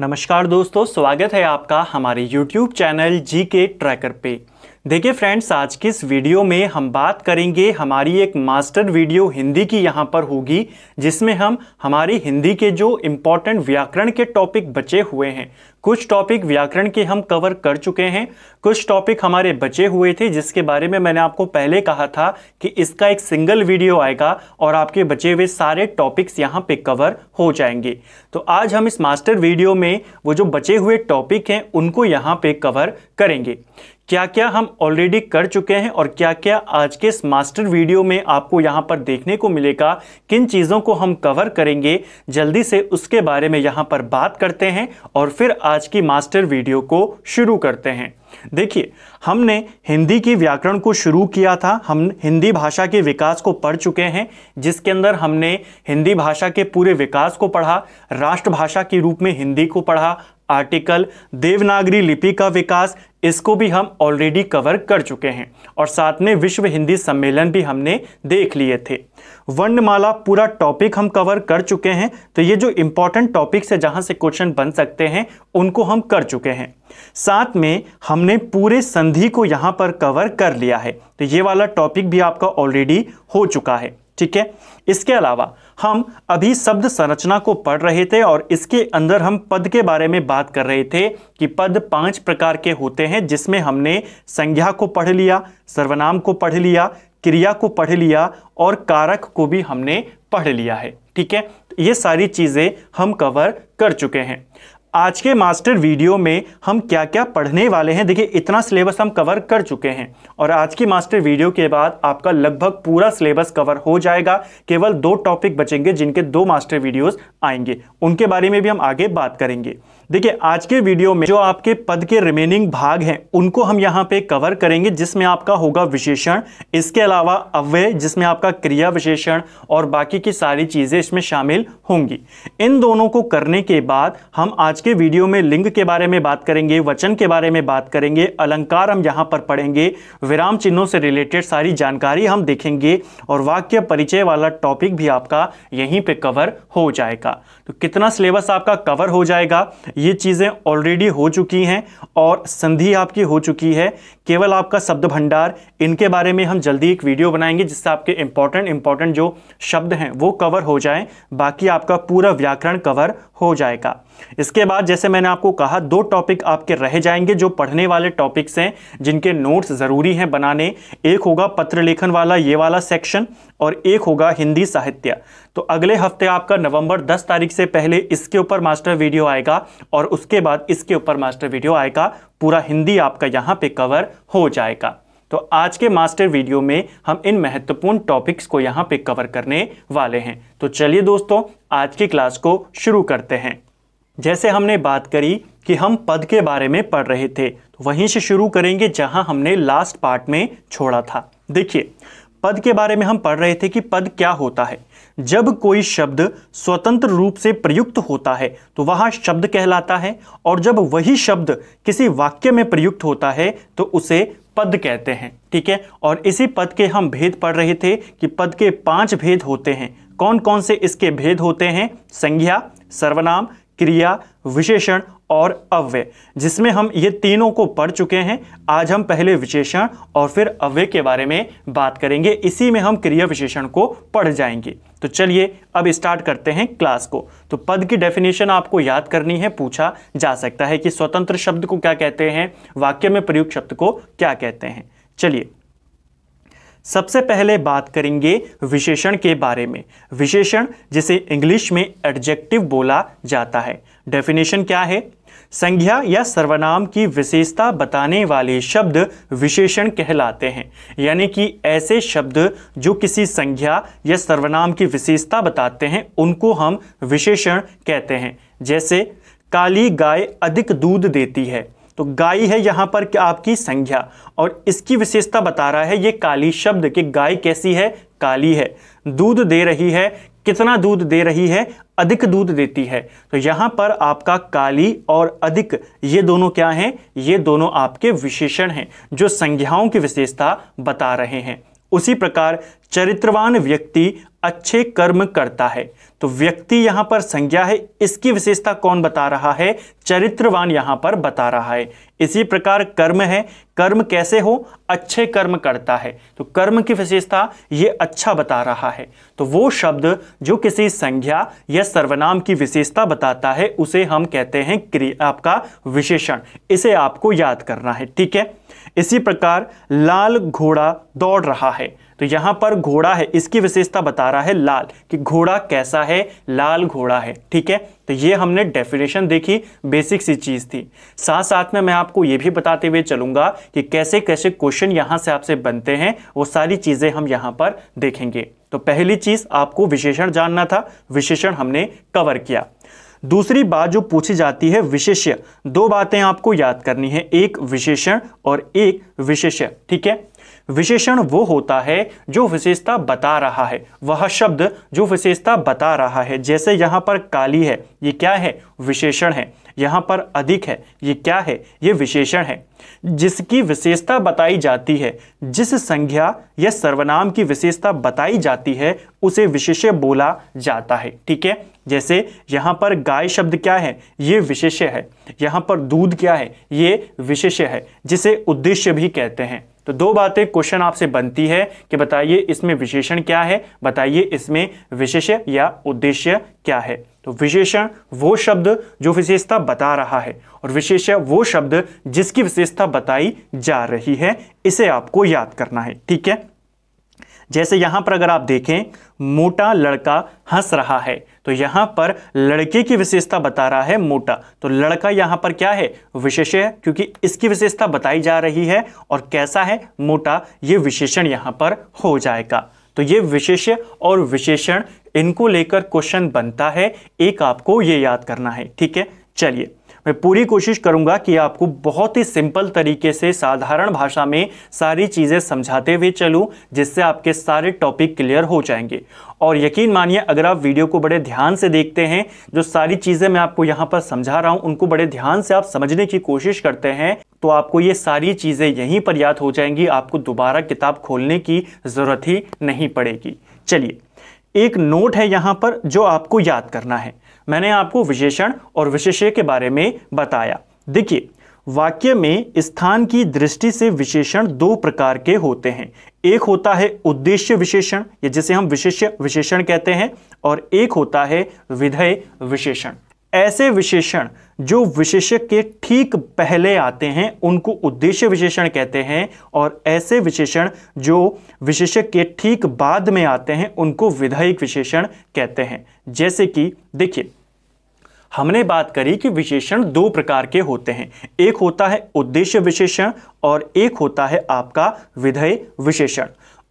नमस्कार दोस्तों स्वागत है आपका हमारे YouTube चैनल जी के ट्रैकर पे देखिए फ्रेंड्स आज की इस वीडियो में हम बात करेंगे हमारी एक मास्टर वीडियो हिंदी की यहाँ पर होगी जिसमें हम हमारी हिंदी के जो इम्पोर्टेंट व्याकरण के टॉपिक बचे हुए हैं कुछ टॉपिक व्याकरण के हम कवर कर चुके हैं कुछ टॉपिक हमारे बचे हुए थे जिसके बारे में मैंने आपको पहले कहा था कि इसका एक सिंगल वीडियो आएगा और आपके बचे हुए सारे टॉपिक्स यहाँ पे कवर हो जाएंगे तो आज हम इस मास्टर वीडियो में वो जो बचे हुए टॉपिक हैं उनको यहाँ पे कवर करेंगे क्या क्या हम ऑलरेडी कर चुके हैं और क्या क्या आज के इस मास्टर वीडियो में आपको यहाँ पर देखने को मिलेगा किन चीज़ों को हम कवर करेंगे जल्दी से उसके बारे में यहाँ पर बात करते हैं और फिर आज की मास्टर वीडियो को शुरू करते हैं देखिए हमने हिंदी की व्याकरण को शुरू किया था हम हिंदी भाषा के विकास को पढ़ चुके हैं जिसके अंदर हमने हिंदी भाषा के पूरे विकास को पढ़ा राष्ट्रभाषा के रूप में हिंदी को पढ़ा आर्टिकल देवनागरी लिपि का विकास इसको भी हम ऑलरेडी कवर कर चुके हैं और साथ में विश्व हिंदी सम्मेलन भी हमने देख लिए थे वर्णमाला पूरा टॉपिक हम कवर कर चुके हैं तो ये जो इंपॉर्टेंट टॉपिक्स है जहां से क्वेश्चन बन सकते हैं उनको हम कर चुके हैं साथ में हमने पूरे संधि को यहां पर कवर कर लिया है तो ये वाला टॉपिक भी आपका ऑलरेडी हो चुका है ठीक है इसके अलावा हम अभी शब्द संरचना को पढ़ रहे थे और इसके अंदर हम पद के बारे में बात कर रहे थे कि पद पांच प्रकार के होते हैं जिसमें हमने संज्ञा को पढ़ लिया सर्वनाम को पढ़ लिया क्रिया को पढ़ लिया और कारक को भी हमने पढ़ लिया है ठीक है ये सारी चीज़ें हम कवर कर चुके हैं आज के मास्टर वीडियो में हम क्या क्या पढ़ने वाले हैं देखिए इतना सिलेबस हम कवर कर चुके हैं और आज की मास्टर वीडियो के बाद आपका लगभग पूरा सिलेबस कवर हो जाएगा केवल दो टॉपिक बचेंगे जिनके दो मास्टर वीडियोस आएंगे उनके बारे में भी हम आगे बात करेंगे देखिए आज के वीडियो में जो आपके पद के रिमेनिंग भाग हैं उनको हम यहाँ पे कवर करेंगे जिसमें आपका होगा विशेषण इसके अलावा अव्यय जिसमें आपका क्रिया विशेषण और बाकी की सारी चीज़ें इसमें शामिल होंगी इन दोनों को करने के बाद हम आज के वीडियो में लिंग के बारे में बात करेंगे वचन के बारे में बात करेंगे अलंकार हम यहाँ पर पढ़ेंगे विराम चिन्हों से रिलेटेड सारी जानकारी हम देखेंगे और वाक्य परिचय वाला टॉपिक भी आपका यहीं पर कवर हो जाएगा तो कितना सिलेबस आपका कवर हो जाएगा ये चीज़ें ऑलरेडी हो चुकी हैं और संधि आपकी हो चुकी है केवल आपका शब्द भंडार इनके बारे में हम जल्दी एक वीडियो बनाएंगे जिससे आपके इंपॉर्टेंट इंपॉर्टेंट जो शब्द हैं वो कवर हो जाए बाकी आपका पूरा व्याकरण कवर हो जाएगा इसके बाद जैसे मैंने आपको कहा दो टॉपिक आपके रह जाएंगे जो पढ़ने वाले टॉपिक्स हैं जिनके नोट्स ज़रूरी हैं बनाने एक होगा पत्र लेखन वाला ये वाला सेक्शन और एक होगा हिंदी साहित्य तो अगले हफ्ते आपका नवंबर 10 तारीख से पहले इसके ऊपर मास्टर वीडियो आएगा और उसके बाद इसके ऊपर मास्टर वीडियो आएगा पूरा हिंदी आपका यहाँ पे कवर हो जाएगा तो आज के मास्टर वीडियो में हम इन महत्वपूर्ण टॉपिक्स को यहाँ पे कवर करने वाले हैं तो चलिए दोस्तों आज की क्लास को शुरू करते हैं जैसे हमने बात करी कि हम पद के बारे में पढ़ रहे थे तो वहीं से शुरू करेंगे जहां हमने लास्ट पार्ट में छोड़ा था देखिए पद के बारे में हम पढ़ रहे थे कि पद क्या होता है जब कोई शब्द स्वतंत्र रूप से प्रयुक्त होता है तो वह शब्द कहलाता है और जब वही शब्द किसी वाक्य में प्रयुक्त होता है तो उसे पद कहते हैं ठीक है और इसी पद के हम भेद पढ़ रहे थे कि पद के पांच भेद होते हैं कौन कौन से इसके भेद होते हैं संज्ञा सर्वनाम क्रिया विशेषण और अव्यय जिसमें हम ये तीनों को पढ़ चुके हैं आज हम पहले विशेषण और फिर अव्यय के बारे में बात करेंगे इसी में हम क्रिया विशेषण को पढ़ जाएंगे तो चलिए अब स्टार्ट करते हैं क्लास को तो पद की डेफिनेशन आपको याद करनी है पूछा जा सकता है कि स्वतंत्र शब्द को क्या कहते हैं वाक्य में प्रयुक्त शब्द को क्या कहते हैं चलिए सबसे पहले बात करेंगे विशेषण के बारे में विशेषण जिसे इंग्लिश में एडजेक्टिव बोला जाता है डेफिनेशन क्या है संज्ञा या सर्वनाम की विशेषता बताने वाले शब्द विशेषण कहलाते हैं यानी कि ऐसे शब्द जो किसी संज्ञा या सर्वनाम की विशेषता बताते हैं उनको हम विशेषण कहते हैं जैसे काली गाय अधिक दूध देती है तो गाय है यहाँ पर आपकी संज्ञा और इसकी विशेषता बता रहा है ये काली शब्द कि गाय कैसी है काली है दूध दे रही है कितना दूध दे रही है अधिक दूध देती है तो यहां पर आपका काली और अधिक ये दोनों क्या हैं ये दोनों आपके विशेषण हैं जो संज्ञाओं की विशेषता बता रहे हैं उसी प्रकार चरित्रवान व्यक्ति अच्छे कर्म करता है तो व्यक्ति यहां पर संज्ञा है इसकी विशेषता कौन बता रहा है चरित्रवान यहां पर बता रहा है इसी प्रकार कर्म है कर्म कैसे हो अच्छे कर्म करता है तो कर्म की विशेषता ये अच्छा बता रहा है तो वो शब्द जो किसी संज्ञा या सर्वनाम की विशेषता बताता है उसे हम कहते हैं क्रिया आपका विशेषण इसे आपको याद करना है ठीक है इसी प्रकार लाल घोड़ा दौड़ रहा है तो यहां पर घोड़ा है इसकी विशेषता बता रहा है लाल कि घोड़ा कैसा है लाल घोड़ा है ठीक है तो ये हमने डेफिनेशन देखी बेसिक सी चीज़ थी साथ साथ में मैं आपको ये भी बताते हुए चलूंगा कि कैसे कैसे क्वेश्चन यहां से आपसे बनते हैं वो सारी चीज़ें हम यहां पर देखेंगे तो पहली चीज़ आपको विशेषण जानना था विशेषण हमने कवर किया दूसरी बात जो पूछी जाती है विशेष्य दो बातें आपको याद करनी है एक विशेषण और एक विशेष्य ठीक है विशेषण वो होता है जो विशेषता बता रहा है वह शब्द जो विशेषता बता रहा है जैसे यहाँ पर काली है ये क्या है विशेषण है यहाँ पर अधिक है ये क्या है ये विशेषण है जिसकी विशेषता बताई जाती है जिस संज्ञा या सर्वनाम की विशेषता बताई जाती है उसे विशेष्य बोला जाता है ठीक है जैसे यहाँ पर गाय शब्द क्या है ये विशेष्य है यहाँ पर दूध क्या है ये विशेष्य है जिसे उद्देश्य भी कहते हैं तो दो बातें क्वेश्चन आपसे बनती है कि बताइए इसमें विशेषण क्या है बताइए इसमें विशेष या उद्देश्य क्या है तो विशेषण वो शब्द जो विशेषता बता रहा है और विशेष वो शब्द जिसकी विशेषता बताई जा रही है इसे आपको याद करना है ठीक है जैसे यहां पर अगर आप देखें मोटा लड़का हंस रहा है तो यहां पर लड़के की विशेषता बता रहा है मोटा तो लड़का यहां पर क्या है विशेष है क्योंकि इसकी विशेषता बताई जा रही है और कैसा है मोटा ये विशेषण यहां पर हो जाएगा तो ये विशेष और विशेषण इनको लेकर क्वेश्चन बनता है एक आपको ये याद करना है ठीक है चलिए मैं पूरी कोशिश करूंगा कि आपको बहुत ही सिंपल तरीके से साधारण भाषा में सारी चीज़ें समझाते हुए चलूं जिससे आपके सारे टॉपिक क्लियर हो जाएंगे और यकीन मानिए अगर आप वीडियो को बड़े ध्यान से देखते हैं जो सारी चीज़ें मैं आपको यहाँ पर समझा रहा हूँ उनको बड़े ध्यान से आप समझने की कोशिश करते हैं तो आपको ये सारी चीज़ें यहीं पर याद हो जाएंगी आपको दोबारा किताब खोलने की ज़रूरत ही नहीं पड़ेगी चलिए एक नोट है यहाँ पर जो आपको याद करना है मैंने आपको विशेषण और विशेष्य के बारे में बताया देखिए वाक्य में स्थान की दृष्टि से विशेषण दो प्रकार के होते हैं एक होता है उद्देश्य विशेषण या जिसे हम विशेष्य विशेषण कहते हैं और एक होता है विधेय विशेषण ऐसे विशेषण जो विशेषक के ठीक पहले आते हैं उनको उद्देश्य विशेषण कहते हैं और ऐसे विशेषण जो विशेषक के ठीक बाद में आते हैं उनको विधायक विशेषण कहते हैं जैसे कि देखिए हमने बात करी कि विशेषण दो प्रकार के होते हैं एक होता है उद्देश्य विशेषण और एक होता है आपका विधेय विशेषण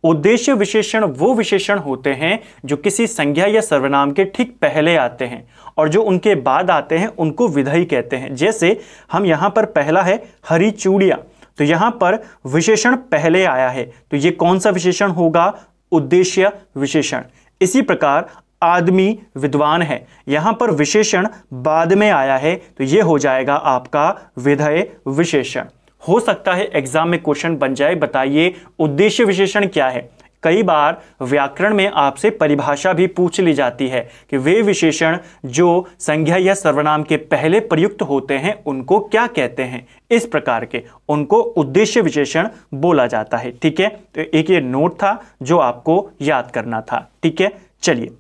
उद्देश्य विशेषण वो विशेषण होते हैं जो किसी संज्ञा या सर्वनाम के ठीक पहले आते हैं और जो उनके बाद आते हैं उनको विधेय कहते हैं जैसे हम यहाँ पर पहला है हरी चूड़िया तो यहाँ पर विशेषण पहले आया है तो ये कौन सा विशेषण होगा उद्देश्य विशेषण इसी प्रकार आदमी विद्वान है यहाँ पर विशेषण बाद में आया है तो ये हो जाएगा आपका विधेय विशेषण हो सकता है एग्जाम में क्वेश्चन बन जाए बताइए उद्देश्य विशेषण क्या है कई बार व्याकरण में आपसे परिभाषा भी पूछ ली जाती है कि वे विशेषण जो संज्ञा या सर्वनाम के पहले प्रयुक्त होते हैं उनको क्या कहते हैं इस प्रकार के उनको उद्देश्य विशेषण बोला जाता है ठीक है तो एक ये नोट था जो आपको याद करना था ठीक है चलिए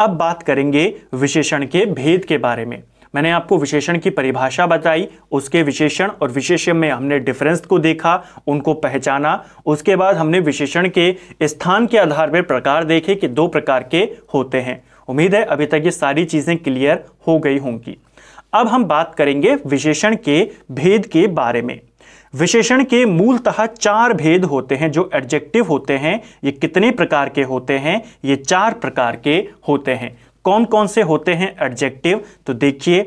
अब बात करेंगे विशेषण के भेद के बारे में मैंने आपको विशेषण की परिभाषा बताई उसके विशेषण और विशेष्य में हमने डिफरेंस को देखा उनको पहचाना उसके बाद हमने विशेषण के स्थान के आधार पर प्रकार देखे कि दो प्रकार के होते हैं उम्मीद है अभी तक ये सारी चीज़ें क्लियर हो गई होंगी अब हम बात करेंगे विशेषण के भेद के बारे में विशेषण के मूलतः चार भेद होते हैं जो एडजेक्टिव होते हैं ये कितने प्रकार के होते हैं ये चार प्रकार के होते हैं कौन कौन से होते हैं एडजेक्टिव तो देखिए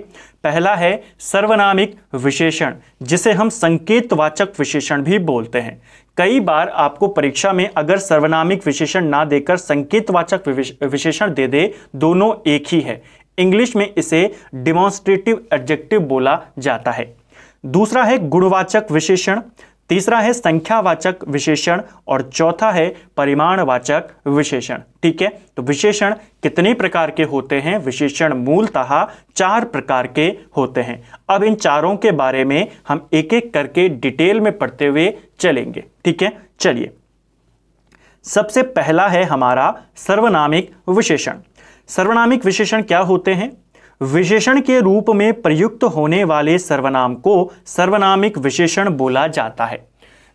पहला है सर्वनामिक विशेषण जिसे हम संकेतवाचक विशेषण भी बोलते हैं कई बार आपको परीक्षा में अगर सर्वनामिक विशेषण ना देकर संकेतवाचक विशेषण दे दे दोनों एक ही है इंग्लिश में इसे डिमॉन्स्ट्रेटिव एडजेक्टिव बोला जाता है दूसरा है गुणवाचक विशेषण तीसरा है संख्यावाचक विशेषण और चौथा है परिमाणवाचक विशेषण ठीक है तो विशेषण कितने प्रकार के होते हैं विशेषण मूलतः चार प्रकार के होते हैं अब इन चारों के बारे में हम एक एक करके डिटेल में पढ़ते हुए चलेंगे ठीक है चलिए सबसे पहला है हमारा सर्वनामिक विशेषण सर्वनामिक विशेषण क्या होते हैं विशेषण के रूप में प्रयुक्त होने वाले सर्वनाम को सर्वनामिक विशेषण बोला जाता है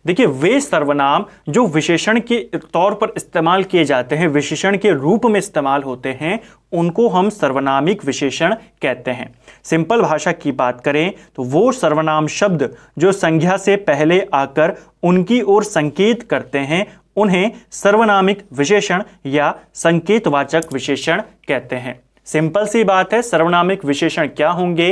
देखिए वे सर्वनाम जो विशेषण के तौर पर इस्तेमाल किए जाते हैं विशेषण के रूप में इस्तेमाल होते हैं उनको हम सर्वनामिक विशेषण कहते हैं सिंपल भाषा की बात करें तो वो सर्वनाम शब्द जो संज्ञा से पहले आकर उनकी ओर संकेत करते हैं उन्हें सर्वनामिक विशेषण या संकेतवाचक विशेषण कहते हैं सिंपल सी बात है सर्वनामिक विशेषण क्या होंगे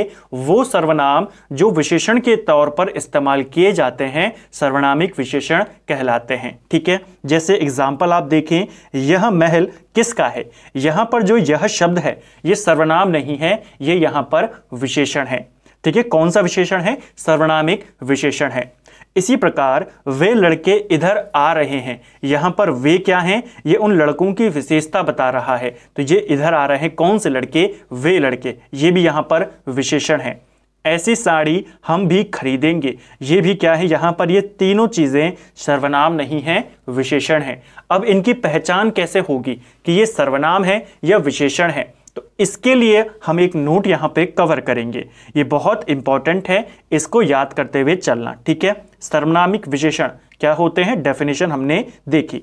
वो सर्वनाम जो विशेषण के तौर पर इस्तेमाल किए जाते हैं सर्वनामिक विशेषण कहलाते हैं ठीक है जैसे एग्जाम्पल आप देखें यह महल किसका है यहां पर जो यह शब्द है यह सर्वनाम नहीं है यह यहां पर विशेषण है ठीक है कौन सा विशेषण है सर्वनामिक विशेषण है इसी प्रकार वे लड़के इधर आ रहे हैं यहाँ पर वे क्या हैं ये उन लड़कों की विशेषता बता रहा है तो ये इधर आ रहे हैं कौन से लड़के वे लड़के ये भी यहाँ पर विशेषण है ऐसी साड़ी हम भी खरीदेंगे ये भी क्या है यहाँ पर ये तीनों चीज़ें सर्वनाम नहीं हैं विशेषण हैं अब इनकी पहचान कैसे होगी कि ये सर्वनाम है या विशेषण है तो इसके लिए हम एक नोट यहाँ पे कवर करेंगे ये बहुत इंपॉर्टेंट है इसको याद करते हुए चलना ठीक है सर्वनामिक विशेषण क्या होते हैं डेफिनेशन हमने देखी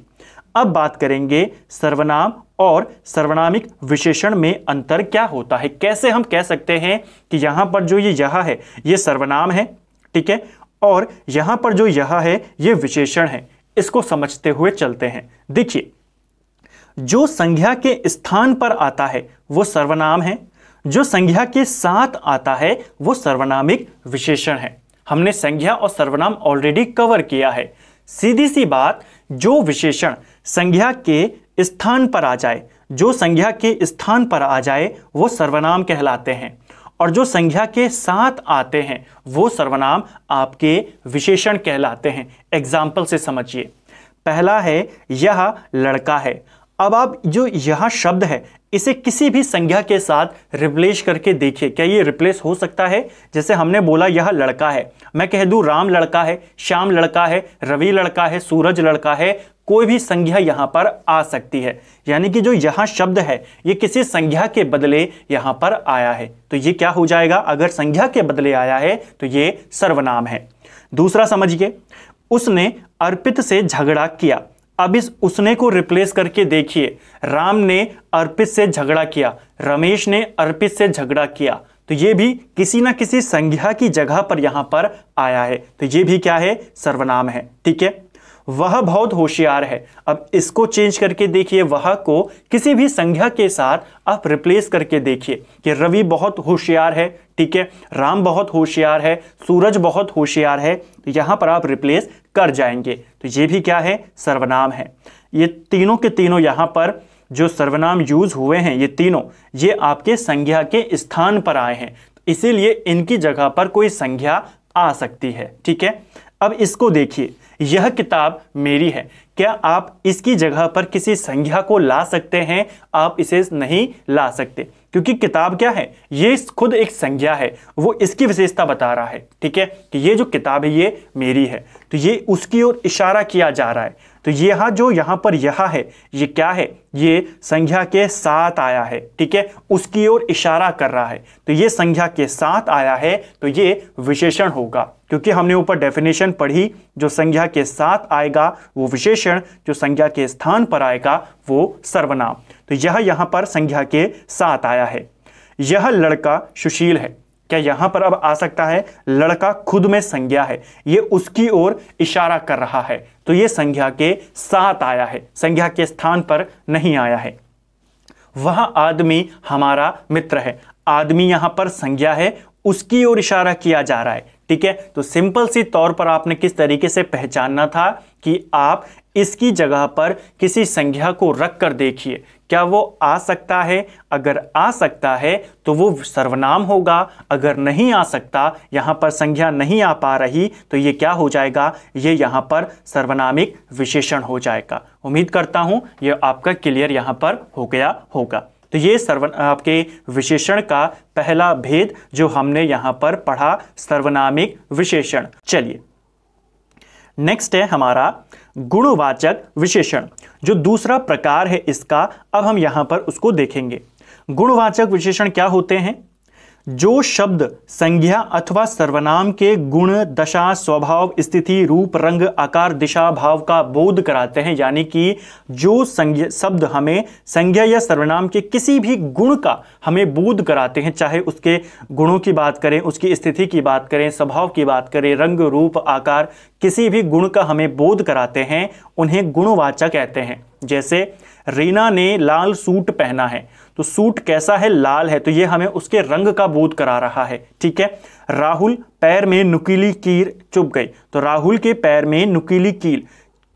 अब बात करेंगे सर्वनाम और सर्वनामिक विशेषण में अंतर क्या होता है कैसे हम कह सकते हैं कि यहाँ पर जो ये यह है ये सर्वनाम है ठीक है और यहाँ पर जो यह है ये विशेषण है इसको समझते हुए चलते हैं देखिए जो संज्ञा के स्थान पर आता है वो सर्वनाम है जो संज्ञा के साथ आता है वो सर्वनामिक विशेषण है हमने संज्ञा और सर्वनाम ऑलरेडी कवर किया है सीधी सी बात जो विशेषण संज्ञा के स्थान पर आ जाए जो संज्ञा के स्थान पर आ जाए वो सर्वनाम कहलाते हैं और जो संज्ञा के साथ आते हैं वो सर्वनाम आपके विशेषण कहलाते हैं एग्जाम्पल से समझिए पहला है यह लड़का है अब आप जो यहां शब्द है इसे किसी भी संज्ञा के साथ रिप्लेस करके देखिए क्या ये रिप्लेस हो सकता है जैसे हमने बोला यह लड़का है मैं कह दू राम लड़का है श्याम लड़का है रवि लड़का है सूरज लड़का है कोई भी संज्ञा यहां पर आ सकती है यानी कि जो यहां शब्द है ये किसी संज्ञा के बदले यहां पर आया है तो ये क्या हो जाएगा अगर संज्ञा के बदले आया है तो ये सर्वनाम है दूसरा समझिए उसने अर्पित से झगड़ा किया अब इस उसने को रिप्लेस करके देखिए राम ने अर्पित से झगड़ा किया रमेश ने अर्पित से झगड़ा किया तो ये भी किसी ना किसी संज्ञा की जगह पर यहां पर आया है तो ये भी क्या है सर्वनाम है ठीक है वह बहुत होशियार है अब इसको चेंज करके देखिए वह को किसी भी संज्ञा के साथ आप रिप्लेस करके देखिए कि रवि बहुत होशियार है ठीक है राम बहुत होशियार है सूरज बहुत होशियार है तो यहां पर आप रिप्लेस कर जाएंगे तो ये भी क्या है सर्वनाम है ये तीनों के तीनों यहां पर जो सर्वनाम यूज हुए हैं ये तीनों ये आपके संज्ञा के स्थान पर आए हैं इसीलिए इनकी जगह पर कोई संज्ञा आ सकती है ठीक है अब इसको देखिए यह किताब मेरी है क्या आप इसकी जगह पर किसी संज्ञा को ला सकते हैं आप इसे नहीं ला सकते क्योंकि किताब क्या है ये खुद एक संज्ञा है वो इसकी विशेषता बता रहा है ठीक है कि ये जो किताब है ये मेरी है तो ये उसकी ओर इशारा किया जा रहा है तो यह जो यहाँ पर यह है ये क्या है ये संज्ञा के साथ आया है ठीक है उसकी ओर इशारा कर रहा है तो ये संज्ञा के साथ आया है तो ये विशेषण होगा क्योंकि हमने ऊपर डेफिनेशन पढ़ी जो संज्ञा के साथ आएगा वो विशेषण जो संज्ञा के स्थान पर आएगा वो सर्वनाम तो यह यहां पर संज्ञा के साथ आया है यह लड़का सुशील है क्या यहां पर अब आ सकता है लड़का खुद में संज्ञा है यह उसकी ओर इशारा कर रहा है तो यह संज्ञा के साथ आया है संज्ञा के स्थान पर नहीं आया है वह आदमी हमारा मित्र है आदमी यहां पर संज्ञा है उसकी ओर इशारा किया जा रहा है ठीक है तो सिंपल सी तौर पर आपने किस तरीके से पहचानना था कि आप इसकी जगह पर किसी संज्ञा को रख कर देखिए क्या वो आ सकता है अगर आ सकता है तो वो सर्वनाम होगा अगर नहीं आ सकता यहाँ पर संज्ञा नहीं आ पा रही तो ये क्या हो जाएगा ये यहाँ पर सर्वनामिक विशेषण हो जाएगा उम्मीद करता हूँ ये आपका क्लियर यहाँ पर हो गया होगा तो ये सर्व आपके विशेषण का पहला भेद जो हमने यहाँ पर पढ़ा सर्वनामिक विशेषण चलिए नेक्स्ट है हमारा गुणवाचक विशेषण जो दूसरा प्रकार है इसका अब हम यहां पर उसको देखेंगे गुणवाचक विशेषण क्या होते हैं जो शब्द संज्ञा अथवा सर्वनाम के गुण दशा स्वभाव स्थिति रूप रंग आकार दिशा भाव का बोध कराते हैं यानी कि जो संज्ञा शब्द हमें संज्ञा या सर्वनाम के किसी भी गुण का हमें बोध कराते हैं चाहे उसके गुणों की बात करें उसकी स्थिति की बात करें स्वभाव की बात करें रंग रूप आकार किसी भी गुण का हमें बोध कराते हैं उन्हें गुणवाचक कहते हैं जैसे रीना ने लाल सूट पहना है तो सूट कैसा है लाल है तो ये हमें उसके रंग का बोध करा रहा है ठीक है राहुल पैर में नुकीली कील चुप गई तो राहुल के पैर में नुकीली कील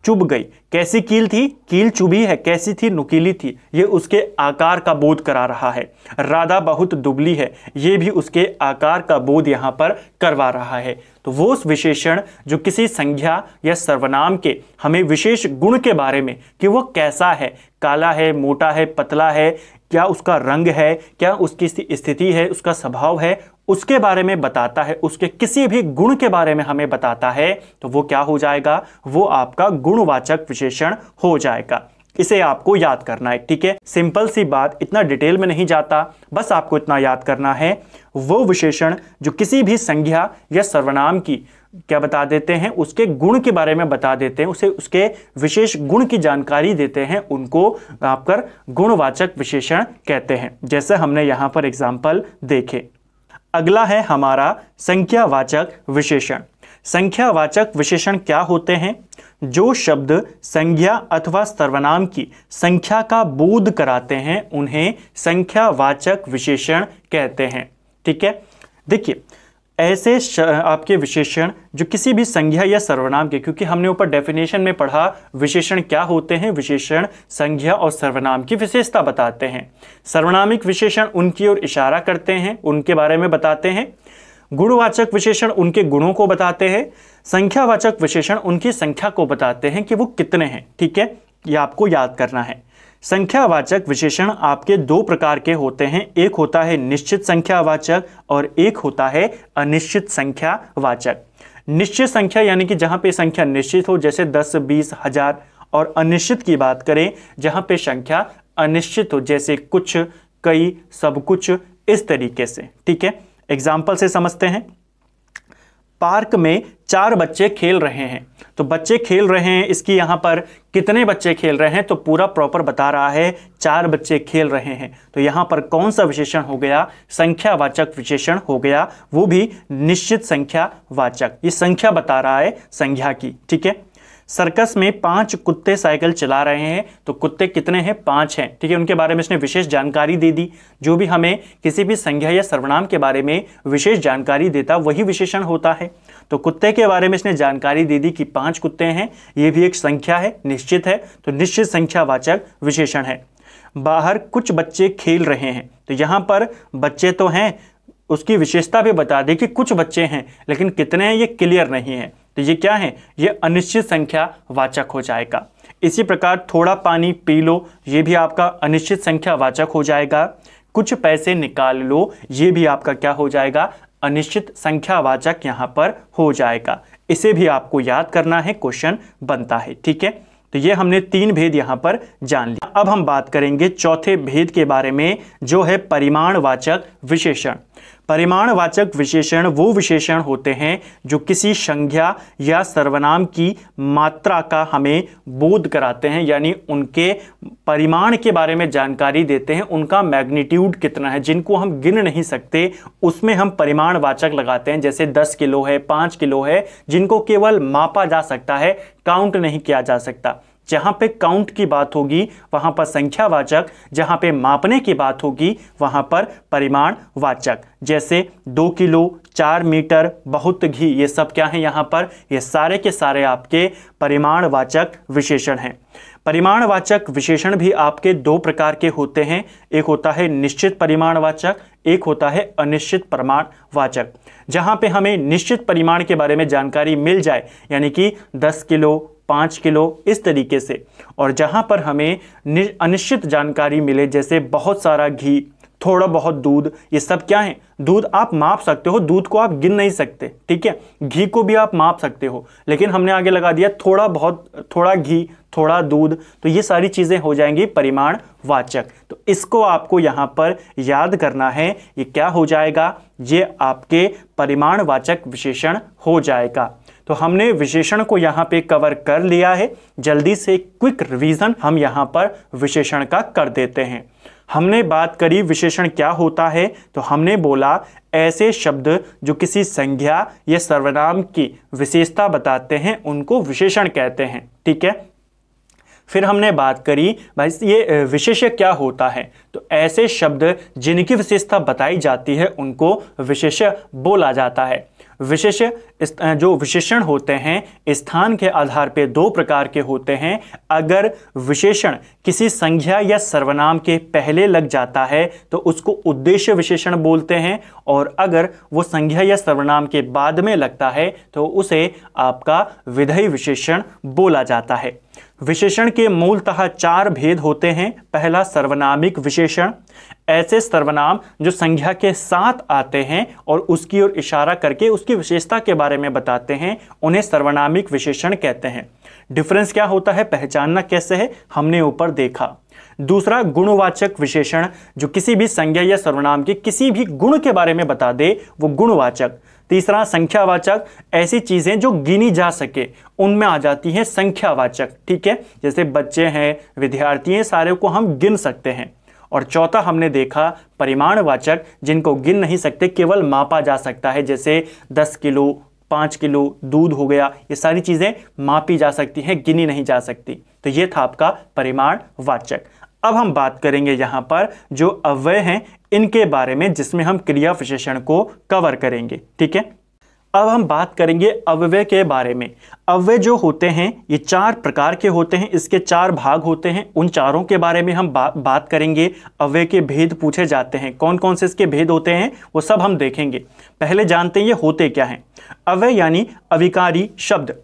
चुभ गई कैसी कील थी कील चुभी है कैसी थी नुकीली थी ये उसके आकार का बोध करा रहा है राधा बहुत दुबली है ये भी उसके आकार का बोध यहाँ पर करवा रहा है तो वो विशेषण जो किसी संज्ञा या सर्वनाम के हमें विशेष गुण के बारे में कि वो कैसा है काला है मोटा है पतला है क्या उसका रंग है क्या उसकी स्थिति है उसका स्वभाव है उसके बारे में बताता है उसके किसी भी गुण के बारे में हमें बताता है तो वो क्या हो जाएगा वो आपका गुणवाचक विशेषण हो जाएगा इसे आपको याद करना है ठीक है सिंपल सी बात इतना डिटेल में नहीं जाता बस आपको इतना याद करना है वो विशेषण जो किसी भी संज्ञा या सर्वनाम की क्या बता देते हैं उसके गुण के बारे में बता देते हैं उसे उसके विशेष गुण की जानकारी देते हैं उनको आप गुणवाचक विशेषण कहते हैं जैसे हमने यहां पर एग्जाम्पल देखे अगला है हमारा संख्यावाचक विशेषण संख्यावाचक विशेषण क्या होते हैं जो शब्द संज्ञा अथवा सर्वनाम की संख्या का बोध कराते हैं उन्हें संख्यावाचक विशेषण कहते हैं ठीक है देखिए ऐसे आपके विशेषण जो किसी भी संज्ञा या सर्वनाम के क्योंकि हमने ऊपर डेफिनेशन में पढ़ा विशेषण क्या होते हैं विशेषण संज्ञा और सर्वनाम की विशेषता बताते हैं सर्वनामिक विशेषण उनकी ओर इशारा करते हैं उनके बारे में बताते हैं गुणवाचक विशेषण उनके गुणों को बताते हैं संख्यावाचक विशेषण उनकी संख्या को बताते हैं कि वो कितने हैं ठीक है ये आपको याद करना है संख्यावाचक विशेषण आपके दो प्रकार के होते हैं एक होता है निश्चित संख्यावाचक और एक होता है अनिश्चित संख्यावाचक निश्चित संख्या यानी कि जहां पे संख्या निश्चित हो जैसे दस बीस हजार और अनिश्चित की बात करें जहां पे संख्या अनिश्चित हो जैसे कुछ कई सब कुछ इस तरीके से ठीक है एग्जाम्पल से समझते हैं पार्क में चार बच्चे खेल रहे हैं तो बच्चे खेल रहे हैं इसकी यहाँ पर कितने बच्चे खेल रहे हैं तो पूरा प्रॉपर बता रहा है चार बच्चे खेल रहे हैं तो यहाँ पर कौन सा विशेषण हो गया संख्यावाचक विशेषण हो गया वो भी निश्चित संख्यावाचक ये संख्या बता रहा है संख्या की ठीक है सर्कस में पांच कुत्ते साइकिल चला रहे हैं तो कुत्ते कितने हैं पांच हैं ठीक है उनके बारे में इसने विशेष जानकारी दे दी जो भी हमें किसी भी संज्ञा या सर्वनाम के बारे में विशेष जानकारी देता वही विशेषण होता है तो कुत्ते के बारे में इसने जानकारी दे दी कि पांच कुत्ते हैं ये भी एक संख्या है निश्चित है तो निश्चित संख्यावाचक विशेषण है बाहर कुछ बच्चे खेल रहे हैं तो यहाँ पर बच्चे तो हैं उसकी विशेषता भी बता दें कि कुछ बच्चे हैं लेकिन कितने हैं ये क्लियर नहीं है तो ये क्या है ये अनिश्चित संख्या वाचक हो जाएगा इसी प्रकार थोड़ा पानी पी लो ये भी आपका अनिश्चित संख्या वाचक हो जाएगा कुछ पैसे निकाल लो ये भी आपका क्या हो जाएगा अनिश्चित संख्यावाचक यहाँ पर हो जाएगा इसे भी आपको याद करना है क्वेश्चन बनता है ठीक है तो ये हमने तीन भेद यहाँ पर जान लिया अब हम बात करेंगे चौथे भेद के बारे में जो है परिमाणवाचक विशेषण परिमाणवाचक विशेषण वो विशेषण होते हैं जो किसी संज्ञा या सर्वनाम की मात्रा का हमें बोध कराते हैं यानी उनके परिमाण के बारे में जानकारी देते हैं उनका मैग्नीट्यूड कितना है जिनको हम गिन नहीं सकते उसमें हम परिमाणवाचक लगाते हैं जैसे 10 किलो है 5 किलो है जिनको केवल मापा जा सकता है काउंट नहीं किया जा सकता जहां पे काउंट की बात होगी वहां पर संख्यावाचक जहां पे मापने की बात होगी वहां पर परिमाण वाचक जैसे दो किलो चार मीटर बहुत घी ये सब क्या है यहाँ पर ये सारे के सारे आपके परिमाण वाचक विशेषण हैं परिमाणवाचक विशेषण भी आपके दो प्रकार के होते हैं एक होता है निश्चित परिमाणवाचक एक होता है अनिश्चित वाचक जहां पे हमें निश्चित परिमाण के बारे में जानकारी मिल जाए यानी कि 10 किलो पाँच किलो इस तरीके से और जहाँ पर हमें अनिश्चित जानकारी मिले जैसे बहुत सारा घी थोड़ा बहुत दूध ये सब क्या है दूध आप माप सकते हो दूध को आप गिन नहीं सकते ठीक है घी को भी आप माप सकते हो लेकिन हमने आगे लगा दिया थोड़ा बहुत थोड़ा घी थोड़ा दूध तो ये सारी चीज़ें हो जाएंगी परिमाण वाचक तो इसको आपको यहाँ पर याद करना है ये क्या हो जाएगा ये आपके परिमाण वाचक विशेषण हो जाएगा तो हमने विशेषण को यहाँ पे कवर कर लिया है जल्दी से क्विक रिवीजन हम यहाँ पर विशेषण का कर देते हैं हमने बात करी विशेषण क्या होता है तो हमने बोला ऐसे शब्द जो किसी संज्ञा या सर्वनाम की विशेषता बताते हैं उनको विशेषण कहते हैं ठीक है फिर हमने बात करी भाई ये विशेष्य क्या होता है तो ऐसे शब्द जिनकी विशेषता बताई जाती है उनको विशेष्य बोला जाता है विशेष जो विशेषण होते हैं स्थान के आधार पर दो प्रकार के होते हैं अगर विशेषण किसी संज्ञा या सर्वनाम के पहले लग जाता है तो उसको उद्देश्य विशेषण बोलते हैं और अगर वो संज्ञा या सर्वनाम के बाद में लगता है तो उसे आपका विधेय विशेषण बोला जाता है विशेषण के मूलतः चार भेद होते हैं पहला सर्वनामिक विशेषण ऐसे सर्वनाम जो संज्ञा के साथ आते हैं और उसकी ओर इशारा करके उसकी विशेषता के बारे में बताते हैं उन्हें सर्वनामिक विशेषण कहते हैं डिफरेंस क्या होता है पहचानना कैसे है हमने ऊपर देखा दूसरा गुणवाचक विशेषण जो किसी भी संज्ञा या सर्वनाम के किसी भी गुण के बारे में बता दे वो गुणवाचक तीसरा संख्यावाचक ऐसी चीज़ें जो गिनी जा सके उनमें आ जाती है संख्यावाचक ठीक है जैसे बच्चे हैं विद्यार्थी हैं सारे को हम गिन सकते हैं और चौथा हमने देखा परिमाणवाचक जिनको गिन नहीं सकते केवल मापा जा सकता है जैसे दस किलो पाँच किलो दूध हो गया ये सारी चीज़ें मापी जा सकती हैं गिनी नहीं जा सकती तो ये था आपका परिमाणवाचक अब हम बात करेंगे यहां पर जो अव्यय हैं इनके बारे में जिसमें हम क्रिया विशेषण को कवर करेंगे ठीक है अब हम बात करेंगे अव्यय के बारे में अव्यय जो होते हैं ये चार प्रकार के होते हैं इसके चार भाग होते हैं उन चारों के बारे में हम बा, बात करेंगे अव्यय के भेद पूछे जाते हैं कौन कौन से इसके भेद होते हैं वो सब हम देखेंगे पहले जानते हैं ये होते क्या हैं अव्यय यानी अविकारी शब्द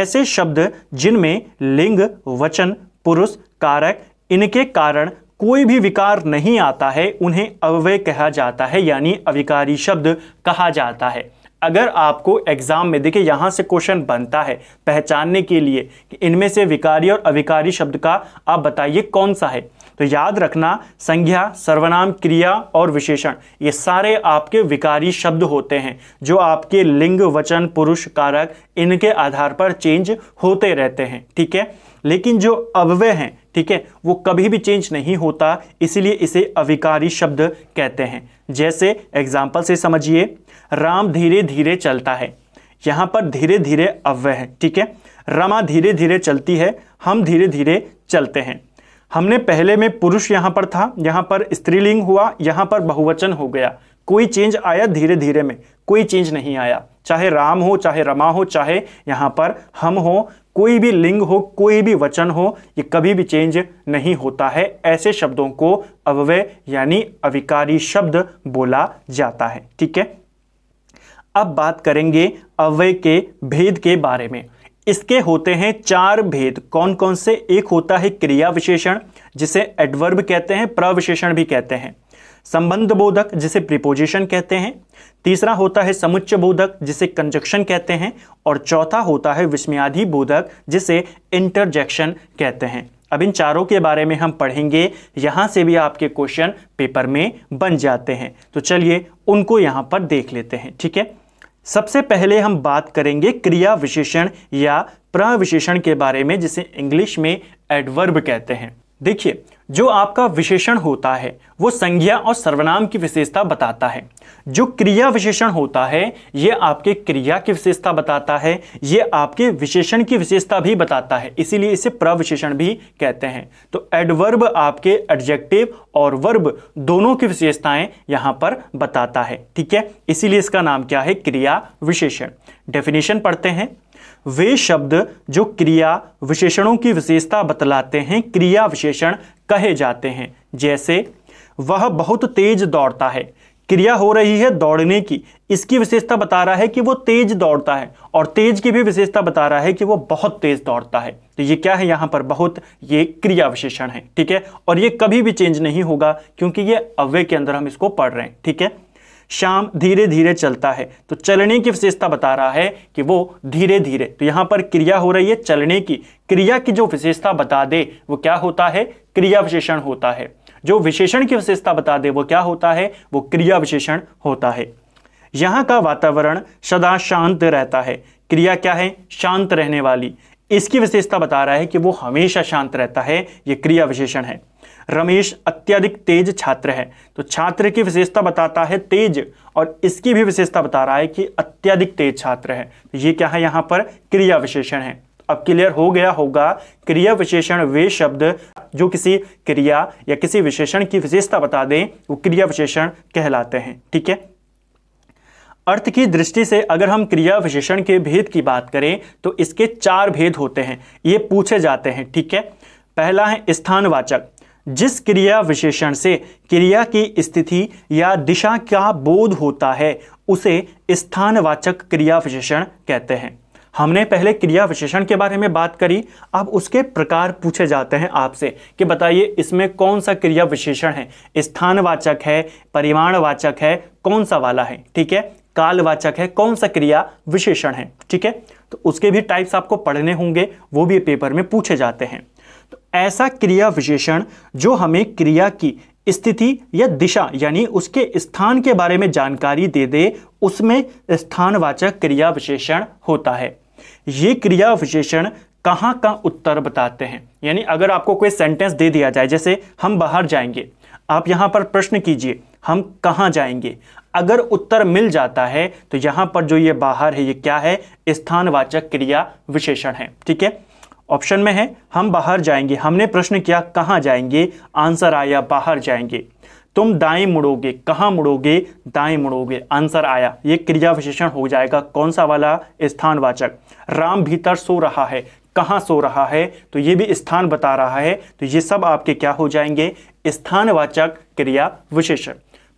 ऐसे शब्द जिनमें लिंग वचन पुरुष कारक इनके कारण कोई भी विकार नहीं आता है उन्हें अव्यय कहा जाता है यानी अविकारी शब्द कहा जाता है अगर आपको एग्जाम में देखिए यहां से क्वेश्चन बनता है पहचानने के लिए कि इनमें से विकारी और अविकारी शब्द का आप बताइए कौन सा है तो याद रखना संज्ञा सर्वनाम क्रिया और विशेषण ये सारे आपके विकारी शब्द होते हैं जो आपके लिंग वचन पुरुष कारक इनके आधार पर चेंज होते रहते हैं ठीक है लेकिन जो अव्यय हैं ठीक है वो कभी भी चेंज नहीं होता इसलिए इसे अविकारी शब्द कहते हैं जैसे एग्जाम्पल से समझिए राम धीरे धीरे चलता है यहां पर धीरे धीरे अव्यय है ठीक है रमा धीरे धीरे चलती है हम धीरे धीरे चलते हैं हमने पहले में पुरुष यहां पर था यहां पर स्त्रीलिंग हुआ यहां पर बहुवचन हो गया कोई चेंज आया धीरे धीरे में कोई चेंज नहीं आया चाहे राम हो चाहे रमा हो चाहे यहाँ पर हम हो कोई भी लिंग हो कोई भी वचन हो ये कभी भी चेंज नहीं होता है ऐसे शब्दों को अव्यय यानी अविकारी शब्द बोला जाता है ठीक है अब बात करेंगे अव्यय के भेद के बारे में इसके होते हैं चार भेद कौन कौन से एक होता है क्रिया विशेषण जिसे एडवर्ब कहते हैं प्रविशेषण भी कहते हैं संबंध बोधक जिसे प्रिपोजिशन कहते हैं तीसरा होता है समुच्च बोधक जिसे कंजक्शन कहते हैं और चौथा होता है विस्मयाधि बोधक जिसे इंटरजेक्शन कहते हैं अब इन चारों के बारे में हम पढ़ेंगे यहां से भी आपके क्वेश्चन पेपर में बन जाते हैं तो चलिए उनको यहां पर देख लेते हैं ठीक है सबसे पहले हम बात करेंगे क्रिया विशेषण या प्रविशेषण के बारे में जिसे इंग्लिश में एडवर्ब कहते हैं देखिए जो आपका विशेषण होता है वो संज्ञा और सर्वनाम की विशेषता बताता है जो क्रिया विशेषण होता है ये आपके क्रिया की विशेषता बताता है ये आपके विशेषण की विशेषता भी बताता है इसीलिए इसे प्रविशेषण भी कहते हैं तो एडवर्ब आपके एडजेक्टिव और वर्ब दोनों की विशेषताएं यहां पर बताता है ठीक है इसीलिए इसका नाम क्या है क्रिया विशेषण डेफिनेशन पढ़ते हैं वे शब्द जो क्रिया विशेषणों की विशेषता बतलाते हैं क्रिया विशेषण कहे जाते हैं जैसे वह बहुत तेज दौड़ता है क्रिया हो रही है दौड़ने की इसकी विशेषता बता रहा है कि वो तेज दौड़ता है और तेज की भी विशेषता बता रहा है कि वो बहुत तेज दौड़ता है तो ये क्या है यहां पर बहुत ये क्रिया विशेषण है ठीक है और ये कभी भी चेंज नहीं होगा क्योंकि ये अव्यय के अंदर हम इसको पढ़ रहे हैं ठीक है शाम धीरे धीरे चलता है तो चलने की विशेषता बता रहा है कि वो धीरे धीरे तो यहां पर क्रिया हो रही है चलने की क्रिया की जो विशेषता बता दे वो क्या होता है क्रिया विशेषण होता है जो विशेषण की विशेषता बता दे वो क्या होता है वो क्रिया विशेषण होता है यहां का वातावरण सदा शांत रहता है क्रिया क्या है शांत रहने वाली इसकी विशेषता बता रहा है कि वो हमेशा शांत रहता है ये क्रिया विशेषण है रमेश अत्यधिक तेज छात्र है तो छात्र की विशेषता बताता है तेज और इसकी भी विशेषता बता रहा है कि अत्यधिक तेज छात्र है तो ये क्या है यहाँ पर क्रिया विशेषण है अब क्लियर हो गया होगा क्रिया विशेषण वे शब्द जो किसी क्रिया या किसी विशेषण की विशेषता बता दें वो क्रिया विशेषण कहलाते हैं ठीक है अर्थ की दृष्टि से अगर हम क्रिया विशेषण के भेद की बात करें तो इसके चार भेद होते हैं ये पूछे जाते हैं ठीक है पहला है स्थानवाचक जिस क्रिया विशेषण से क्रिया की स्थिति या दिशा का बोध होता है उसे स्थानवाचक क्रिया विशेषण कहते हैं हमने पहले क्रिया विशेषण के बारे में बात करी अब उसके प्रकार पूछे जाते हैं आपसे कि बताइए इसमें कौन सा क्रिया विशेषण है स्थानवाचक है परिमाणवाचक है कौन सा वाला है ठीक है कालवाचक है कौन सा क्रिया विशेषण है ठीक है तो उसके भी टाइप्स आपको पढ़ने होंगे वो भी पेपर में पूछे जाते हैं ऐसा क्रिया विशेषण जो हमें क्रिया की स्थिति या दिशा यानी उसके स्थान के बारे में जानकारी दे दे उसमें स्थानवाचक क्रिया विशेषण होता है ये क्रिया विशेषण कहाँ का उत्तर बताते हैं यानी अगर आपको कोई सेंटेंस दे दिया जाए जैसे हम बाहर जाएंगे आप यहाँ पर प्रश्न कीजिए हम कहाँ जाएंगे अगर उत्तर मिल जाता है तो यहाँ पर जो ये बाहर है ये क्या है स्थानवाचक क्रिया विशेषण है ठीक है ऑप्शन में है हम बाहर जाएंगे हमने प्रश्न किया कहाँ जाएंगे आंसर आया बाहर जाएंगे तुम दाएं मुड़ोगे कहाँ मुड़ोगे दाएं मुड़ोगे आंसर आया ये क्रिया विशेषण हो जाएगा कौन सा वाला स्थानवाचक राम भीतर सो रहा है कहाँ सो रहा है तो ये भी स्थान बता रहा है तो ये सब आपके क्या हो जाएंगे स्थानवाचक क्रिया विशेषण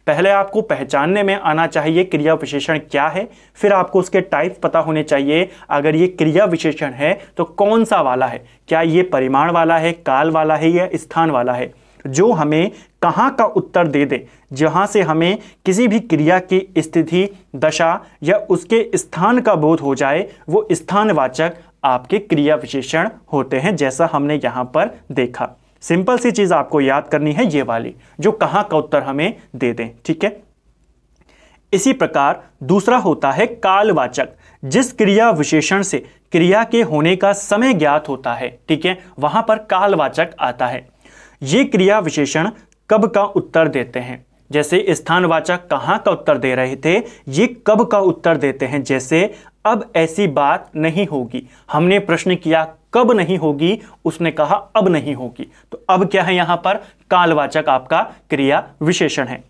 पहले आपको पहचानने में आना चाहिए क्रिया विशेषण क्या है फिर आपको उसके टाइप पता होने चाहिए अगर ये क्रिया विशेषण है तो कौन सा वाला है क्या ये परिमाण वाला है काल वाला है या स्थान वाला है जो हमें कहाँ का उत्तर दे दे जहाँ से हमें किसी भी क्रिया की स्थिति दशा या उसके स्थान का बोध हो जाए वो स्थानवाचक आपके क्रिया विशेषण होते हैं जैसा हमने यहाँ पर देखा सिंपल सी चीज़ आपको याद करनी है ये वाली जो कहां का उत्तर हमें दे दें ठीक है इसी प्रकार दूसरा होता है कालवाचक जिस क्रिया विशेषण से क्रिया के होने का समय ज्ञात होता है ठीक है वहां पर कालवाचक आता है ये क्रिया विशेषण कब का उत्तर देते हैं जैसे स्थानवाचक कहां का उत्तर दे रहे थे ये कब का उत्तर देते हैं जैसे अब ऐसी बात नहीं होगी हमने प्रश्न किया कब नहीं होगी उसने कहा अब नहीं होगी तो अब क्या है यहां पर कालवाचक आपका क्रिया विशेषण है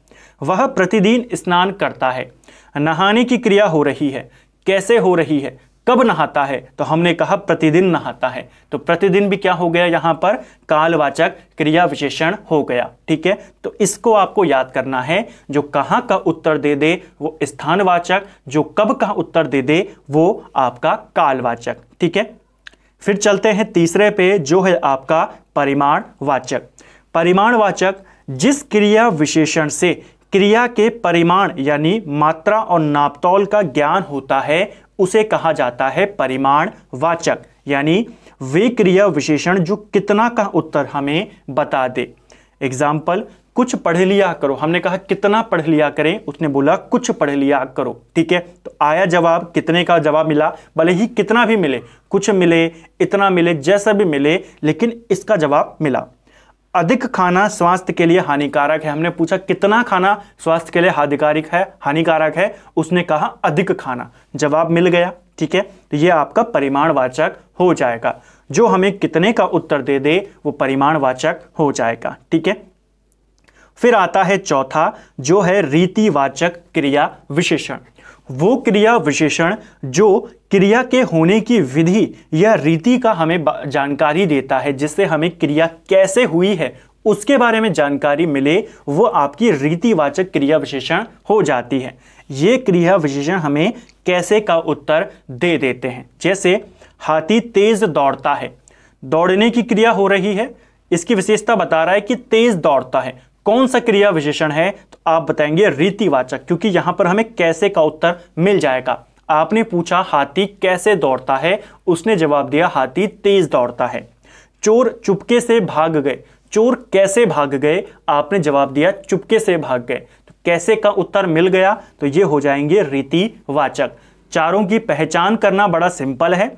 वह प्रतिदिन स्नान करता है नहाने की क्रिया हो रही है कैसे हो रही है कब नहाता है तो हमने कहा प्रतिदिन नहाता है तो प्रतिदिन भी क्या हो गया यहां पर कालवाचक क्रिया विशेषण हो गया ठीक है तो इसको आपको याद करना है जो कहां का उत्तर दे दे वो स्थानवाचक जो कब का उत्तर दे दे वो आपका कालवाचक ठीक है फिर चलते हैं तीसरे पे जो है आपका परिमाण वाचक परिमाण वाचक जिस क्रिया विशेषण से क्रिया के परिमाण यानी मात्रा और नापतौल का ज्ञान होता है उसे कहा जाता है परिमाण वाचक यानी वे क्रिया विशेषण जो कितना का उत्तर हमें बता दे एग्जाम्पल कुछ पढ़ लिया करो हमने कहा कितना पढ़ लिया करें उसने बोला कुछ पढ़ लिया करो ठीक है तो आया जवाब कितने का जवाब मिला भले ही कितना भी मिले कुछ मिले इतना मिले जैसा भी मिले लेकिन इसका जवाब मिला अधिक खाना स्वास्थ्य के लिए हानिकारक है हमने पूछा कितना खाना स्वास्थ्य के लिए हानिकारक है हानिकारक है उसने कहा अधिक खाना जवाब मिल गया ठीक है तो ये आपका परिमाणवाचक हो जाएगा जो हमें कितने का उत्तर दे दे वो परिमाणवाचक हो जाएगा ठीक है फिर आता है चौथा जो है रीतिवाचक क्रिया विशेषण वो क्रिया विशेषण जो क्रिया के होने की विधि या रीति का हमें जानकारी देता है जिससे हमें क्रिया कैसे हुई है उसके बारे में जानकारी मिले वो आपकी रीतिवाचक क्रिया विशेषण हो जाती है ये क्रिया विशेषण हमें कैसे का उत्तर दे देते हैं जैसे हाथी तेज दौड़ता है दौड़ने की क्रिया हो रही है इसकी विशेषता बता रहा है कि तेज दौड़ता है कौन सा क्रिया विशेषण है तो आप बताएंगे रीतिवाचक क्योंकि यहां पर हमें कैसे का उत्तर मिल जाएगा आपने पूछा हाथी कैसे दौड़ता है उसने जवाब दिया हाथी तेज दौड़ता है चोर चुपके से भाग गए चोर कैसे भाग गए आपने जवाब दिया चुपके से भाग गए तो कैसे का उत्तर मिल गया तो ये हो जाएंगे रीतिवाचक चारों की पहचान करना बड़ा सिंपल है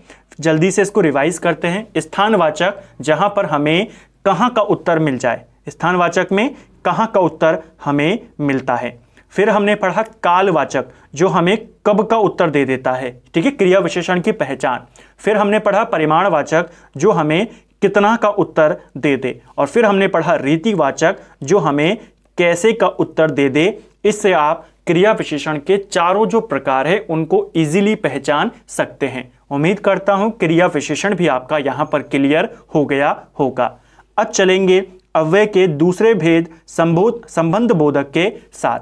जल्दी से इसको रिवाइज करते हैं स्थानवाचक जहां पर हमें कहाँ का उत्तर मिल जाए स्थानवाचक में कहाँ का उत्तर हमें मिलता है फिर हमने पढ़ा कालवाचक जो हमें कब का उत्तर दे देता है ठीक है क्रिया विशेषण की पहचान फिर हमने पढ़ा परिमाणवाचक जो हमें कितना का उत्तर दे दे और फिर हमने पढ़ा रीतिवाचक जो हमें कैसे का उत्तर दे दे इससे आप क्रिया विशेषण के चारों जो प्रकार है उनको इजीली पहचान सकते हैं उम्मीद करता हूं क्रिया विशेषण भी आपका यहां पर क्लियर हो गया होगा अब चलेंगे अव्यय के दूसरे भेद संबोध संबंध बोधक के साथ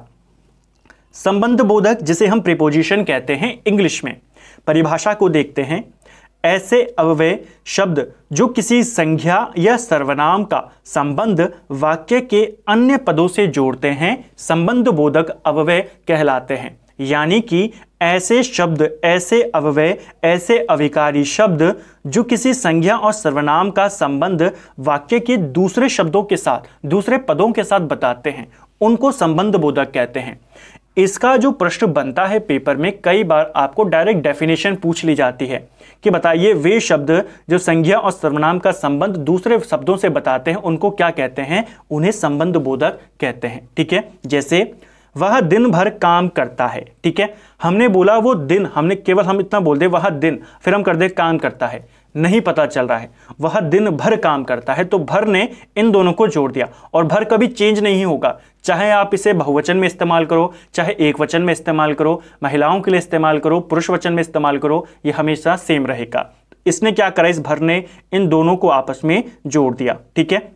संबंध बोधक जिसे हम प्रिपोजिशन कहते हैं इंग्लिश में परिभाषा को देखते हैं ऐसे अव्यय शब्द जो किसी संज्ञा या सर्वनाम का संबंध वाक्य के अन्य पदों से जोड़ते हैं संबंध बोधक अव्यय कहलाते हैं यानी कि ऐसे शब्द ऐसे अव्यय ऐसे अविकारी शब्द जो किसी संज्ञा और सर्वनाम का संबंध वाक्य के दूसरे शब्दों के साथ दूसरे पदों के साथ बताते हैं उनको संबंध बोधक कहते हैं इसका जो प्रश्न बनता है पेपर में कई बार आपको डायरेक्ट डेफिनेशन पूछ ली जाती है कि बताइए वे शब्द जो संज्ञा और सर्वनाम का संबंध दूसरे शब्दों से बताते हैं उनको क्या कहते हैं उन्हें संबंध बोधक कहते हैं ठीक है जैसे वह दिन भर काम करता है ठीक है हमने बोला वो दिन हमने केवल हम इतना बोल दे वह दिन फिर हम कर दे काम करता है नहीं पता चल रहा है वह दिन भर काम करता है तो भर ने इन दोनों को जोड़ दिया और भर कभी चेंज नहीं होगा चाहे आप इसे बहुवचन में इस्तेमाल करो चाहे एक वचन में इस्तेमाल करो महिलाओं के लिए इस्तेमाल करो पुरुष वचन में इस्तेमाल करो ये हमेशा सेम रहेगा इसने क्या करा इस भर ने इन दोनों को आपस में जोड़ दिया ठीक है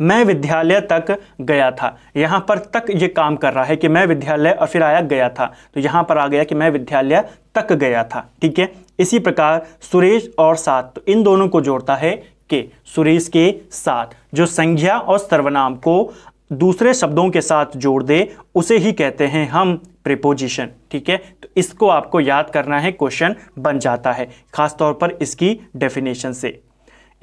मैं विद्यालय तक गया था यहाँ पर तक ये काम कर रहा है कि मैं विद्यालय और फिर आया गया था तो यहाँ पर आ गया कि मैं विद्यालय तक गया था ठीक है इसी प्रकार सुरेश और साथ तो इन दोनों को जोड़ता है के सुरेश के साथ जो संज्ञा और सर्वनाम को दूसरे शब्दों के साथ जोड़ दे उसे ही कहते हैं हम प्रिपोजिशन ठीक है तो इसको आपको याद करना है क्वेश्चन बन जाता है खासतौर पर इसकी डेफिनेशन से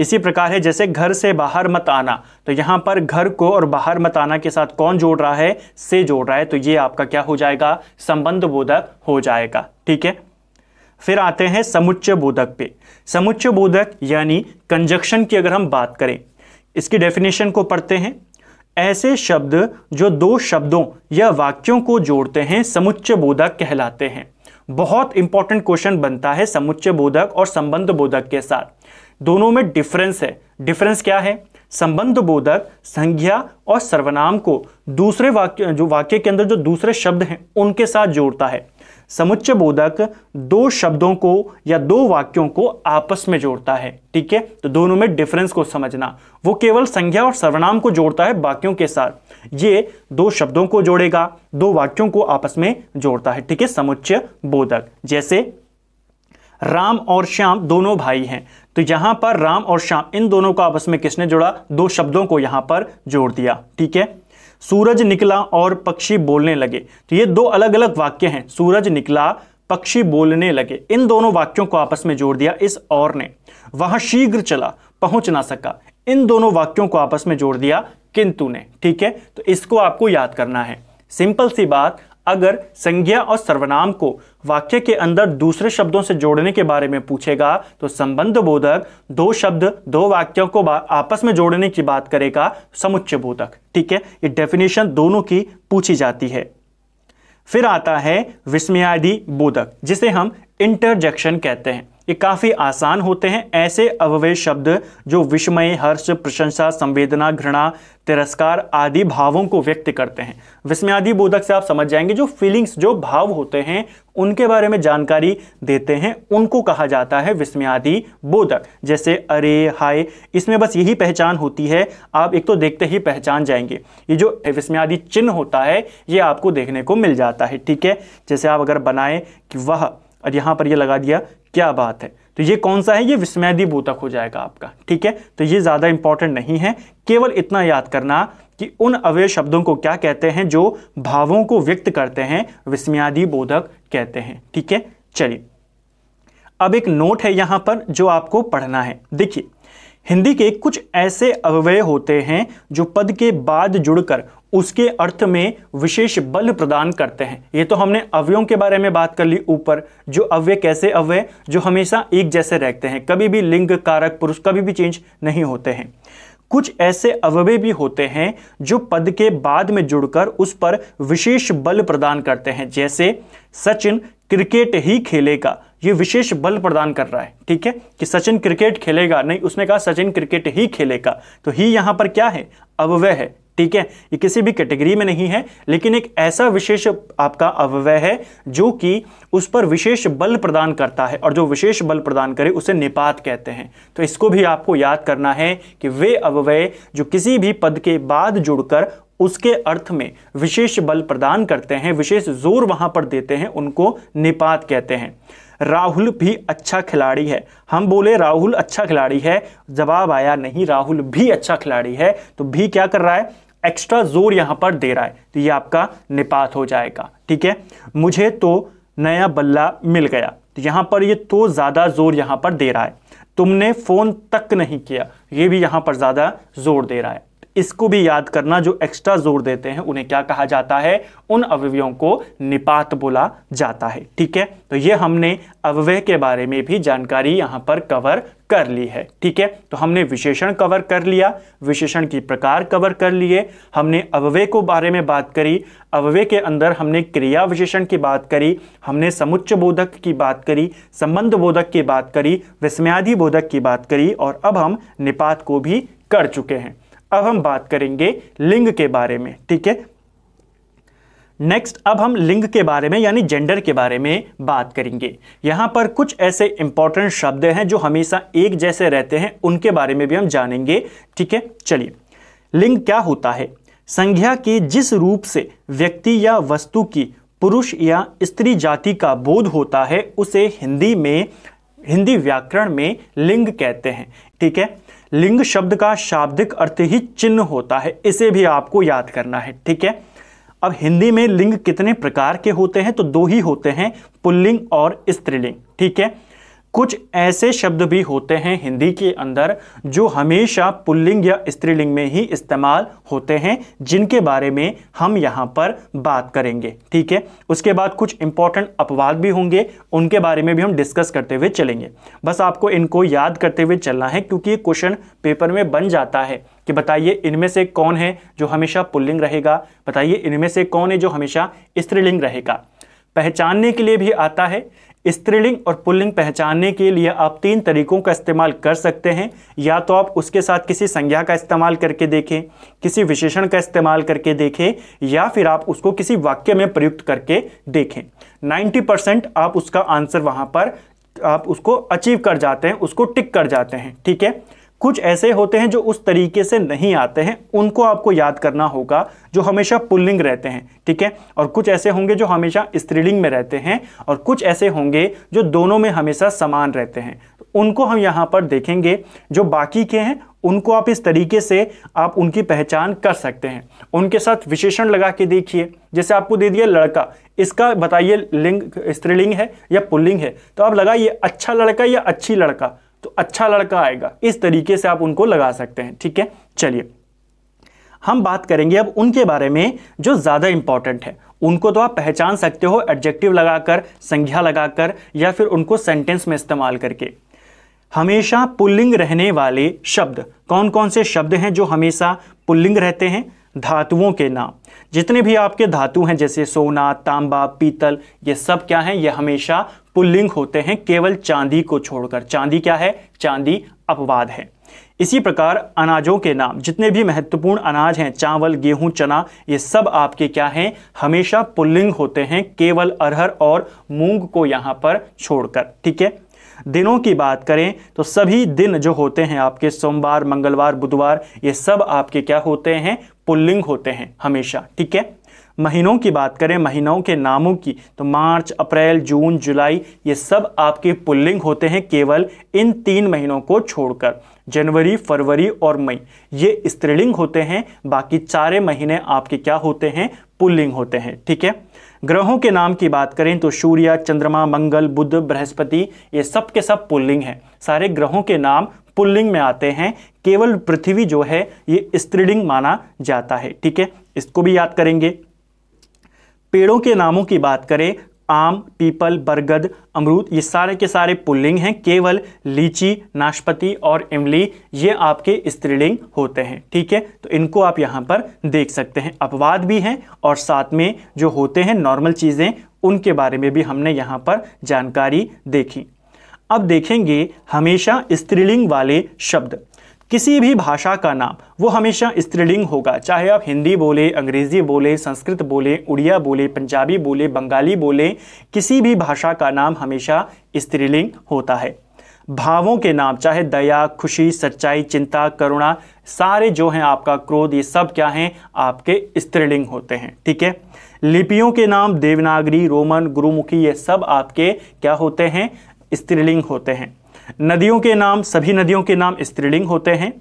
इसी प्रकार है जैसे घर से बाहर मत आना तो यहां पर घर को और बाहर मत आना के साथ कौन जोड़ रहा है से जोड़ रहा है तो ये आपका क्या हो जाएगा संबंध बोधक हो जाएगा ठीक है फिर आते हैं समुच्च बोधक पे समुच्च बोधक यानी कंजक्शन की अगर हम बात करें इसकी डेफिनेशन को पढ़ते हैं ऐसे शब्द जो दो शब्दों या वाक्यों को जोड़ते हैं समुच्च बोधक कहलाते हैं बहुत इंपॉर्टेंट क्वेश्चन बनता है समुच्च बोधक और संबंध बोधक के साथ दोनों में डिफरेंस है डिफरेंस क्या है संबंध बोधक संज्ञा और सर्वनाम को दूसरे वाक्य जो वाक्य के अंदर जो दूसरे शब्द हैं उनके साथ जोड़ता है समुच्च बोधक दो शब्दों को या दो वाक्यों को आपस में जोड़ता है ठीक है तो दोनों में डिफरेंस को समझना वो केवल संज्ञा और सर्वनाम को जोड़ता है वाक्यों के साथ ये दो शब्दों को जोड़ेगा दो वाक्यों को आपस में जोड़ता है ठीक है समुच्च बोधक जैसे राम और श्याम दोनों भाई हैं तो यहां पर राम और श्याम इन दोनों को आपस में किसने जोड़ा दो शब्दों को यहां पर जोड़ दिया ठीक है सूरज निकला और पक्षी बोलने लगे तो ये दो अलग अलग वाक्य हैं सूरज निकला पक्षी बोलने लगे इन दोनों वाक्यों को आपस में जोड़ दिया इस और ने वह शीघ्र चला पहुंच ना सका इन दोनों वाक्यों को आपस में जोड़ दिया किंतु ने ठीक है तो इसको आपको याद करना है सिंपल सी बात अगर संज्ञा और सर्वनाम को वाक्य के अंदर दूसरे शब्दों से जोड़ने के बारे में पूछेगा तो संबंध बोधक दो शब्द दो वाक्यों को आपस में जोड़ने की बात करेगा समुच्चय बोधक ठीक है ये डेफिनेशन दोनों की पूछी जाती है फिर आता है विस्मयादि बोधक जिसे हम इंटरजेक्शन कहते हैं ये काफ़ी आसान होते हैं ऐसे अवव्यय शब्द जो विस्मय हर्ष प्रशंसा संवेदना घृणा तिरस्कार आदि भावों को व्यक्त करते हैं आदि बोधक से आप समझ जाएंगे जो फीलिंग्स जो भाव होते हैं उनके बारे में जानकारी देते हैं उनको कहा जाता है आदि बोधक जैसे अरे हाय इसमें बस यही पहचान होती है आप एक तो देखते ही पहचान जाएंगे ये जो आदि चिन्ह होता है ये आपको देखने को मिल जाता है ठीक है जैसे आप अगर बनाए कि वह और यहाँ पर ये लगा दिया क्या बात है तो ये कौन सा है ये विस्मैदी बोधक हो जाएगा आपका ठीक है तो ये ज़्यादा इंपॉर्टेंट नहीं है केवल इतना याद करना कि उन अवय शब्दों को क्या कहते हैं जो भावों को व्यक्त करते हैं विस्मयादि बोधक कहते हैं ठीक है चलिए अब एक नोट है यहां पर जो आपको पढ़ना है देखिए हिंदी के कुछ ऐसे अव्यय होते हैं जो पद के बाद जुड़कर उसके अर्थ में विशेष बल प्रदान करते हैं ये तो हमने अवयों के बारे में बात कर ली ऊपर जो अव्यय कैसे अव्यय जो हमेशा एक जैसे रहते हैं कभी भी लिंग कारक पुरुष कभी भी चेंज नहीं होते हैं कुछ ऐसे अव्यय भी होते हैं जो पद के बाद में जुड़कर उस पर विशेष बल प्रदान करते हैं जैसे सचिन क्रिकेट ही खेलेगा ये विशेष बल प्रदान कर रहा है ठीक है कि सचिन क्रिकेट खेलेगा नहीं उसने कहा सचिन क्रिकेट ही खेलेगा तो ही यहां पर क्या है अवय है ठीक है ये किसी भी कैटेगरी में नहीं है लेकिन एक ऐसा विशेष आपका अवय है जो कि उस पर विशेष बल प्रदान करता है और जो विशेष बल प्रदान करे उसे निपात कहते हैं तो इसको भी आपको याद करना है कि वे अवय जो किसी भी पद के बाद जुड़कर उसके अर्थ में विशेष बल प्रदान करते हैं विशेष जोर वहां पर देते हैं उनको निपात कहते हैं राहुल भी अच्छा खिलाड़ी है हम बोले राहुल अच्छा खिलाड़ी है जवाब आया नहीं राहुल भी अच्छा खिलाड़ी है तो भी क्या कर रहा है एक्स्ट्रा जोर यहाँ पर दे रहा है तो ये आपका निपात हो जाएगा ठीक है मुझे तो नया बल्ला मिल गया तो यहाँ पर ये तो ज़्यादा जोर यहाँ पर दे रहा है तुमने फ़ोन तक नहीं किया ये भी यहाँ पर ज़्यादा जोर दे रहा है इसको भी याद करना जो एक्स्ट्रा जोर देते हैं उन्हें क्या कहा जाता है उन अवयवों को निपात बोला जाता है ठीक है तो ये हमने अवयव के बारे में भी जानकारी यहाँ पर कवर कर ली है ठीक है तो हमने विशेषण कवर कर लिया विशेषण की प्रकार कवर कर लिए हमने अवय को बारे में बात करी अवय के अंदर हमने क्रिया विशेषण की बात करी हमने समुच्च बोधक की बात करी संबंध बोधक की बात करी विस्म्यादि बोधक की बात करी और अब हम निपात को भी कर चुके हैं अब हम बात करेंगे लिंग के बारे में ठीक है नेक्स्ट अब हम लिंग के बारे में यानी जेंडर के बारे में बात करेंगे यहां पर कुछ ऐसे इंपॉर्टेंट शब्द हैं जो हमेशा एक जैसे रहते हैं उनके बारे में भी हम जानेंगे ठीक है चलिए लिंग क्या होता है संज्ञा के जिस रूप से व्यक्ति या वस्तु की पुरुष या स्त्री जाति का बोध होता है उसे हिंदी में हिंदी व्याकरण में लिंग कहते हैं ठीक है लिंग शब्द का शाब्दिक अर्थ ही चिन्ह होता है इसे भी आपको याद करना है ठीक है अब हिंदी में लिंग कितने प्रकार के होते हैं तो दो ही होते हैं पुल्लिंग और स्त्रीलिंग ठीक है कुछ ऐसे शब्द भी होते हैं हिंदी के अंदर जो हमेशा पुल्लिंग या स्त्रीलिंग में ही इस्तेमाल होते हैं जिनके बारे में हम यहाँ पर बात करेंगे ठीक है उसके बाद कुछ इंपॉर्टेंट अपवाद भी होंगे उनके बारे में भी हम डिस्कस करते हुए चलेंगे बस आपको इनको याद करते हुए चलना है क्योंकि ये क्वेश्चन पेपर में बन जाता है कि बताइए इनमें से कौन है जो हमेशा पुल्लिंग रहेगा बताइए इनमें से कौन है जो हमेशा स्त्रीलिंग रहेगा पहचानने के लिए भी आता है स्त्रीलिंग और पुल्लिंग पहचानने के लिए आप तीन तरीकों का इस्तेमाल कर सकते हैं या तो आप उसके साथ किसी संज्ञा का इस्तेमाल करके देखें किसी विशेषण का इस्तेमाल करके देखें या फिर आप उसको किसी वाक्य में प्रयुक्त करके देखें 90 परसेंट आप उसका आंसर वहां पर आप उसको अचीव कर जाते हैं उसको टिक कर जाते हैं ठीक है कुछ ऐसे होते हैं जो उस तरीके से नहीं आते हैं उनको आपको याद करना होगा जो हमेशा पुल्लिंग रहते हैं ठीक है और कुछ ऐसे होंगे जो हमेशा स्त्रीलिंग में रहते हैं और कुछ ऐसे होंगे जो दोनों में हमेशा समान रहते हैं उनको हम यहाँ पर देखेंगे जो बाकी के हैं उनको आप इस तरीके से आप उनकी पहचान कर सकते हैं उनके साथ विशेषण लगा के देखिए जैसे आपको दे दिया लड़का इसका बताइए लिंग स्त्रीलिंग है या पुल्लिंग है तो आप लगाइए अच्छा लड़का या अच्छी लड़का तो अच्छा लड़का आएगा इस तरीके से आप उनको लगा सकते हैं ठीक है चलिए हम बात करेंगे अब उनके बारे में जो ज़्यादा इंपॉर्टेंट है उनको तो आप पहचान सकते हो एडजेक्टिव लगाकर संज्ञा लगाकर या फिर उनको सेंटेंस में इस्तेमाल करके हमेशा पुल्लिंग रहने वाले शब्द कौन कौन से शब्द हैं जो हमेशा पुल्लिंग रहते हैं धातुओं के नाम जितने भी आपके धातु हैं जैसे सोना तांबा पीतल ये सब क्या हैं ये हमेशा पुल्लिंग होते हैं केवल चांदी को छोड़कर चांदी क्या है चांदी अपवाद है इसी प्रकार अनाजों के नाम जितने भी महत्वपूर्ण अनाज हैं चावल गेहूं चना ये सब आपके क्या हैं हमेशा पुल्लिंग होते हैं केवल अरहर और मूंग को यहां पर छोड़कर ठीक है दिनों की बात करें तो सभी दिन जो होते हैं आपके सोमवार मंगलवार बुधवार ये सब आपके क्या होते हैं पुल्लिंग होते हैं हमेशा ठीक है महीनों की बात करें महीनों के नामों की तो मार्च अप्रैल जून जुलाई ये सब आपके पुल्लिंग होते हैं केवल इन तीन महीनों को छोड़कर जनवरी फरवरी और मई ये स्त्रीलिंग होते हैं बाकी चारे महीने आपके क्या होते हैं पुल्लिंग होते हैं ठीक है ग्रहों के नाम की बात करें तो सूर्य चंद्रमा मंगल बुध बृहस्पति ये सब के सब पुल्लिंग हैं सारे ग्रहों के नाम पुल्लिंग में आते हैं केवल पृथ्वी जो है ये स्त्रीलिंग माना जाता है ठीक है इसको भी याद करेंगे पेड़ों के नामों की बात करें आम पीपल बरगद अमरूद ये सारे के सारे पुल्लिंग हैं केवल लीची नाशपति और इमली ये आपके स्त्रीलिंग होते हैं ठीक है तो इनको आप यहाँ पर देख सकते हैं अपवाद भी हैं और साथ में जो होते हैं नॉर्मल चीज़ें उनके बारे में भी हमने यहाँ पर जानकारी देखी अब देखेंगे हमेशा स्त्रीलिंग वाले शब्द किसी भी भाषा का नाम वो हमेशा स्त्रीलिंग होगा चाहे आप हिंदी बोले अंग्रेज़ी बोले संस्कृत बोले उड़िया बोले पंजाबी बोले बंगाली बोले किसी भी भाषा का नाम हमेशा स्त्रीलिंग होता है भावों के नाम चाहे दया खुशी सच्चाई चिंता करुणा सारे जो हैं आपका क्रोध ये सब क्या हैं आपके स्त्रीलिंग होते हैं ठीक है लिपियों के नाम देवनागरी रोमन गुरुमुखी ये सब आपके क्या होते हैं स्त्रीलिंग होते हैं नदियों के नाम सभी नदियों के नाम स्त्रीलिंग होते हैं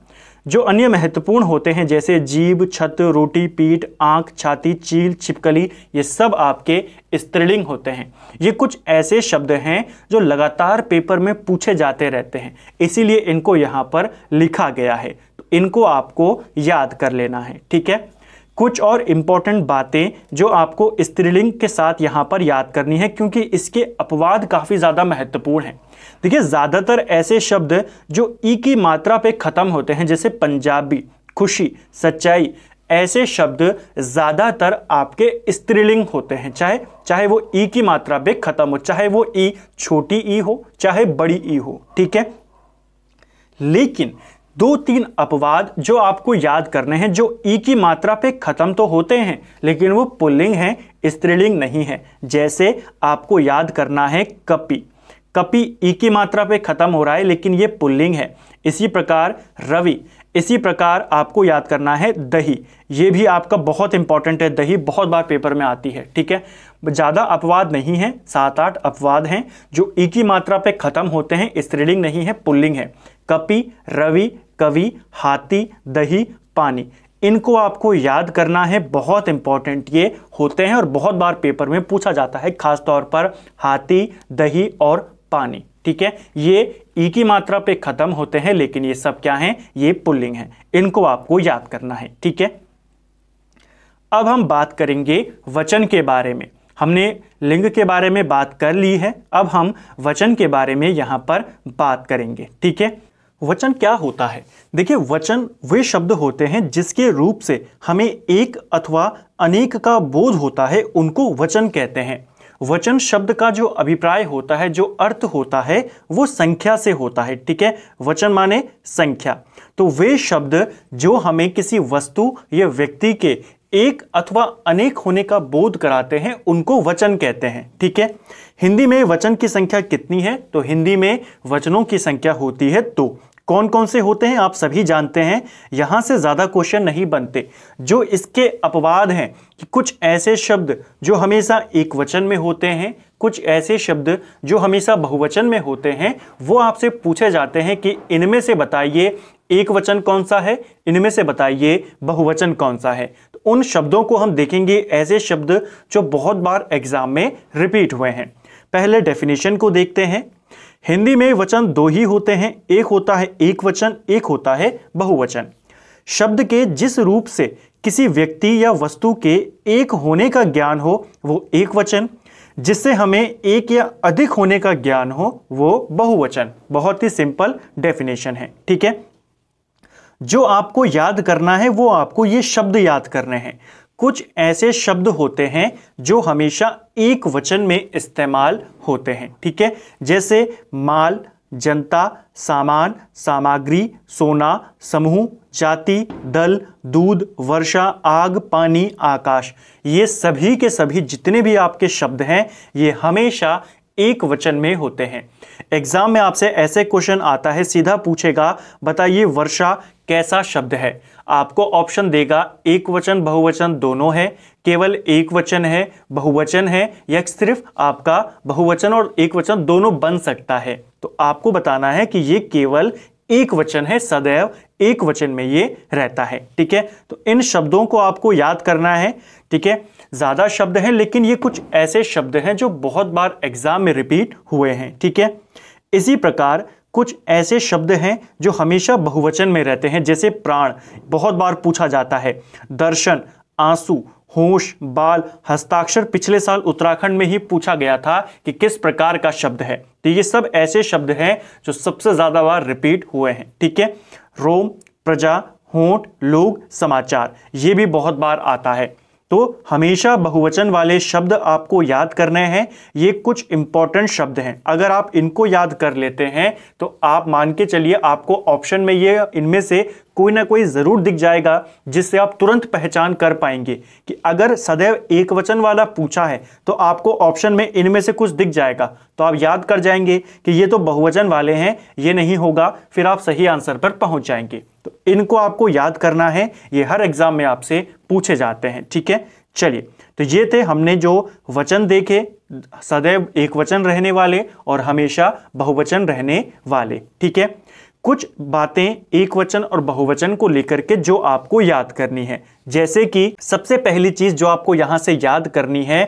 जो अन्य महत्वपूर्ण होते हैं जैसे जीव छत रोटी पीठ आंख छाती चील छिपकली ये सब आपके स्त्रीलिंग होते हैं ये कुछ ऐसे शब्द हैं जो लगातार पेपर में पूछे जाते रहते हैं इसीलिए इनको यहाँ पर लिखा गया है तो इनको आपको याद कर लेना है ठीक है कुछ और इम्पॉर्टेंट बातें जो आपको स्त्रीलिंग के साथ यहाँ पर याद करनी है क्योंकि इसके अपवाद काफ़ी ज़्यादा महत्वपूर्ण हैं देखिए ज़्यादातर ऐसे शब्द जो ई की मात्रा पे ख़त्म होते हैं जैसे पंजाबी खुशी सच्चाई ऐसे शब्द ज़्यादातर आपके स्त्रीलिंग होते हैं चाहे चाहे वो ई की मात्रा पे ख़त्म हो चाहे वो ई छोटी ई हो चाहे बड़ी ई हो ठीक है लेकिन दो तीन अपवाद जो आपको याद करने हैं जो ई की मात्रा पे ख़त्म तो होते हैं लेकिन वो पुल्लिंग हैं स्त्रीलिंग नहीं है जैसे आपको याद करना है कपि कपि ई की मात्रा पे ख़त्म हो रहा है लेकिन ये पुल्लिंग है इसी प्रकार रवि इसी प्रकार आपको याद करना है दही ये भी आपका बहुत इंपॉर्टेंट है दही बहुत बार पेपर में आती है ठीक है ज़्यादा अपवाद नहीं है सात आठ अपवाद हैं जो एक ही मात्रा पे ख़त्म होते हैं स्त्रीलिंग नहीं है पुल्लिंग है कपि रवि कवि हाथी दही पानी इनको आपको याद करना है बहुत इंपॉर्टेंट ये होते हैं और बहुत बार पेपर में पूछा जाता है खासतौर पर हाथी दही और पानी ठीक है ये ई की मात्रा पे ख़त्म होते हैं लेकिन ये सब क्या है ये पुल्लिंग है इनको आपको याद करना है ठीक है अब हम बात करेंगे वचन के बारे में हमने लिंग के बारे में बात कर ली है अब हम वचन के बारे में यहाँ पर बात करेंगे ठीक है वचन क्या होता है देखिए वचन वे शब्द होते हैं जिसके रूप से हमें एक अथवा अनेक का बोध होता है उनको वचन कहते हैं वचन शब्द का जो अभिप्राय होता है जो अर्थ होता है वो संख्या से होता है ठीक है वचन माने संख्या तो वे शब्द जो हमें किसी वस्तु या व्यक्ति के एक अथवा अनेक होने का बोध कराते हैं उनको वचन कहते हैं ठीक है हिंदी में वचन की संख्या कितनी है तो हिंदी में वचनों की संख्या होती है तो। कौन कौन से होते हैं आप सभी जानते हैं यहां से ज़्यादा क्वेश्चन नहीं बनते जो इसके अपवाद हैं कि कुछ ऐसे शब्द जो हमेशा एक वचन में होते हैं कुछ ऐसे शब्द जो हमेशा बहुवचन में होते हैं वो आपसे पूछे जाते हैं कि इनमें से बताइए एक वचन कौन सा है इनमें से बताइए बहुवचन कौन सा है उन शब्दों को हम देखेंगे ऐसे शब्द जो बहुत बार एग्जाम में रिपीट हुए हैं पहले डेफिनेशन को देखते हैं हिंदी में वचन दो ही होते हैं एक होता है एक वचन एक होता है बहुवचन शब्द के जिस रूप से किसी व्यक्ति या वस्तु के एक होने का ज्ञान हो वो एक वचन जिससे हमें एक या अधिक होने का ज्ञान हो वो बहुवचन बहुत ही सिंपल डेफिनेशन है ठीक है जो आपको याद करना है वो आपको ये शब्द याद करने हैं कुछ ऐसे शब्द होते हैं जो हमेशा एक वचन में इस्तेमाल होते हैं ठीक है जैसे माल जनता सामान सामग्री सोना समूह जाति दल दूध वर्षा आग पानी आकाश ये सभी के सभी जितने भी आपके शब्द हैं ये हमेशा एक वचन में होते हैं एग्जाम में आपसे ऐसे क्वेश्चन आता है सीधा पूछेगा बताइए वर्षा कैसा शब्द है आपको ऑप्शन देगा एक वचन बहुवचन दोनों है केवल एक वचन है बहुवचन है या सिर्फ आपका बहुवचन और एक वचन दोनों बन सकता है तो आपको बताना है कि ये केवल एक वचन है सदैव एक वचन में ये रहता है ठीक है तो इन शब्दों को आपको याद करना है ठीक है ज़्यादा शब्द हैं लेकिन ये कुछ ऐसे शब्द हैं जो बहुत बार एग्जाम में रिपीट हुए हैं ठीक है इसी प्रकार कुछ ऐसे शब्द हैं जो हमेशा बहुवचन में रहते हैं जैसे प्राण बहुत बार पूछा जाता है दर्शन आंसू होश बाल हस्ताक्षर पिछले साल उत्तराखंड में ही पूछा गया था कि किस प्रकार का शब्द है तो ये सब ऐसे शब्द हैं जो सबसे ज़्यादा बार रिपीट हुए हैं ठीक है रोम प्रजा होंठ लोग समाचार ये भी बहुत बार आता है तो हमेशा बहुवचन वाले शब्द आपको याद करने हैं ये कुछ इंपॉर्टेंट शब्द हैं अगर आप इनको याद कर लेते हैं तो आप मान के चलिए आपको ऑप्शन में ये इनमें से कोई ना कोई ज़रूर दिख जाएगा जिससे आप तुरंत पहचान कर पाएंगे कि अगर सदैव एक वचन वाला पूछा है तो आपको ऑप्शन में इनमें से कुछ दिख जाएगा तो आप याद कर जाएंगे कि ये तो बहुवचन वाले हैं ये नहीं होगा फिर आप सही आंसर पर पहुंच जाएंगे तो इनको आपको याद करना है ये हर एग्ज़ाम में आपसे पूछे जाते हैं ठीक है चलिए तो ये थे हमने जो वचन देखे सदैव एक वचन रहने वाले और हमेशा बहुवचन रहने वाले ठीक है कुछ बातें एक वचन और बहुवचन को लेकर के जो आपको याद करनी है जैसे कि सबसे पहली चीज जो आपको यहां से याद करनी है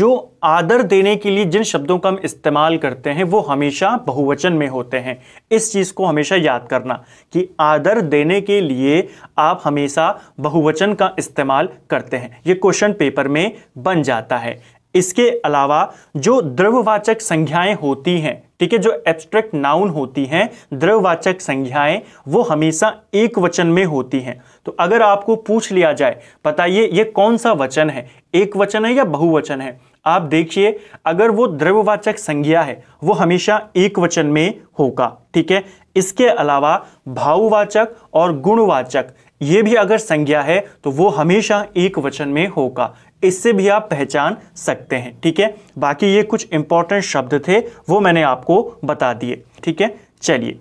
जो आदर देने के लिए जिन शब्दों का हम इस्तेमाल करते हैं वो हमेशा बहुवचन में होते हैं इस चीज को हमेशा याद करना कि आदर देने के लिए आप हमेशा बहुवचन का इस्तेमाल करते हैं ये क्वेश्चन पेपर में बन जाता है इसके अलावा जो द्रववाचक संज्ञाएं होती हैं ठीक है जो एब्स्ट्रैक्ट नाउन होती हैं द्रववाचक संज्ञाएं वो हमेशा एक वचन में होती हैं तो अगर आपको पूछ लिया जाए बताइए ये कौन सा वचन है एक वचन है या बहुवचन है आप देखिए अगर वो द्रव्यवाचक संज्ञा है वो हमेशा एक वचन में होगा ठीक है इसके अलावा भाववाचक और गुणवाचक ये भी अगर संज्ञा है तो वो हमेशा एक वचन में होगा इससे भी आप पहचान सकते हैं ठीक है बाकी ये कुछ इंपॉर्टेंट शब्द थे वो मैंने आपको बता दिए ठीक है चलिए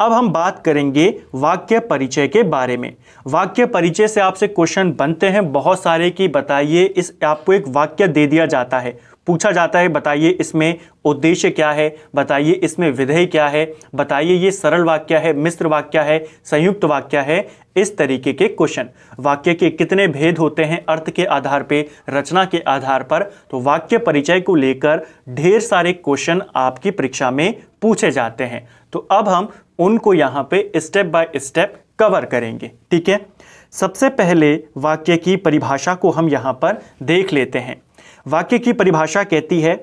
अब हम बात करेंगे वाक्य परिचय के बारे में वाक्य परिचय से आपसे क्वेश्चन बनते हैं बहुत सारे कि बताइए इस आपको एक वाक्य दे दिया जाता है पूछा जाता है बताइए इसमें उद्देश्य क्या है बताइए इसमें विधेय क्या है बताइए ये सरल वाक्य है मिश्र वाक्य है संयुक्त वाक्य है इस तरीके के क्वेश्चन वाक्य के कितने भेद होते हैं अर्थ के आधार पे रचना के आधार पर तो वाक्य परिचय को लेकर ढेर सारे क्वेश्चन आपकी परीक्षा में पूछे जाते हैं तो अब हम उनको यहाँ पे स्टेप बाय स्टेप कवर करेंगे ठीक है सबसे पहले वाक्य की परिभाषा को हम यहाँ पर देख लेते हैं वाक्य की परिभाषा कहती है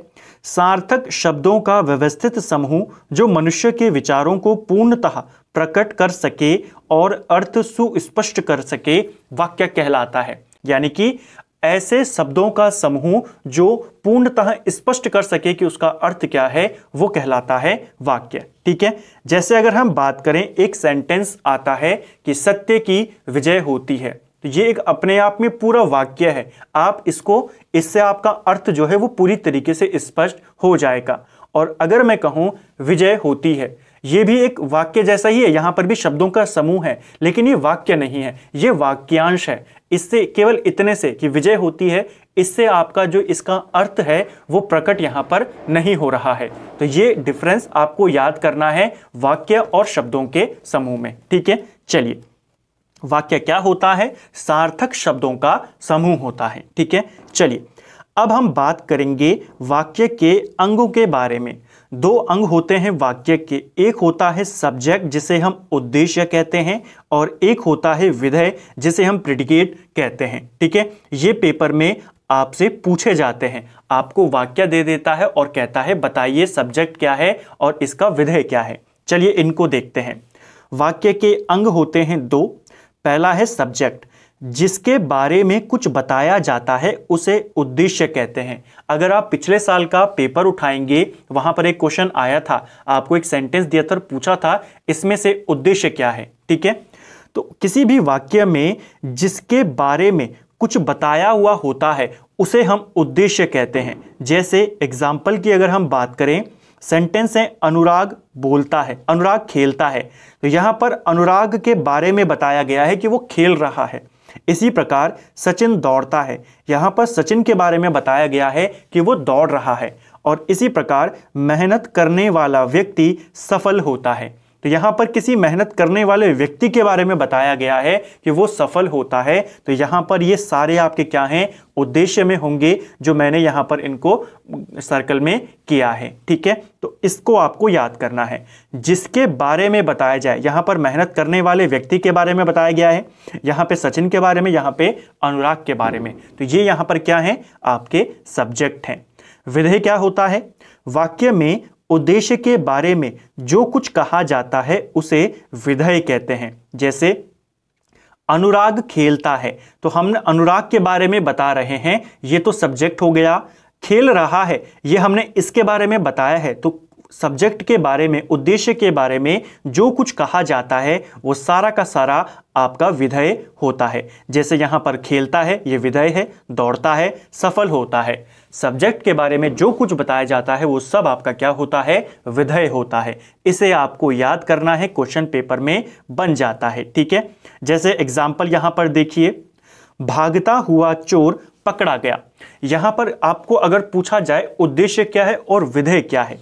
सार्थक शब्दों का व्यवस्थित समूह जो मनुष्य के विचारों को पूर्णतः प्रकट कर सके और अर्थ सुस्पष्ट कर सके वाक्य कहलाता है यानी कि ऐसे शब्दों का समूह जो पूर्णतः स्पष्ट कर सके कि उसका अर्थ क्या है वो कहलाता है वाक्य ठीक है जैसे अगर हम बात करें एक सेंटेंस आता है कि सत्य की विजय होती है तो ये एक अपने आप में पूरा वाक्य है आप इसको इससे आपका अर्थ जो है वो पूरी तरीके से स्पष्ट हो जाएगा और अगर मैं कहूं विजय होती है ये भी एक वाक्य जैसा ही है यहां पर भी शब्दों का समूह है लेकिन ये वाक्य नहीं है ये वाक्यांश है इससे केवल इतने से कि विजय होती है इससे आपका जो इसका अर्थ है वो प्रकट यहाँ पर नहीं हो रहा है तो ये डिफरेंस आपको याद करना है वाक्य और शब्दों के समूह में ठीक है चलिए वाक्य क्या होता है सार्थक शब्दों का समूह होता है ठीक है चलिए अब हम बात करेंगे वाक्य के अंगों के बारे में दो अंग होते हैं वाक्य के एक होता है सब्जेक्ट जिसे हम उद्देश्य कहते हैं और एक होता है विधेय जिसे हम प्रिडिकेट कहते हैं ठीक है ये पेपर में आपसे पूछे जाते हैं आपको वाक्य दे देता है और कहता है बताइए सब्जेक्ट क्या है और इसका विधेय क्या है चलिए इनको देखते हैं वाक्य के अंग होते हैं दो पहला है सब्जेक्ट जिसके बारे में कुछ बताया जाता है उसे उद्देश्य कहते हैं अगर आप पिछले साल का पेपर उठाएंगे वहां पर एक क्वेश्चन आया था आपको एक सेंटेंस दिया था पूछा था इसमें से उद्देश्य क्या है ठीक है तो किसी भी वाक्य में जिसके बारे में कुछ बताया हुआ होता है उसे हम उद्देश्य कहते हैं जैसे एग्जाम्पल की अगर हम बात करें सेंटेंस है अनुराग बोलता है अनुराग खेलता है तो यहाँ पर अनुराग के बारे में बताया गया है कि वो खेल रहा है इसी प्रकार सचिन दौड़ता है यहाँ पर सचिन के बारे में बताया गया है कि वो दौड़ रहा है और इसी प्रकार मेहनत करने वाला व्यक्ति सफल होता है तो यहां पर किसी मेहनत करने वाले व्यक्ति के बारे में बताया गया है कि वो सफल होता है तो यहां पर ये सारे आपके क्या हैं उद्देश्य में होंगे जो मैंने यहां पर इनको सर्कल में किया है ठीक है तो इसको आपको याद करना है जिसके बारे में बताया जाए यहां पर मेहनत करने वाले व्यक्ति के बारे में बताया गया है यहां पर सचिन के बारे में यहां पर अनुराग के बारे में तो ये यहां पर क्या है आपके सब्जेक्ट हैं विधेय क्या होता है वाक्य में उद्देश्य के बारे में जो कुछ कहा जाता है उसे विधेय कहते हैं जैसे अनुराग खेलता है तो हम अनुराग के बारे में बता रहे हैं ये तो सब्जेक्ट हो गया खेल रहा है ये हमने इसके बारे में बताया है तो सब्जेक्ट के बारे में उद्देश्य के बारे में जो कुछ कहा जाता है वो सारा का सारा आपका विधेय होता है जैसे यहाँ पर खेलता है ये विधेय है दौड़ता है सफल होता है सब्जेक्ट के बारे में जो कुछ बताया जाता है वो सब आपका क्या होता है विधेय होता है इसे आपको याद करना है क्वेश्चन पेपर में बन जाता है ठीक है जैसे एग्जाम्पल यहां पर देखिए भागता हुआ चोर पकड़ा गया यहां पर आपको अगर पूछा जाए उद्देश्य क्या है और विधेय क्या है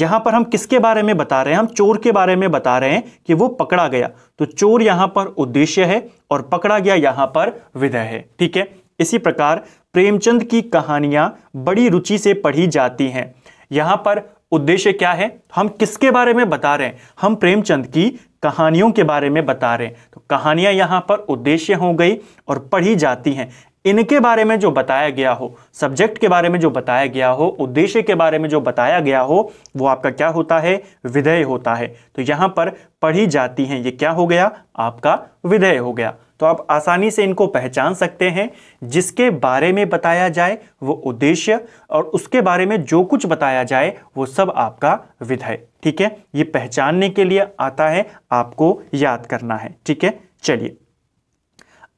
यहां पर हम किसके बारे में बता रहे हैं हम चोर के बारे में बता रहे हैं कि वो पकड़ा गया तो चोर यहां पर उद्देश्य है और पकड़ा गया यहां पर विधेय है ठीक है इसी प्रकार प्रेमचंद की कहानियां बड़ी रुचि से पढ़ी जाती हैं यहां पर उद्देश्य क्या है हम किसके बारे में बता रहे हैं हम प्रेमचंद की कहानियों के बारे में बता रहे हैं तो कहानियां यहां पर उद्देश्य हो गई और पढ़ी जाती हैं इनके बारे में जो बताया गया हो सब्जेक्ट के बारे में जो बताया गया हो उद्देश्य के बारे में जो बताया गया हो वो आपका क्या होता है विधेय होता है तो यहां पर पढ़ी जाती हैं ये क्या हो गया आपका विधेय हो गया तो आप आसानी से इनको पहचान सकते हैं जिसके बारे में बताया जाए वो उद्देश्य और उसके बारे में जो कुछ बताया जाए वो सब आपका विधेय ठीक है ये पहचानने के लिए आता है आपको याद करना है ठीक है चलिए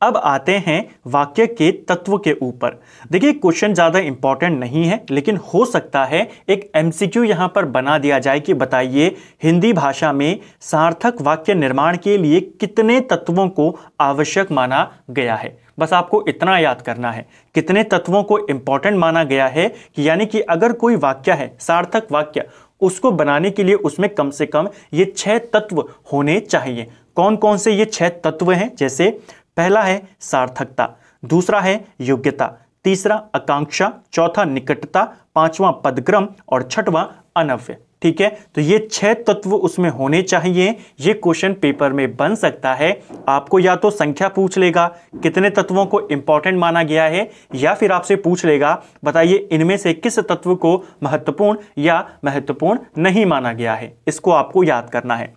अब आते हैं वाक्य के तत्व के ऊपर देखिए क्वेश्चन ज़्यादा इंपॉर्टेंट नहीं है लेकिन हो सकता है एक एमसीक्यू यहाँ पर बना दिया जाए कि बताइए हिंदी भाषा में सार्थक वाक्य निर्माण के लिए कितने तत्वों को आवश्यक माना गया है बस आपको इतना याद करना है कितने तत्वों को इम्पॉर्टेंट माना गया है कि यानी कि अगर कोई वाक्य है सार्थक वाक्य उसको बनाने के लिए उसमें कम से कम ये छह तत्व होने चाहिए कौन कौन से ये छह तत्व हैं जैसे पहला है सार्थकता दूसरा है योग्यता तीसरा आकांक्षा चौथा निकटता पांचवा पदक्रम और छठवां अनव्य ठीक है तो ये छह तत्व उसमें होने चाहिए ये क्वेश्चन पेपर में बन सकता है आपको या तो संख्या पूछ लेगा कितने तत्वों को इंपॉर्टेंट माना गया है या फिर आपसे पूछ लेगा बताइए इनमें से किस तत्व को महत्वपूर्ण या महत्वपूर्ण नहीं माना गया है इसको आपको याद करना है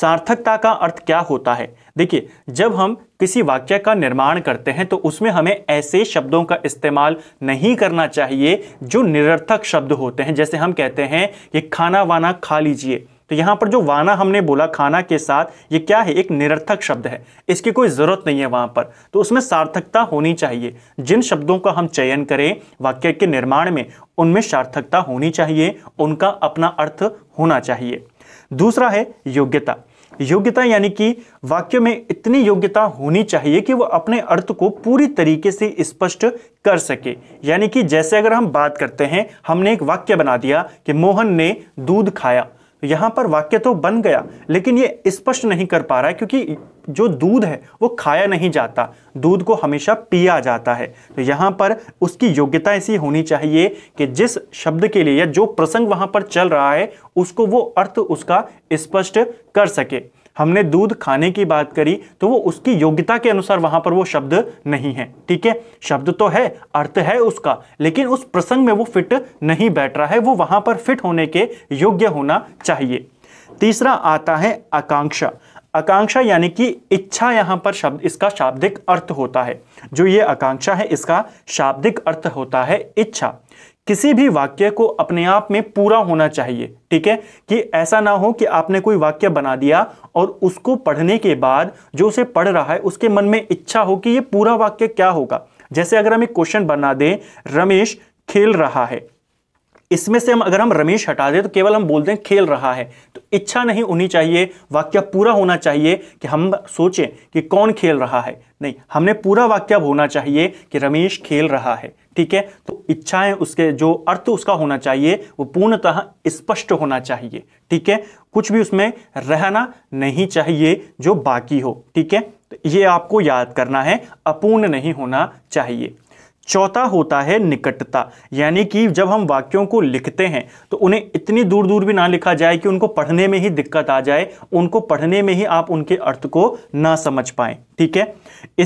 सार्थकता का अर्थ क्या होता है देखिए जब हम किसी वाक्य का निर्माण करते हैं तो उसमें हमें ऐसे शब्दों का इस्तेमाल नहीं करना चाहिए जो निरर्थक शब्द होते हैं जैसे हम कहते हैं कि खाना वाना खा लीजिए तो यहाँ पर जो वाना हमने बोला खाना के साथ ये क्या है एक निरर्थक शब्द है इसकी कोई ज़रूरत नहीं है वहाँ पर तो उसमें सार्थकता होनी चाहिए जिन शब्दों का हम चयन करें वाक्य के निर्माण में उनमें सार्थकता होनी चाहिए उनका अपना अर्थ होना चाहिए दूसरा है योग्यता योग्यता यानी कि वाक्य में इतनी योग्यता होनी चाहिए कि वह अपने अर्थ को पूरी तरीके से स्पष्ट कर सके यानी कि जैसे अगर हम बात करते हैं हमने एक वाक्य बना दिया कि मोहन ने दूध खाया तो यहाँ पर वाक्य तो बन गया लेकिन ये स्पष्ट नहीं कर पा रहा है क्योंकि जो दूध है वो खाया नहीं जाता दूध को हमेशा पिया जाता है तो यहाँ पर उसकी योग्यता ऐसी होनी चाहिए कि जिस शब्द के लिए या जो प्रसंग वहां पर चल रहा है उसको वो अर्थ उसका स्पष्ट कर सके हमने दूध खाने की बात करी तो वो उसकी योग्यता के अनुसार वहां पर वो शब्द नहीं है ठीक है शब्द तो है अर्थ है उसका लेकिन उस प्रसंग में वो फिट नहीं बैठ रहा है वो वहां पर फिट होने के योग्य होना चाहिए तीसरा आता है आकांक्षा आकांक्षा यानी कि इच्छा यहाँ पर शब्द इसका शाब्दिक अर्थ होता है जो ये आकांक्षा है इसका शाब्दिक अर्थ होता है इच्छा किसी भी वाक्य को अपने आप में पूरा होना चाहिए ठीक है कि ऐसा ना हो कि आपने कोई वाक्य बना दिया और उसको पढ़ने के बाद जो उसे पढ़ रहा है उसके मन में इच्छा हो कि ये पूरा वाक्य क्या होगा जैसे अगर हम एक क्वेश्चन बना दें रमेश खेल रहा है इसमें से हम अगर हम रमेश हटा दें तो केवल हम बोलते हैं खेल रहा है तो इच्छा नहीं होनी चाहिए वाक्य पूरा होना चाहिए कि हम सोचें कि कौन खेल रहा है नहीं हमने पूरा वाक्य होना चाहिए कि रमेश खेल रहा है ठीक है तो इच्छाएं उसके जो अर्थ उसका होना चाहिए वो पूर्णतः स्पष्ट होना चाहिए ठीक है कुछ भी उसमें रहना नहीं चाहिए जो बाकी हो ठीक है तो ये आपको याद करना है अपूर्ण नहीं होना चाहिए चौथा होता है निकटता यानी कि जब हम वाक्यों को लिखते हैं तो उन्हें इतनी दूर दूर भी ना लिखा जाए कि उनको पढ़ने में ही दिक्कत आ जाए उनको पढ़ने में ही आप उनके अर्थ को ना समझ पाए ठीक है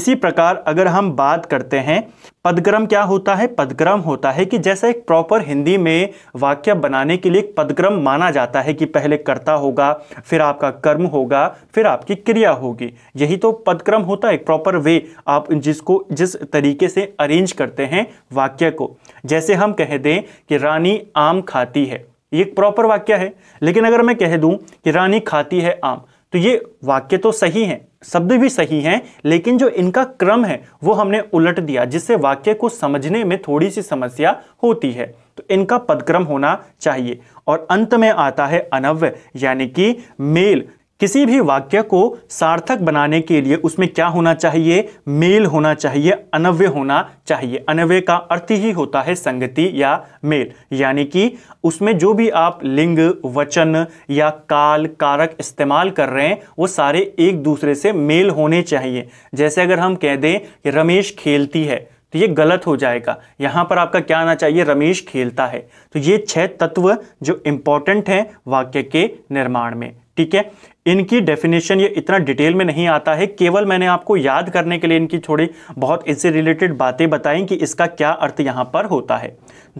इसी प्रकार अगर हम बात करते हैं पदक्रम क्या होता है पदक्रम होता है कि जैसा एक प्रॉपर हिंदी में वाक्य बनाने के लिए एक पदक्रम माना जाता है कि पहले कर्ता होगा फिर आपका कर्म होगा फिर आपकी क्रिया होगी यही तो पदक्रम होता है प्रॉपर वे आप जिसको जिस तरीके से अरेंज करते हैं वाक्य को जैसे हम कह दें कि रानी आम खाती है ये एक प्रॉपर वाक्य है लेकिन अगर मैं कह दूँ कि रानी खाती है आम तो ये वाक्य तो सही है शब्द भी सही हैं लेकिन जो इनका क्रम है वो हमने उलट दिया जिससे वाक्य को समझने में थोड़ी सी समस्या होती है तो इनका पदक्रम होना चाहिए और अंत में आता है अनव्य यानी कि मेल किसी भी वाक्य को सार्थक बनाने के लिए उसमें क्या होना चाहिए मेल होना चाहिए अनव्य होना चाहिए अनव्य का अर्थ ही होता है संगति या मेल यानी कि उसमें जो भी आप लिंग वचन या काल कारक इस्तेमाल कर रहे हैं वो सारे एक दूसरे से मेल होने चाहिए जैसे अगर हम कह दें कि रमेश खेलती है तो ये गलत हो जाएगा यहाँ पर आपका क्या आना चाहिए रमेश खेलता है तो ये छह तत्व जो इम्पोर्टेंट हैं वाक्य के निर्माण में ठीक है इनकी डेफिनेशन ये इतना डिटेल में नहीं आता है केवल मैंने आपको याद करने के लिए इनकी थोड़ी बहुत इससे रिलेटेड बातें बताई कि इसका क्या अर्थ यहाँ पर होता है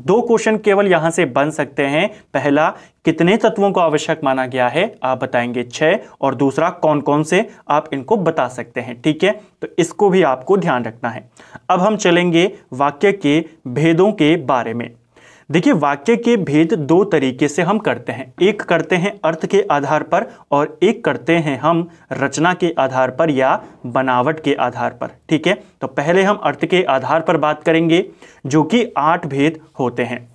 दो क्वेश्चन केवल यहाँ से बन सकते हैं पहला कितने तत्वों को आवश्यक माना गया है आप बताएंगे छः और दूसरा कौन कौन से आप इनको बता सकते हैं ठीक है तो इसको भी आपको ध्यान रखना है अब हम चलेंगे वाक्य के भेदों के बारे में देखिए वाक्य के भेद दो तरीके से हम करते हैं एक करते हैं अर्थ के आधार पर और एक करते हैं हम रचना के आधार पर या बनावट के आधार पर ठीक है तो पहले हम अर्थ के आधार पर बात करेंगे जो कि आठ भेद होते हैं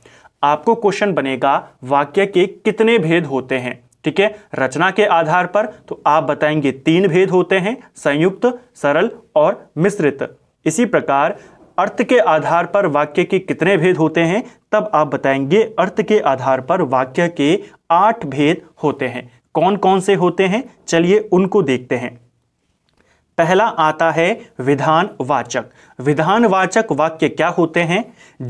आपको क्वेश्चन बनेगा वाक्य के कितने भेद होते हैं ठीक है रचना के आधार पर तो आप बताएंगे तीन भेद होते हैं संयुक्त सरल और मिश्रित इसी प्रकार अर्थ के आधार पर वाक्य के कितने भेद होते हैं तब आप बताएंगे अर्थ के आधार पर वाक्य के आठ भेद होते हैं कौन कौन से होते हैं चलिए उनको देखते हैं पहला आता है विधानवाचक विधानवाचक वाक्य क्या होते हैं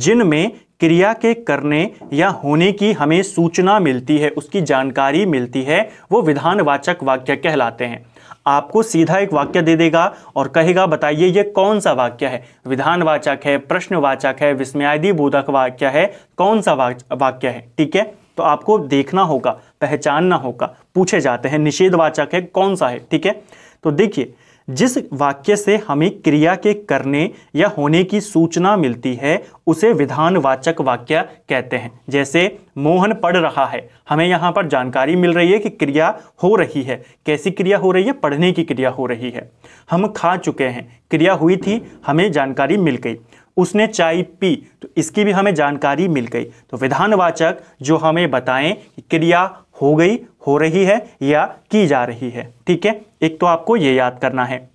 जिनमें क्रिया के करने या होने की हमें सूचना मिलती है उसकी जानकारी मिलती है वो विधानवाचक वाक्य कहलाते हैं आपको सीधा एक वाक्य दे देगा और कहेगा बताइए ये कौन सा वाक्य है विधानवाचक है प्रश्नवाचक है विस्मयादि बोधक वाक्य है कौन सा वाक्य है ठीक है तो आपको देखना होगा पहचानना होगा पूछे जाते हैं निषेधवाचक है कौन सा है ठीक है तो देखिए जिस वाक्य से हमें क्रिया के करने या होने की सूचना मिलती है उसे विधानवाचक वाक्य कहते हैं जैसे मोहन पढ़ रहा है हमें यहाँ पर जानकारी मिल रही है कि क्रिया हो रही है कैसी क्रिया हो रही है पढ़ने की क्रिया हो रही है हम खा चुके हैं क्रिया हुई थी हमें जानकारी मिल गई उसने चाय पी तो इसकी भी हमें जानकारी मिल गई तो विधानवाचक जो हमें बताएं कि क्रिया हो गई हो रही है या की जा रही है ठीक है एक तो आपको यह याद करना है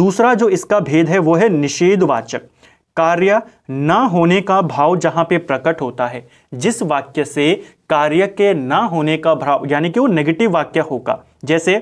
दूसरा जो इसका भेद है वो है निषेधवाचक कार्य ना होने का भाव जहां पे प्रकट होता है जिस वाक्य से कार्य के ना होने का भाव यानी कि वो नेगेटिव वाक्य होगा जैसे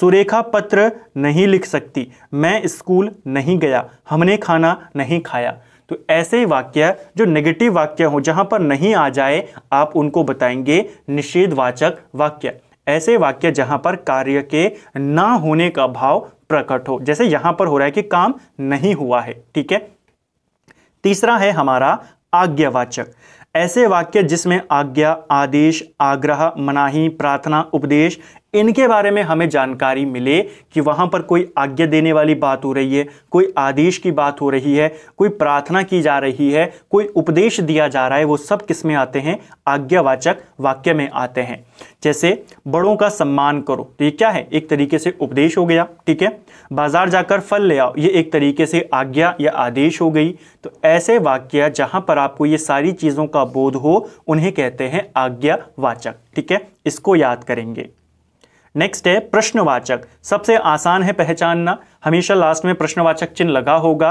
सुरेखा पत्र नहीं लिख सकती मैं स्कूल नहीं गया हमने खाना नहीं खाया तो ऐसे ही वाक्य जो नेगेटिव वाक्य हो जहां पर नहीं आ जाए आप उनको बताएंगे निषेधवाचक वाक्य ऐसे वाक्य जहां पर कार्य के ना होने का भाव प्रकट हो जैसे यहां पर हो रहा है कि काम नहीं हुआ है ठीक है तीसरा है हमारा आज्ञावाचक ऐसे वाक्य जिसमें आज्ञा आदेश आग्रह मनाही प्रार्थना उपदेश इनके बारे में हमें जानकारी मिले कि वहां पर कोई आज्ञा देने वाली बात हो रही है कोई आदेश की बात हो रही है कोई प्रार्थना की जा रही है कोई उपदेश दिया जा रहा है वो सब किस में आते हैं आज्ञावाचक वाक्य में आते हैं जैसे बड़ों का सम्मान करो तो ये क्या है एक तरीके से उपदेश हो गया ठीक है बाजार जाकर फल ले आओ ये एक तरीके से आज्ञा या आदेश हो गई तो ऐसे वाक्य जहां पर आपको ये सारी चीज़ों का बोध हो उन्हें कहते हैं आज्ञावाचक ठीक है इसको याद करेंगे नेक्स्ट है प्रश्नवाचक सबसे आसान है पहचानना हमेशा लास्ट में प्रश्नवाचक चिन्ह लगा होगा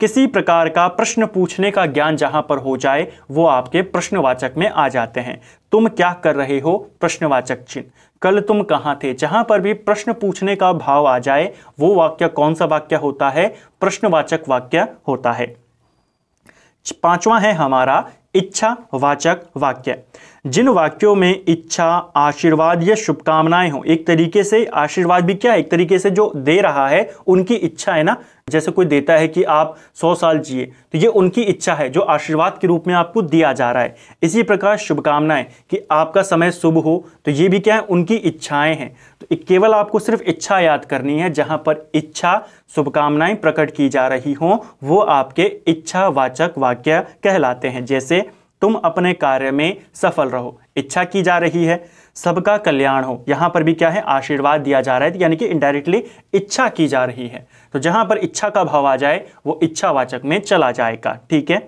किसी प्रकार का प्रश्न पूछने का ज्ञान जहां पर हो जाए वो आपके प्रश्नवाचक में आ जाते हैं तुम क्या कर रहे हो प्रश्नवाचक चिन्ह कल तुम कहाँ थे जहां पर भी प्रश्न पूछने का भाव आ जाए वो वाक्य कौन सा वाक्य होता है प्रश्नवाचक वाक्य होता है पांचवा है हमारा इच्छावाचक वाक्य जिन वाक्यों में इच्छा आशीर्वाद या शुभकामनाएं हों एक तरीके से आशीर्वाद भी क्या है एक तरीके से जो दे रहा है उनकी इच्छा है ना जैसे कोई देता है कि आप सौ साल जिए तो ये उनकी इच्छा है जो आशीर्वाद के रूप में आपको दिया जा रहा है इसी प्रकार शुभकामनाएं कि आपका समय शुभ हो तो ये भी क्या है उनकी इच्छाएं हैं तो केवल आपको सिर्फ इच्छा याद करनी है जहां पर इच्छा शुभकामनाएं प्रकट की जा रही हों वो आपके इच्छावाचक वाक्य कहलाते हैं जैसे तुम अपने कार्य में सफल रहो इच्छा की जा रही है सबका कल्याण हो यहाँ पर भी क्या है आशीर्वाद दिया जा रहा है यानी कि इनडायरेक्टली इच्छा की जा रही है तो जहाँ पर इच्छा का भाव आ जाए वो इच्छावाचक में चला जाएगा ठीक है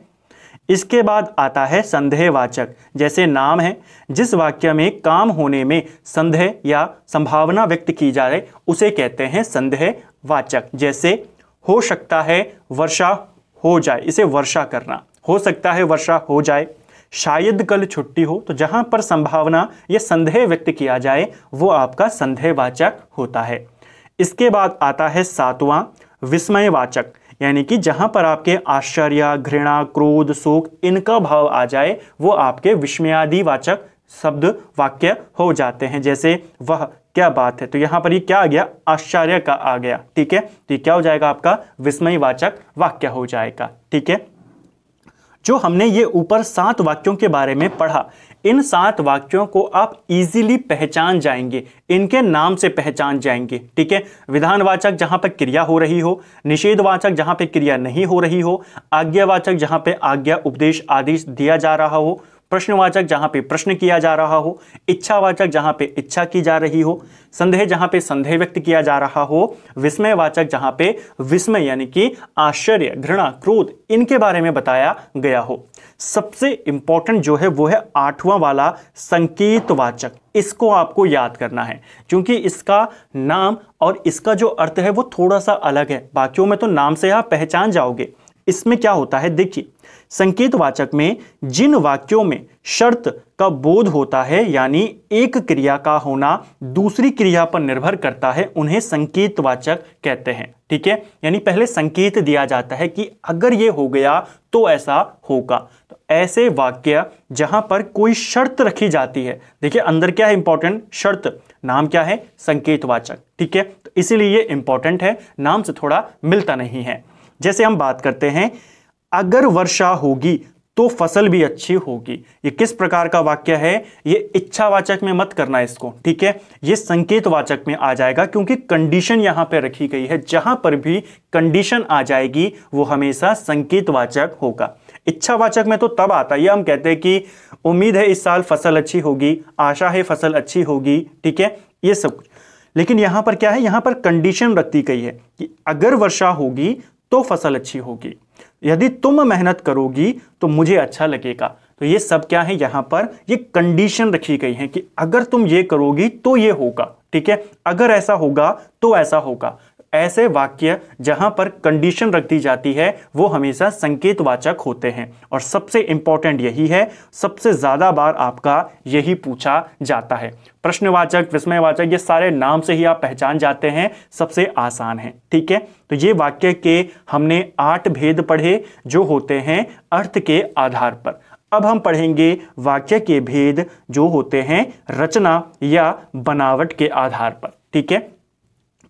इसके बाद आता है संदेहवाचक जैसे नाम है जिस वाक्य में काम होने में संदेह या संभावना व्यक्त की जा रही उसे कहते हैं संदेहवाचक जैसे हो सकता है वर्षा हो जाए इसे वर्षा करना हो सकता है वर्षा हो जाए शायद कल छुट्टी हो तो जहां पर संभावना या संदेह व्यक्त किया जाए वो आपका संदेहवाचक होता है इसके बाद आता है सातवां विस्मयवाचक यानी कि जहां पर आपके आश्चर्य घृणा क्रोध शोक इनका भाव आ जाए वो आपके विस्मयादिवाचक शब्द वाक्य हो जाते हैं जैसे वह क्या बात है तो यहां पर ये क्या आ गया आश्चर्य का आ गया ठीक है तो ये क्या हो जाएगा आपका विस्मयवाचक वाक्य हो जाएगा ठीक है जो हमने ये ऊपर सात वाक्यों के बारे में पढ़ा इन सात वाक्यों को आप इजीली पहचान जाएंगे इनके नाम से पहचान जाएंगे ठीक है विधानवाचक जहां पर क्रिया हो रही हो निषेधवाचक जहां पर क्रिया नहीं हो रही हो आज्ञावाचक जहां पर आज्ञा उपदेश आदेश दिया जा रहा हो प्रश्नवाचक जहां पे प्रश्न किया जा रहा हो इच्छावाचक जहां पे इच्छा की जा रही हो संदेह जहां पे संदेह व्यक्त किया जा रहा हो विस्मयवाचक जहां पे विस्मय यानी कि आश्चर्य घृणा क्रोध इनके बारे में बताया गया हो सबसे इंपॉर्टेंट जो है वो है आठवां वाला संकेतवाचक इसको आपको याद करना है क्योंकि इसका नाम और इसका जो अर्थ है वो थोड़ा सा अलग है बाकियों में तो नाम से आप पहचान जाओगे इसमें क्या होता है देखिए संकेतवाचक में जिन वाक्यों में शर्त का बोध होता है यानी एक क्रिया का होना दूसरी क्रिया पर निर्भर करता है उन्हें संकेतवाचक कहते हैं ठीक है यानी पहले संकेत दिया जाता है कि अगर ये हो गया तो ऐसा होगा तो ऐसे वाक्य जहां पर कोई शर्त रखी जाती है देखिए अंदर क्या है इंपॉर्टेंट शर्त नाम क्या है संकेतवाचक ठीक है तो इसीलिए ये इंपॉर्टेंट है नाम से थोड़ा मिलता नहीं है जैसे हम बात करते हैं अगर वर्षा होगी तो फसल भी अच्छी होगी ये किस प्रकार का वाक्य है ये इच्छावाचक में मत करना इसको ठीक है ये संकेतवाचक में आ जाएगा क्योंकि कंडीशन यहां पे रखी गई है जहां पर भी कंडीशन आ जाएगी वो हमेशा संकेतवाचक होगा इच्छावाचक में तो तब आता है हम कहते हैं कि उम्मीद है इस साल फसल अच्छी होगी आशा है फसल अच्छी होगी ठीक है ये सब कुछ लेकिन यहां पर क्या है यहां पर कंडीशन रखती गई है कि अगर वर्षा होगी तो फसल अच्छी होगी यदि तुम मेहनत करोगी तो मुझे अच्छा लगेगा तो ये सब क्या है यहां पर ये कंडीशन रखी गई है कि अगर तुम ये करोगी तो ये होगा ठीक है अगर ऐसा होगा तो ऐसा होगा ऐसे वाक्य जहां पर कंडीशन रख दी जाती है वो हमेशा संकेतवाचक होते हैं और सबसे इंपॉर्टेंट यही है सबसे ज़्यादा बार आपका यही पूछा जाता है प्रश्नवाचक विस्मयवाचक ये सारे नाम से ही आप पहचान जाते हैं सबसे आसान है ठीक है तो ये वाक्य के हमने आठ भेद पढ़े जो होते हैं अर्थ के आधार पर अब हम पढ़ेंगे वाक्य के भेद जो होते हैं रचना या बनावट के आधार पर ठीक है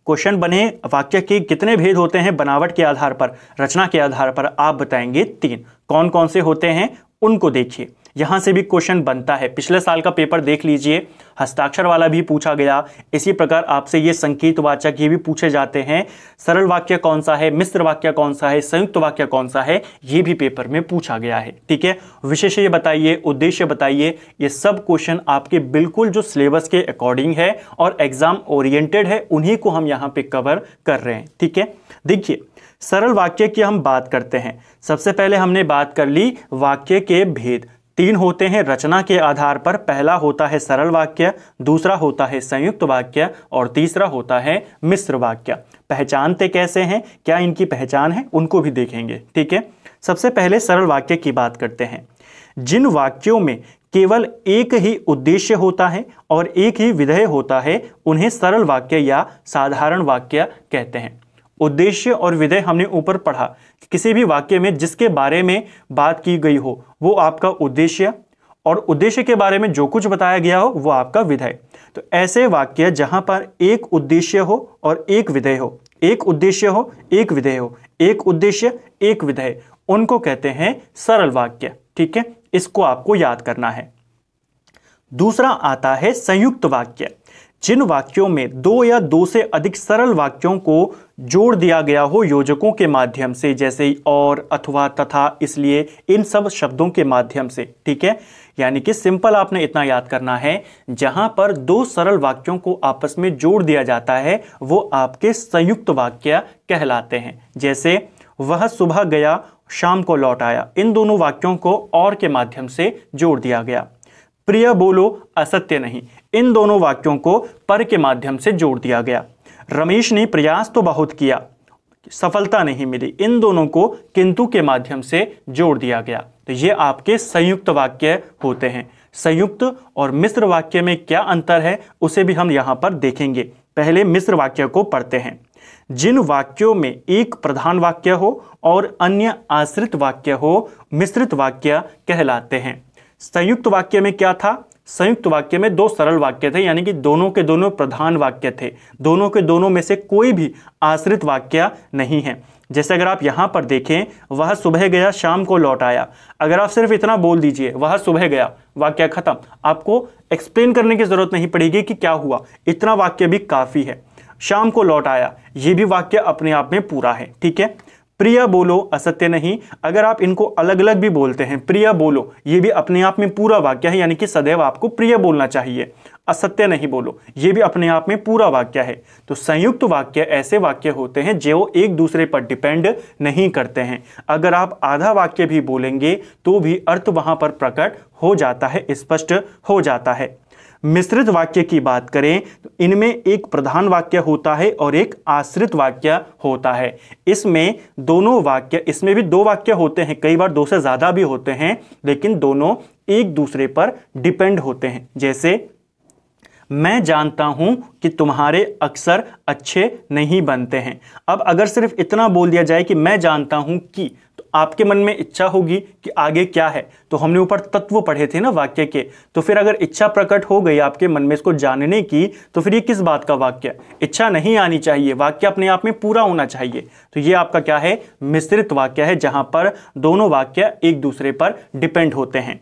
क्वेश्चन बने वाक्य के कितने भेद होते हैं बनावट के आधार पर रचना के आधार पर आप बताएंगे तीन कौन कौन से होते हैं उनको देखिए यहाँ से भी क्वेश्चन बनता है पिछले साल का पेपर देख लीजिए हस्ताक्षर वाला भी पूछा गया इसी प्रकार आपसे ये संकेत वाचक ये भी पूछे जाते हैं सरल वाक्य कौन सा है मिश्र वाक्य कौन सा है संयुक्त वाक्य कौन सा है ये भी पेपर में पूछा गया है ठीक है विशेष ये बताइए उद्देश्य बताइए ये सब क्वेश्चन आपके बिल्कुल जो सिलेबस के अकॉर्डिंग है और एग्जाम ओरिएंटेड है उन्हीं को हम यहाँ पे कवर कर रहे हैं ठीक है देखिए सरल वाक्य की हम बात करते हैं सबसे पहले हमने बात कर ली वाक्य के भेद तीन होते हैं रचना के आधार पर पहला होता है सरल वाक्य दूसरा होता है संयुक्त वाक्य और तीसरा होता है मिश्र वाक्य पहचानते कैसे हैं क्या इनकी पहचान है उनको भी देखेंगे ठीक है सबसे पहले सरल वाक्य की बात करते हैं जिन वाक्यों में केवल एक ही उद्देश्य होता है और एक ही विधेय होता है उन्हें सरल वाक्य या साधारण वाक्य कहते हैं उद्देश्य और विधेय हमने ऊपर पढ़ा किसी भी वाक्य में जिसके बारे में बात की गई हो वो आपका उद्देश्य और उद्देश्य के बारे में जो कुछ बताया गया हो वो आपका विधेय तो ऐसे वाक्य जहां पर एक उद्देश्य हो और एक विधेय हो एक उद्देश्य हो एक विधेय हो एक उद्देश्य एक विधेय उनको कहते हैं सरल वाक्य ठीक है इसको आपको याद करना है दूसरा आता है संयुक्त वाक्य जिन वाक्यों में दो या दो से अधिक सरल वाक्यों को जोड़ दिया गया हो योजकों के माध्यम से जैसे और अथवा तथा इसलिए इन सब शब्दों के माध्यम से ठीक है यानी कि सिंपल आपने इतना याद करना है जहां पर दो सरल वाक्यों को आपस में जोड़ दिया जाता है वो आपके संयुक्त वाक्य कहलाते हैं जैसे वह सुबह गया शाम को लौट आया इन दोनों वाक्यों को और के माध्यम से जोड़ दिया गया प्रिय बोलो असत्य नहीं इन दोनों वाक्यों को पर के माध्यम से जोड़ दिया गया रमेश ने प्रयास तो बहुत किया सफलता नहीं मिली इन दोनों को किंतु के माध्यम से जोड़ दिया गया तो ये आपके संयुक्त वाक्य होते हैं संयुक्त और मिश्र वाक्य में क्या अंतर है उसे भी हम यहाँ पर देखेंगे पहले मिश्र वाक्य को पढ़ते हैं जिन वाक्यों में एक प्रधान वाक्य हो और अन्य आश्रित वाक्य हो मिश्रित वाक्य कहलाते हैं संयुक्त वाक्य में क्या था संयुक्त वाक्य में दो सरल वाक्य थे यानी कि दोनों के दोनों प्रधान वाक्य थे दोनों के दोनों में से कोई भी आश्रित वाक्य नहीं है जैसे अगर आप यहाँ पर देखें वह सुबह गया शाम को लौट आया अगर आप सिर्फ इतना बोल दीजिए वह सुबह गया वाक्य ख़त्म आपको एक्सप्लेन करने की ज़रूरत नहीं पड़ेगी कि क्या हुआ इतना वाक्य भी काफ़ी है शाम को लौट आया ये भी वाक्य अपने आप में पूरा है ठीक है प्रिय बोलो असत्य नहीं अगर आप इनको अलग अलग भी बोलते हैं प्रिय बोलो ये भी अपने आप में पूरा वाक्य है यानी कि सदैव आपको प्रिय बोलना चाहिए असत्य नहीं बोलो ये भी अपने आप में पूरा वाक्य है तो संयुक्त वाक्य ऐसे वाक्य होते हैं जो एक दूसरे पर डिपेंड नहीं करते हैं अगर आप आधा वाक्य भी बोलेंगे तो भी अर्थ वहां पर प्रकट हो जाता है स्पष्ट हो जाता है मिश्रित वाक्य की बात करें तो इनमें एक प्रधान वाक्य होता है और एक आश्रित वाक्य होता है इसमें दोनों वाक्य इसमें भी दो वाक्य होते हैं कई बार दो से ज़्यादा भी होते हैं लेकिन दोनों एक दूसरे पर डिपेंड होते हैं जैसे मैं जानता हूं कि तुम्हारे अक्सर अच्छे नहीं बनते हैं अब अगर सिर्फ इतना बोल दिया जाए कि मैं जानता हूं कि आपके मन में इच्छा होगी कि आगे क्या है तो हमने ऊपर तत्व पढ़े थे ना वाक्य के तो फिर अगर इच्छा प्रकट हो गई आपके मन में इसको जानने की तो फिर ये किस बात का वाक्य इच्छा नहीं आनी चाहिए वाक्य अपने आप में पूरा होना चाहिए तो ये आपका क्या है मिश्रित वाक्य है जहां पर दोनों वाक्य एक दूसरे पर डिपेंड होते हैं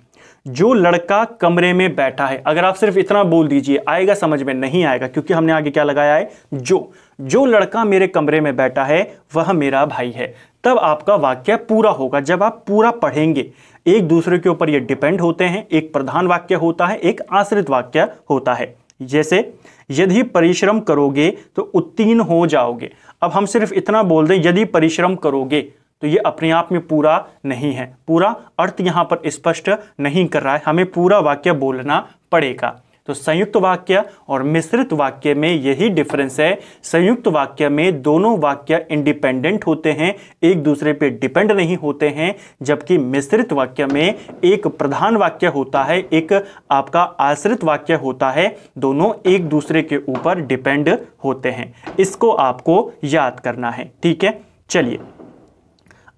जो लड़का कमरे में बैठा है अगर आप सिर्फ इतना बोल दीजिए आएगा समझ में नहीं आएगा क्योंकि हमने आगे क्या लगाया है जो जो लड़का मेरे कमरे में बैठा है वह मेरा भाई है तब आपका वाक्य पूरा होगा जब आप पूरा पढ़ेंगे एक दूसरे के ऊपर ये डिपेंड होते हैं एक प्रधान वाक्य होता है एक आश्रित वाक्य होता है जैसे यदि परिश्रम करोगे तो उत्तीर्ण हो जाओगे अब हम सिर्फ इतना बोल दें यदि परिश्रम करोगे तो ये अपने आप में पूरा नहीं है पूरा अर्थ यहाँ पर स्पष्ट नहीं कर रहा है हमें पूरा वाक्य बोलना पड़ेगा तो संयुक्त वाक्य और मिश्रित वाक्य में यही डिफरेंस है संयुक्त वाक्य में दोनों वाक्य इंडिपेंडेंट होते हैं एक दूसरे पे डिपेंड नहीं होते हैं जबकि मिश्रित वाक्य में एक प्रधान वाक्य होता है एक आपका आश्रित वाक्य होता है दोनों एक दूसरे के ऊपर डिपेंड होते हैं इसको आपको याद करना है ठीक है चलिए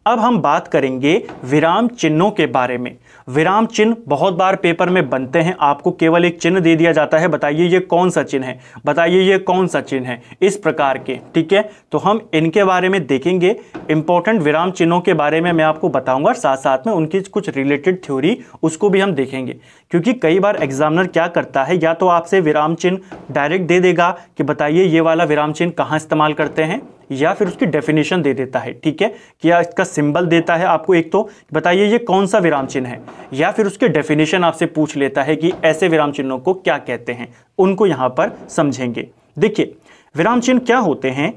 अब हम बात करेंगे विराम चिन्हों के बारे में विराम चिन्ह बहुत बार पेपर में बनते हैं आपको केवल एक चिन्ह दे दिया जाता है बताइए ये कौन सा चिन्ह है बताइए ये कौन सा चिन्ह है इस प्रकार के ठीक है तो हम इनके बारे में देखेंगे इंपॉर्टेंट विराम चिन्हों के बारे में मैं आपको बताऊंगा साथ साथ में उनकी कुछ रिलेटेड थ्योरी उसको भी हम देखेंगे क्योंकि कई बार एग्जामिनर क्या करता है या तो आपसे विराम चिन्ह डायरेक्ट दे देगा कि बताइए ये वाला विराम चिन्ह कहाँ इस्तेमाल करते हैं या फिर उसकी डेफिनेशन दे देता है ठीक है क्या इसका सिंबल देता है आपको एक तो बताइए ये कौन सा विराम चिन्ह है या फिर उसके डेफिनेशन आपसे पूछ लेता है कि ऐसे विराम चिन्हों को क्या कहते हैं उनको यहाँ पर समझेंगे देखिए विराम चिन्ह क्या होते हैं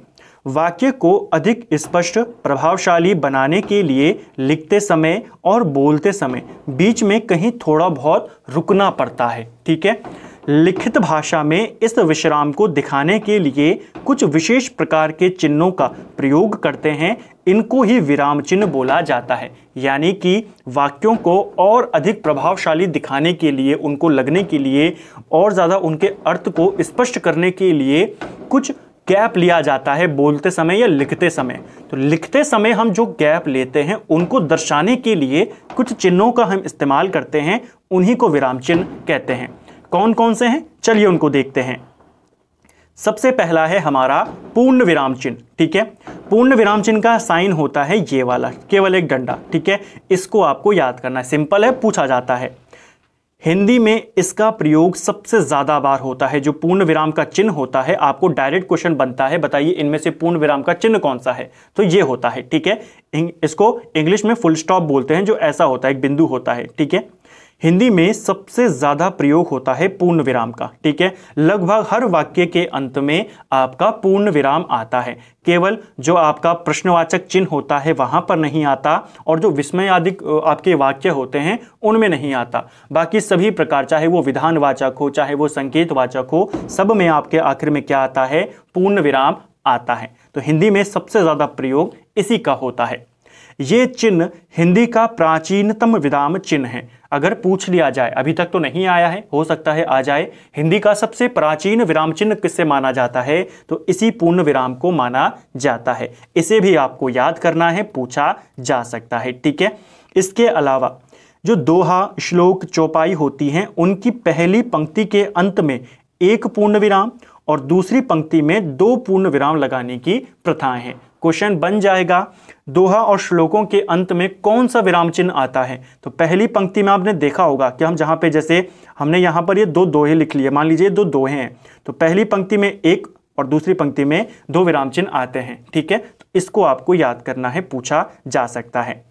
वाक्य को अधिक स्पष्ट प्रभावशाली बनाने के लिए लिखते समय और बोलते समय बीच में कहीं थोड़ा बहुत रुकना पड़ता है ठीक है लिखित भाषा में इस विश्राम को दिखाने के लिए कुछ विशेष प्रकार के चिन्हों का प्रयोग करते हैं इनको ही विराम चिन्ह बोला जाता है यानी कि वाक्यों को और अधिक प्रभावशाली दिखाने के लिए उनको लगने के लिए और ज़्यादा उनके अर्थ को स्पष्ट करने के लिए कुछ गैप लिया जाता है बोलते समय या लिखते समय तो लिखते समय हम जो गैप लेते हैं उनको दर्शाने के लिए कुछ चिन्हों का हम इस्तेमाल करते हैं उन्हीं को विराम चिन्ह कहते हैं कौन कौन से हैं चलिए उनको देखते हैं सबसे पहला है हमारा पूर्ण विराम चिन्ह ठीक है पूर्ण विराम चिन्ह का साइन होता है ये वाला केवल एक डंडा ठीक है इसको आपको याद करना है सिंपल है पूछा जाता है हिंदी में इसका प्रयोग सबसे ज़्यादा बार होता है जो पूर्ण विराम का चिन्ह होता है आपको डायरेक्ट क्वेश्चन बनता है बताइए इनमें से पूर्ण विराम का चिन्ह कौन सा है तो ये होता है ठीक है इसको इंग्लिश में फुल स्टॉप बोलते हैं जो ऐसा होता है एक बिंदु होता है ठीक है हिंदी में सबसे ज़्यादा प्रयोग होता है पूर्ण विराम का ठीक है लगभग हर वाक्य के अंत में आपका पूर्ण विराम आता है केवल जो आपका प्रश्नवाचक चिन्ह होता है वहां पर नहीं आता और जो विस्मयादिक आपके वाक्य होते हैं उनमें नहीं आता बाकी सभी प्रकार चाहे वो विधानवाचक हो चाहे वो संकेतवाचक हो सब में आपके आखिर में क्या आता है पूर्ण विराम आता है तो हिंदी में सबसे ज़्यादा प्रयोग इसी का होता है ये चिन्ह हिंदी का प्राचीनतम विराम चिन्ह है अगर पूछ लिया जाए अभी तक तो नहीं आया है हो सकता है आ जाए हिंदी का सबसे प्राचीन विराम चिन्ह किससे माना जाता है तो इसी पूर्ण विराम को माना जाता है इसे भी आपको याद करना है पूछा जा सकता है ठीक है इसके अलावा जो दोहा श्लोक चौपाई होती हैं उनकी पहली पंक्ति के अंत में एक पूर्ण विराम और दूसरी पंक्ति में दो पूर्ण विराम लगाने की प्रथाएं हैं क्वेश्चन बन जाएगा दोहा और श्लोकों के अंत में कौन सा विराम चिन्ह आता है तो पहली पंक्ति में आपने देखा होगा कि हम जहां पे जैसे हमने यहां पर ये दो दोहे लिख लिए मान लीजिए दो दोहे हैं तो पहली पंक्ति में एक और दूसरी पंक्ति में दो विराम चिन्ह आते हैं ठीक है तो इसको आपको याद करना है पूछा जा सकता है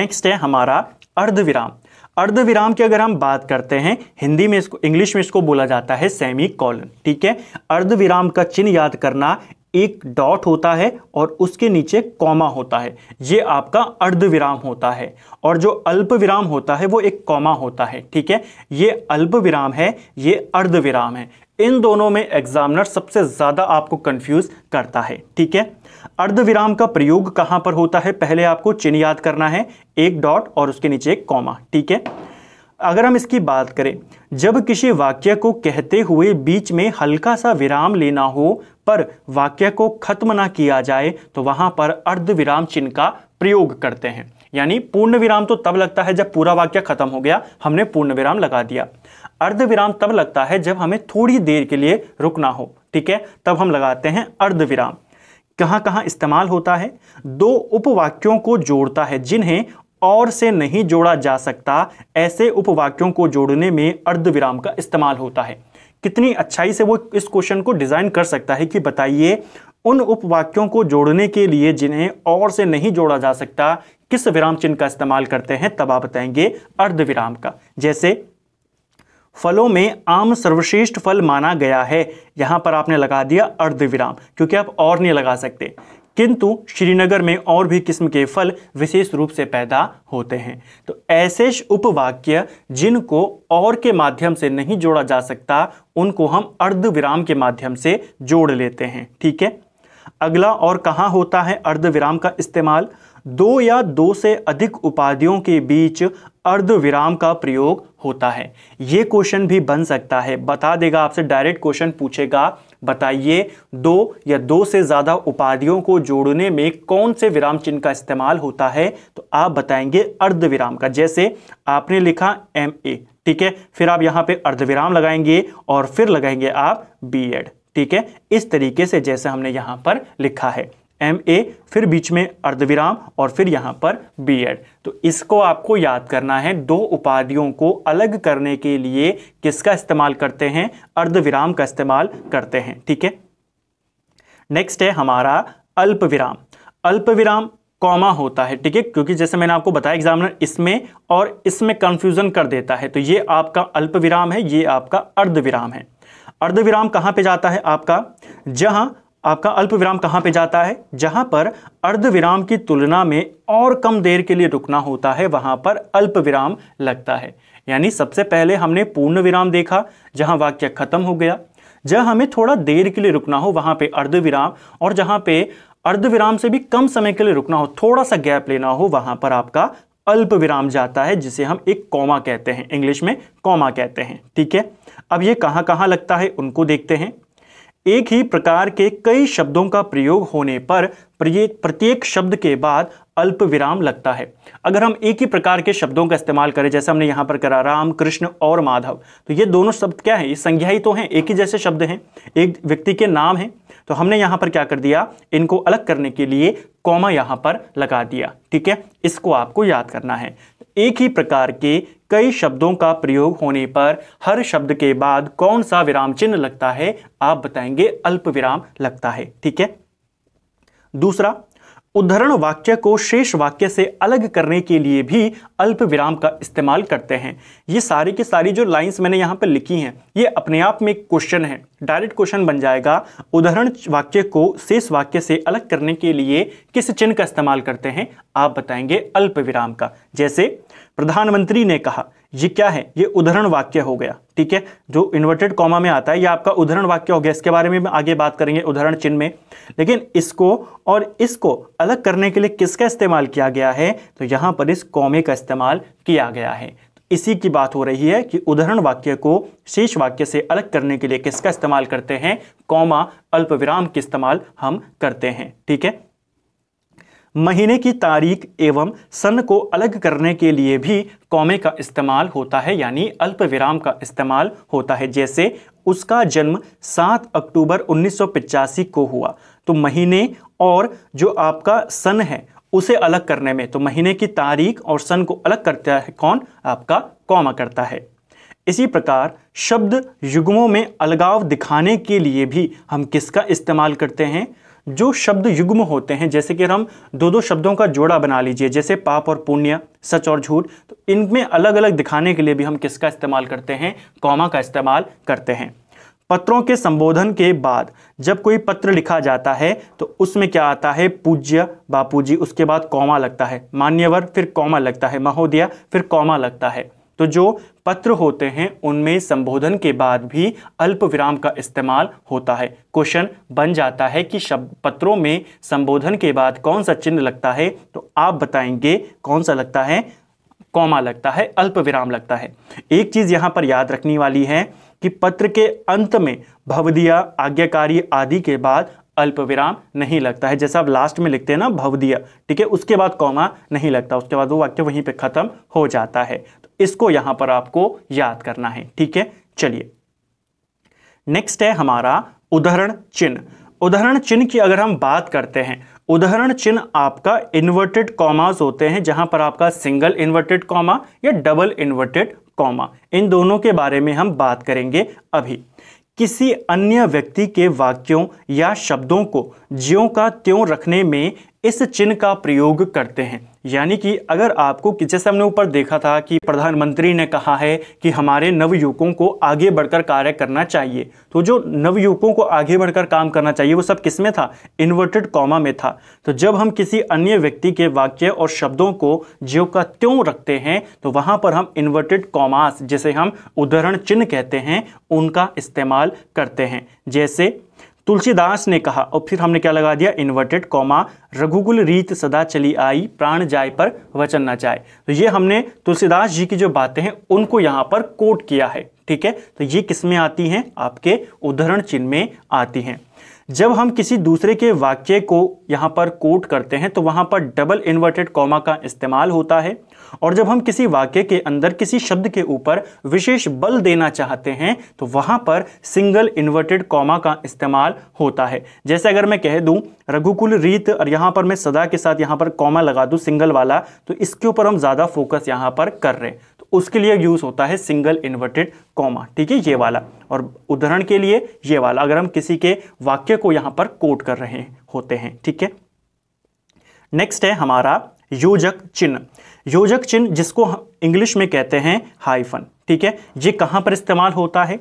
नेक्स्ट है हमारा अर्धविराम अर्धविराम की अगर हम बात करते हैं हिंदी में इसको इंग्लिश में इसको बोला जाता है सेमी कॉलन ठीक है अर्धविराम का चिन्ह याद करना एक डॉट होता है और उसके नीचे कॉमा होता है ये आपका अर्धविराम होता है और जो अल्प विराम होता है वो एक कॉमा होता है ठीक है ये अल्प विराम है ये अर्धविराम है इन दोनों में एग्जामिनर सबसे ज़्यादा आपको कंफ्यूज करता है ठीक है अर्धविराम का प्रयोग कहां पर होता है पहले आपको चिन्ह याद करना है एक डॉट और उसके नीचे एक कॉमा ठीक है अगर हम इसकी बात करें जब किसी वाक्य को कहते हुए बीच में हल्का सा विराम लेना हो पर वाक्य को खत्म ना किया जाए तो वहां पर अर्धविराम चिन्ह का प्रयोग करते हैं यानी पूर्ण विराम तो तब लगता है जब पूरा वाक्य खत्म हो गया हमने पूर्ण विराम लगा दिया अर्धविराम तब लगता है जब हमें थोड़ी देर के लिए रुकना हो ठीक है तब हम लगाते हैं अर्धविराम कहाँ कहां इस्तेमाल होता है दो उपवाक्यों को जोड़ता है जिन्हें और से नहीं जोड़ा जा सकता ऐसे उपवाक्यों को जोड़ने में अर्धविराम का इस्तेमाल होता है कितनी अच्छाई से वो इस क्वेश्चन को डिज़ाइन कर सकता है कि बताइए उन उपवाक्यों को जोड़ने के लिए जिन्हें और से नहीं जोड़ा जा सकता किस विराम चिन्ह का इस्तेमाल करते हैं तब आप बताएंगे अर्ध विराम का जैसे फलों में आम सर्वश्रेष्ठ फल माना गया है यहां पर आपने लगा दिया अर्ध विराम क्योंकि आप और नहीं लगा सकते किंतु श्रीनगर में और भी किस्म के फल विशेष रूप से पैदा होते हैं तो ऐसे उपवाक्य जिनको और के माध्यम से नहीं जोड़ा जा सकता उनको हम अर्धविराम के माध्यम से जोड़ लेते हैं ठीक है अगला और कहाँ होता है अर्धविराम का इस्तेमाल दो या दो से अधिक उपाधियों के बीच अर्धविराम का प्रयोग होता है ये क्वेश्चन भी बन सकता है बता देगा आपसे डायरेक्ट क्वेश्चन पूछेगा बताइए दो या दो से ज़्यादा उपाधियों को जोड़ने में कौन से विराम चिन्ह का इस्तेमाल होता है तो आप बताएंगे अर्धविराम का जैसे आपने लिखा एम ए ठीक है फिर आप यहां पे अर्धविराम लगाएंगे और फिर लगाएंगे आप बी एड ठीक है इस तरीके से जैसे हमने यहां पर लिखा है एम ए फिर बीच में अर्धविराम और फिर यहां पर बी एड तो इसको आपको याद करना है दो उपाधियों को अलग करने के लिए किसका इस्तेमाल करते हैं अर्धविराम का इस्तेमाल करते हैं ठीक है नेक्स्ट है हमारा अल्प विराम अल्प विराम कॉमा होता है ठीक है क्योंकि जैसे मैंने आपको बताया एग्जामिनर इसमें और इसमें कंफ्यूजन कर देता है तो ये आपका अल्प विराम है ये आपका अर्धविराम है अर्धविराम कहां पे जाता है आपका जहां आपका अल्प विराम कहाँ पे जाता है जहाँ पर अर्ध विराम की तुलना में और कम देर के लिए रुकना होता है वहाँ पर अल्प विराम लगता है यानी सबसे पहले हमने पूर्ण विराम देखा जहाँ वाक्य खत्म हो गया जहाँ हमें थोड़ा देर के लिए रुकना हो वहाँ पे अर्ध विराम और जहाँ पे अर्ध विराम से भी कम समय के लिए रुकना हो थोड़ा सा गैप लेना हो वहाँ पर आपका अल्प विराम जाता है जिसे हम एक कौमा कहते हैं इंग्लिश में कौमा कहते हैं ठीक है अब ये कहाँ कहाँ लगता है उनको देखते हैं एक ही प्रकार के कई शब्दों का प्रयोग होने पर प्रत्येक शब्द के बाद अल्प विराम लगता है अगर हम एक ही प्रकार के शब्दों का इस्तेमाल करें जैसे हमने यहाँ पर करा राम कृष्ण और माधव तो ये दोनों शब्द क्या है ये संज्ञाई तो हैं एक ही जैसे शब्द हैं एक व्यक्ति के नाम हैं तो हमने यहाँ पर क्या कर दिया इनको अलग करने के लिए कौमा यहाँ पर लगा दिया ठीक है इसको आपको याद करना है एक ही प्रकार के कई शब्दों का प्रयोग होने पर हर शब्द के बाद कौन सा विराम चिन्ह लगता है आप बताएंगे अल्प विराम लगता है ठीक है दूसरा उदाहरण वाक्य को शेष वाक्य से अलग करने के लिए भी अल्प विराम का इस्तेमाल करते हैं ये सारी की सारी जो लाइंस मैंने यहाँ पर लिखी हैं ये अपने आप में क्वेश्चन है डायरेक्ट क्वेश्चन बन जाएगा उदाहरण वाक्य को शेष वाक्य से अलग करने के लिए किस चिन्ह का इस्तेमाल करते हैं आप बताएंगे अल्प विराम का जैसे प्रधानमंत्री ने कहा ये क्या है ये उदाहरण वाक्य हो गया ठीक है जो इन्वर्टेड कॉमा में आता है ये आपका उदाहरण वाक्य हो गया इसके बारे में आगे बात करेंगे उदाहरण चिन्ह में लेकिन इसको और इसको अलग करने के लिए किसका इस्तेमाल किया गया है तो यहां पर इस कॉमे का इस्तेमाल किया गया है तो इसी की बात हो रही है कि उदाहरण वाक्य को शेष वाक्य से अलग करने के लिए किसका इस्तेमाल करते हैं कौमा अल्प के इस्तेमाल हम करते हैं ठीक है महीने की तारीख एवं सन को अलग करने के लिए भी कौमे का इस्तेमाल होता है यानी अल्प विराम का इस्तेमाल होता है जैसे उसका जन्म 7 अक्टूबर उन्नीस को हुआ तो महीने और जो आपका सन है उसे अलग करने में तो महीने की तारीख और सन को अलग करता है कौन आपका कौमा करता है इसी प्रकार शब्द युग्मों में अलगाव दिखाने के लिए भी हम किसका इस्तेमाल करते हैं जो शब्द युग्म होते हैं जैसे कि हम दो दो शब्दों का जोड़ा बना लीजिए जैसे पाप और पुण्य सच और झूठ तो इनमें अलग अलग दिखाने के लिए भी हम किसका इस्तेमाल करते हैं कौमा का इस्तेमाल करते हैं पत्रों के संबोधन के बाद जब कोई पत्र लिखा जाता है तो उसमें क्या आता है पूज्य बापूजी उसके बाद कौमा लगता है मान्यवर फिर कौमा लगता है महोदया फिर कौमा लगता है तो जो पत्र होते हैं उनमें संबोधन के बाद भी अल्प विराम का इस्तेमाल होता है क्वेश्चन बन जाता है कि शब्द पत्रों में संबोधन के बाद कौन सा चिन्ह लगता है तो आप बताएंगे कौन सा लगता है कौमा लगता है अल्प विराम लगता है एक चीज़ यहाँ पर याद रखने वाली है कि पत्र के अंत में भवदिया आज्ञाकारी आदि के बाद अल्प विराम नहीं लगता है जैसा आप लास्ट में लिखते हैं ना भवदिया ठीक है उसके बाद कौमा नहीं लगता उसके बाद वो वाक्य वहीं पे ख़त्म हो जाता है इसको यहां पर आपको याद करना है ठीक है चलिए नेक्स्ट है हमारा उदाहरण चिन्ह उदाहरण चिन्ह की अगर हम बात करते हैं उदाहरण चिन्ह आपका इन्वर्टेड कॉमास होते हैं जहां पर आपका सिंगल इन्वर्टेड कॉमा या डबल इन्वर्टेड कॉमा इन दोनों के बारे में हम बात करेंगे अभी किसी अन्य व्यक्ति के वाक्यों या शब्दों को ज्यों का त्यों रखने में इस चिन्ह का प्रयोग करते हैं यानी कि अगर आपको जैसे हमने ऊपर देखा था कि प्रधानमंत्री ने कहा है कि हमारे नवयुवकों को आगे बढ़कर कार्य करना चाहिए तो जो नवयुवकों को आगे बढ़कर काम करना चाहिए वो सब किस में था इन्वर्टेड कॉमा में था तो जब हम किसी अन्य व्यक्ति के वाक्य और शब्दों को ज्यो का त्यों रखते हैं तो वहाँ पर हम इन्वर्टेड कॉमास जिसे हम उदाहरण चिन्ह कहते हैं उनका इस्तेमाल करते हैं जैसे तुलसीदास ने कहा और फिर हमने क्या लगा दिया इन्वर्टेड कॉमा रघुगुल रीत सदा चली आई प्राण जाय पर वचन ना जाए तो ये हमने तुलसीदास जी की जो बातें हैं उनको यहाँ पर कोट किया है ठीक है तो ये किसमें आती हैं आपके उदाहरण चिन्ह में आती हैं जब हम किसी दूसरे के वाक्य को यहाँ पर कोट करते हैं तो वहाँ पर डबल इन्वर्टेड कॉमा का इस्तेमाल होता है और जब हम किसी वाक्य के अंदर किसी शब्द के ऊपर विशेष बल देना चाहते हैं तो वहाँ पर सिंगल इन्वर्टेड कॉमा का इस्तेमाल होता है जैसे अगर मैं कह दूँ रघुकुल रीत और यहाँ पर मैं सदा के साथ यहाँ पर कॉमा लगा दूँ सिंगल वाला तो इसके ऊपर हम ज़्यादा फोकस यहाँ पर कर रहे हैं उसके लिए यूज़ होता है सिंगल इन्वर्टेड कॉमा ठीक है ये वाला और उदाहरण के लिए ये वाला अगर हम किसी के वाक्य को यहां पर कोट कर रहे होते हैं ठीक है नेक्स्ट है हमारा योजक चिन्ह योजक चिन्ह जिसको इंग्लिश में कहते हैं हाइफन ठीक है ये कहां पर इस्तेमाल होता है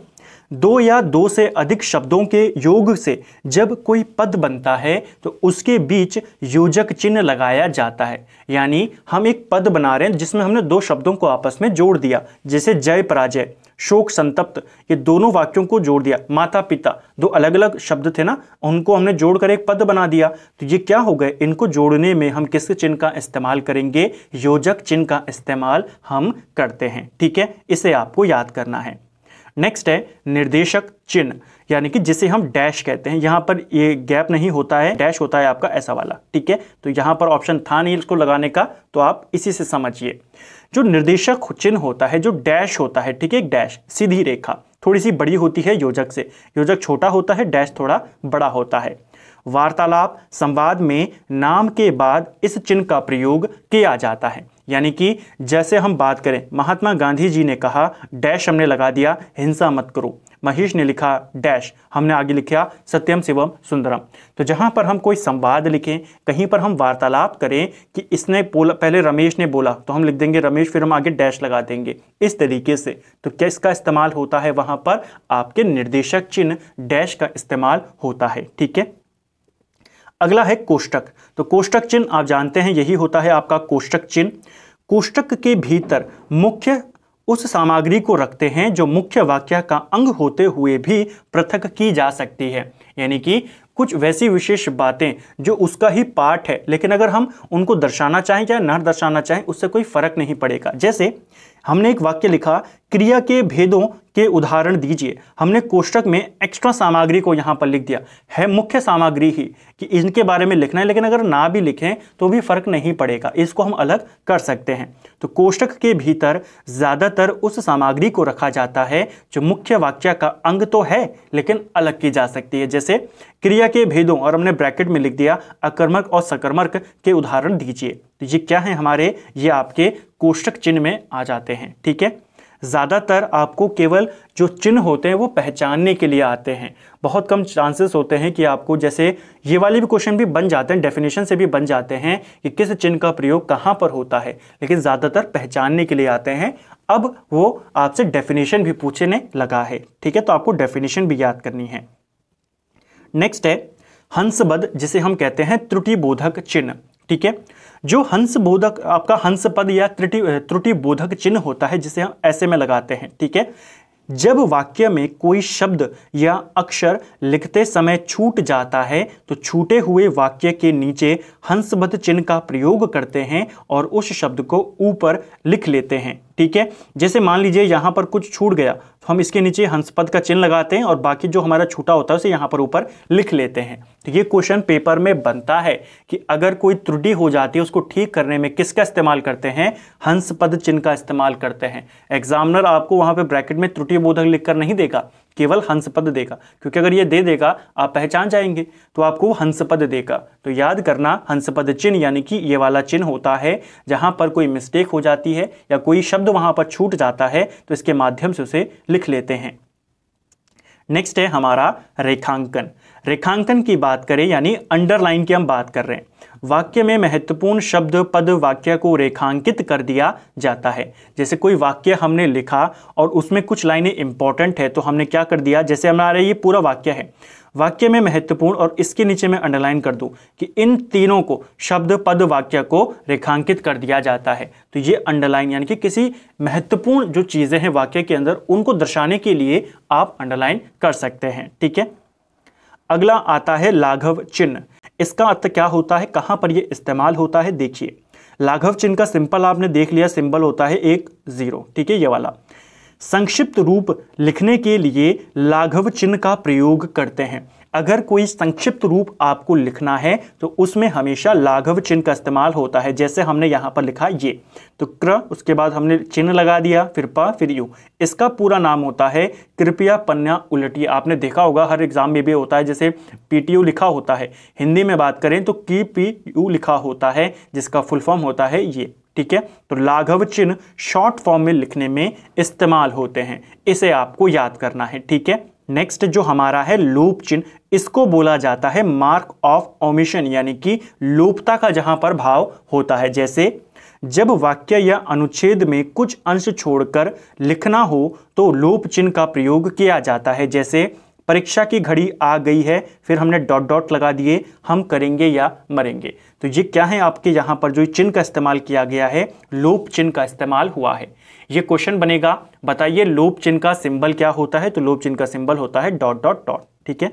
दो या दो से अधिक शब्दों के योग से जब कोई पद बनता है तो उसके बीच योजक चिन्ह लगाया जाता है यानी हम एक पद बना रहे हैं जिसमें हमने दो शब्दों को आपस में जोड़ दिया जैसे जय पराजय शोक संतप्त ये दोनों वाक्यों को जोड़ दिया माता पिता दो अलग अलग शब्द थे ना उनको हमने जोड़कर एक पद बना दिया तो ये क्या हो गए इनको जोड़ने में हम किस चिन्ह का इस्तेमाल करेंगे योजक चिन्ह का इस्तेमाल हम करते हैं ठीक है इसे आपको याद करना है नेक्स्ट है निर्देशक चिन्ह यानी कि जिसे हम डैश कहते हैं यहाँ पर ये गैप नहीं होता है डैश होता है आपका ऐसा वाला ठीक है तो यहाँ पर ऑप्शन था नहीं इसको लगाने का तो आप इसी से समझिए जो निर्देशक चिन्ह होता है जो डैश होता है ठीक है डैश सीधी रेखा थोड़ी सी बड़ी होती है योजक से योजक छोटा होता है डैश थोड़ा बड़ा होता है वार्तालाप संवाद में नाम के बाद इस चिन्ह का प्रयोग किया जाता है यानी कि जैसे हम बात करें महात्मा गांधी जी ने कहा डैश हमने लगा दिया हिंसा मत करो महेश ने लिखा डैश हमने आगे लिखा सत्यम शिवम सुंदरम तो जहां पर हम कोई संवाद लिखें कहीं पर हम वार्तालाप करें कि इसने बोला पहले रमेश ने बोला तो हम लिख देंगे रमेश फिर हम आगे डैश लगा देंगे इस तरीके से तो क्या इसका इस्तेमाल होता है वहां पर आपके निर्देशक चिन्ह डैश का इस्तेमाल होता है ठीक है अगला है कोष्टक तो कोष्टक चिन्ह आप जानते हैं यही होता है आपका कोष्टक चिन्ह कोष्टक के भीतर मुख्य उस सामग्री को रखते हैं जो मुख्य वाक्य का अंग होते हुए भी पृथक की जा सकती है यानी कि कुछ वैसी विशेष बातें जो उसका ही पार्ट है लेकिन अगर हम उनको दर्शाना चाहें चाहे न दर्शाना चाहें उससे कोई फर्क नहीं पड़ेगा जैसे हमने एक वाक्य लिखा क्रिया के भेदों के उदाहरण दीजिए हमने कोष्टक में एक्स्ट्रा सामग्री को यहाँ पर लिख दिया है मुख्य सामग्री ही कि इनके बारे में लिखना है लेकिन अगर ना भी लिखें तो भी फर्क नहीं पड़ेगा इसको हम अलग कर सकते हैं तो कोष्टक के भीतर ज़्यादातर उस सामग्री को रखा जाता है जो मुख्य वाक्य का अंग तो है लेकिन अलग की जा सकती है जैसे क्रिया के भेदों और हमने ब्रैकेट में लिख दिया अकर्मक और सकर्मक के उदाहरण दीजिए तो ये क्या है हमारे ये आपके कोष्टक चिन्ह में आ जाते हैं ठीक है ज़्यादातर आपको केवल जो चिन्ह होते हैं वो पहचानने के लिए आते हैं बहुत कम चांसेस होते हैं कि आपको जैसे ये वाले भी क्वेश्चन भी बन जाते हैं डेफिनेशन से भी बन जाते हैं कि किस चिन्ह का प्रयोग कहाँ पर होता है लेकिन ज़्यादातर पहचानने के लिए आते हैं अब वो आपसे डेफिनेशन भी पूछने लगा है ठीक है तो आपको डेफिनेशन भी याद करनी है नेक्स्ट है हंसबद जिसे हम कहते हैं त्रुटिबोधक चिन्ह ठीक है जो हंस बोधक आपका हंस पद या त्रुटि त्रुटि बोधक चिन्ह होता है जिसे हम ऐसे में लगाते हैं ठीक है जब वाक्य में कोई शब्द या अक्षर लिखते समय छूट जाता है तो छूटे हुए वाक्य के नीचे हंसबद्ध चिन्ह का प्रयोग करते हैं और उस शब्द को ऊपर लिख लेते हैं ठीक है जैसे मान लीजिए यहाँ पर कुछ छूट गया तो हम इसके नीचे हंसपद का चिन्ह लगाते हैं और बाकी जो हमारा छूटा होता है उसे यहाँ पर ऊपर लिख लेते हैं तो ये क्वेश्चन पेपर में बनता है कि अगर कोई त्रुटि हो जाती है उसको ठीक करने में किसका इस्तेमाल करते हैं हंसपद चिन्ह का इस्तेमाल करते हैं एग्जामिनर आपको वहाँ पर ब्रैकेट में त्रुटि बोधक लिखकर नहीं देगा केवल हंसपद देगा क्योंकि अगर ये दे देगा आप पहचान जाएंगे तो आपको हंसपद देगा तो याद करना हंसपद चिन्ह यानी कि ये वाला चिन्ह होता है जहां पर कोई मिस्टेक हो जाती है या कोई शब्द वहां पर छूट जाता है तो इसके माध्यम से उसे लिख लेते हैं नेक्स्ट है हमारा रेखांकन रेखांकन की बात करें यानी अंडरलाइन की हम बात कर रहे हैं वाक्य में महत्वपूर्ण शब्द पद वाक्य को रेखांकित कर दिया जाता है जैसे कोई वाक्य हमने लिखा और उसमें कुछ लाइनें इंपॉर्टेंट है तो हमने क्या कर दिया जैसे हमारे ये पूरा वाक्य है वाक्य में महत्वपूर्ण और इसके नीचे मैं अंडरलाइन कर दूं कि इन तीनों को शब्द पद वाक्य को रेखांकित कर दिया जाता है तो ये अंडरलाइन यानी कि किसी महत्वपूर्ण जो चीज़ें हैं वाक्य के अंदर उनको दर्शाने के लिए आप अंडरलाइन कर सकते हैं ठीक है अगला आता है लाघव चिन्ह इसका अर्थ क्या होता है कहाँ पर ये इस्तेमाल होता है देखिए लाघव चिन्ह का सिंपल आपने देख लिया सिंबल होता है एक ज़ीरो ठीक है ये वाला संक्षिप्त रूप लिखने के लिए लाघव चिन्ह का प्रयोग करते हैं अगर कोई संक्षिप्त रूप आपको लिखना है तो उसमें हमेशा लाघव चिन्ह का इस्तेमाल होता है जैसे हमने यहाँ पर लिखा ये तो क्र उसके बाद हमने चिन्ह लगा दिया फिर प फिर यू इसका पूरा नाम होता है कृपया पन्ना उलटिए आपने देखा होगा हर एग्जाम में भी होता है जैसे पी लिखा होता है हिंदी में बात करें तो की पी यू लिखा होता है जिसका फुल फॉर्म होता है ये ठीक है तो लाघव चिन्ह शॉर्ट फॉर्म में लिखने में इस्तेमाल होते हैं इसे आपको याद करना है ठीक है नेक्स्ट जो हमारा है लूप चिन्ह इसको बोला जाता है मार्क ऑफ ओमिशन यानी कि लूपता का जहां पर भाव होता है जैसे जब वाक्य या अनुच्छेद में कुछ अंश छोड़कर लिखना हो तो लूप चिन्ह का प्रयोग किया जाता है जैसे परीक्षा की घड़ी आ गई है फिर हमने डॉट डॉट लगा दिए हम करेंगे या मरेंगे तो ये क्या है आपके यहाँ पर जो चिन्ह का इस्तेमाल किया गया है लूप चिन्ह का इस्तेमाल हुआ है ये क्वेश्चन बनेगा बताइए लोप चिन्ह का सिंबल क्या होता है तो लोप चिन्ह का सिंबल होता है डॉट डॉट डॉट ठीक है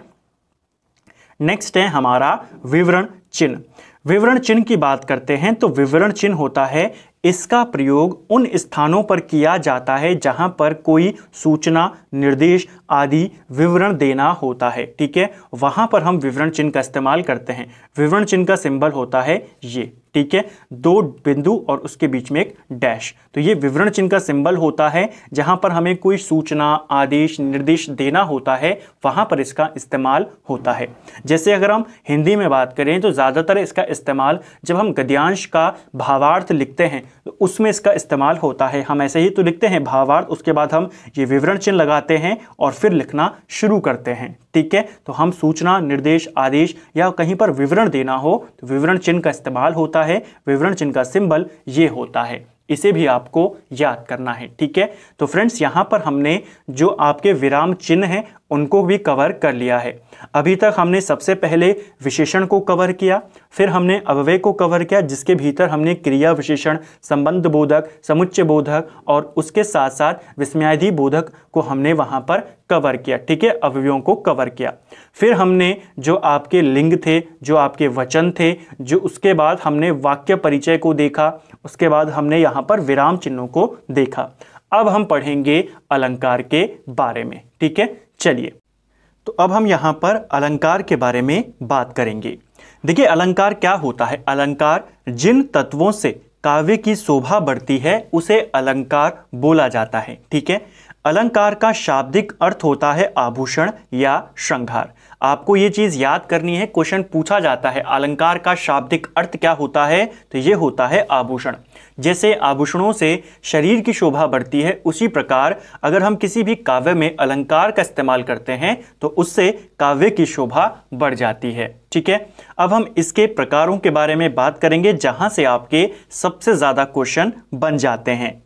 नेक्स्ट है हमारा विवरण चिन्ह विवरण चिन्ह की बात करते हैं तो विवरण चिन्ह होता है इसका प्रयोग उन स्थानों पर किया जाता है जहां पर कोई सूचना निर्देश आदि विवरण देना होता है ठीक है वहां पर हम विवरण चिन्ह का इस्तेमाल करते हैं विवरण चिन्ह का सिंबल होता है ये ठीक है दो बिंदु और उसके बीच में एक डैश तो ये विवरण चिन्ह का सिंबल होता है जहां पर हमें कोई सूचना आदेश निर्देश देना होता है वहां पर इसका इस्तेमाल होता है जैसे अगर हम हिंदी में बात करें तो ज़्यादातर इसका इस्तेमाल जब हम गद्यांश का भावार्थ लिखते हैं तो उसमें इसका इस्तेमाल होता है हम ऐसे ही तो लिखते हैं भावार्थ उसके बाद हम ये विवरण चिन्ह लगाते हैं और फिर लिखना शुरू करते हैं ठीक है तो हम सूचना निर्देश आदेश या कहीं पर विवरण देना हो तो विवरण चिन्ह का इस्तेमाल होता होता है विवरण चिन्ह का सिंबल ये होता है इसे भी आपको याद करना है ठीक है तो फ्रेंड्स यहाँ पर हमने जो आपके विराम चिन्ह हैं उनको भी कवर कर लिया है अभी तक हमने सबसे पहले विशेषण को कवर किया फिर हमने अव्यय को कवर किया जिसके भीतर हमने क्रिया विशेषण संबंध बोधक समुच्चय बोधक और उसके साथ साथ विस्मयाधि बोधक को हमने वहाँ पर कवर किया ठीक है अवयों को कवर किया फिर हमने जो आपके लिंग थे जो आपके वचन थे जो उसके बाद हमने वाक्य परिचय को देखा उसके बाद हमने यहाँ पर विराम चिन्हों को देखा अब हम पढ़ेंगे अलंकार के बारे में ठीक है चलिए तो अब हम यहाँ पर अलंकार के बारे में बात करेंगे देखिए अलंकार क्या होता है अलंकार जिन तत्वों से काव्य की शोभा बढ़ती है उसे अलंकार बोला जाता है ठीक है अलंकार का शाब्दिक अर्थ होता है आभूषण या श्रृंगार आपको ये चीज़ याद करनी है क्वेश्चन पूछा जाता है अलंकार का शाब्दिक अर्थ क्या होता है तो ये होता है आभूषण जैसे आभूषणों से शरीर की शोभा बढ़ती है उसी प्रकार अगर हम किसी भी काव्य में अलंकार का इस्तेमाल करते हैं तो उससे काव्य की शोभा बढ़ जाती है ठीक है अब हम इसके प्रकारों के बारे में बात करेंगे जहां से आपके सबसे ज़्यादा क्वेश्चन बन जाते हैं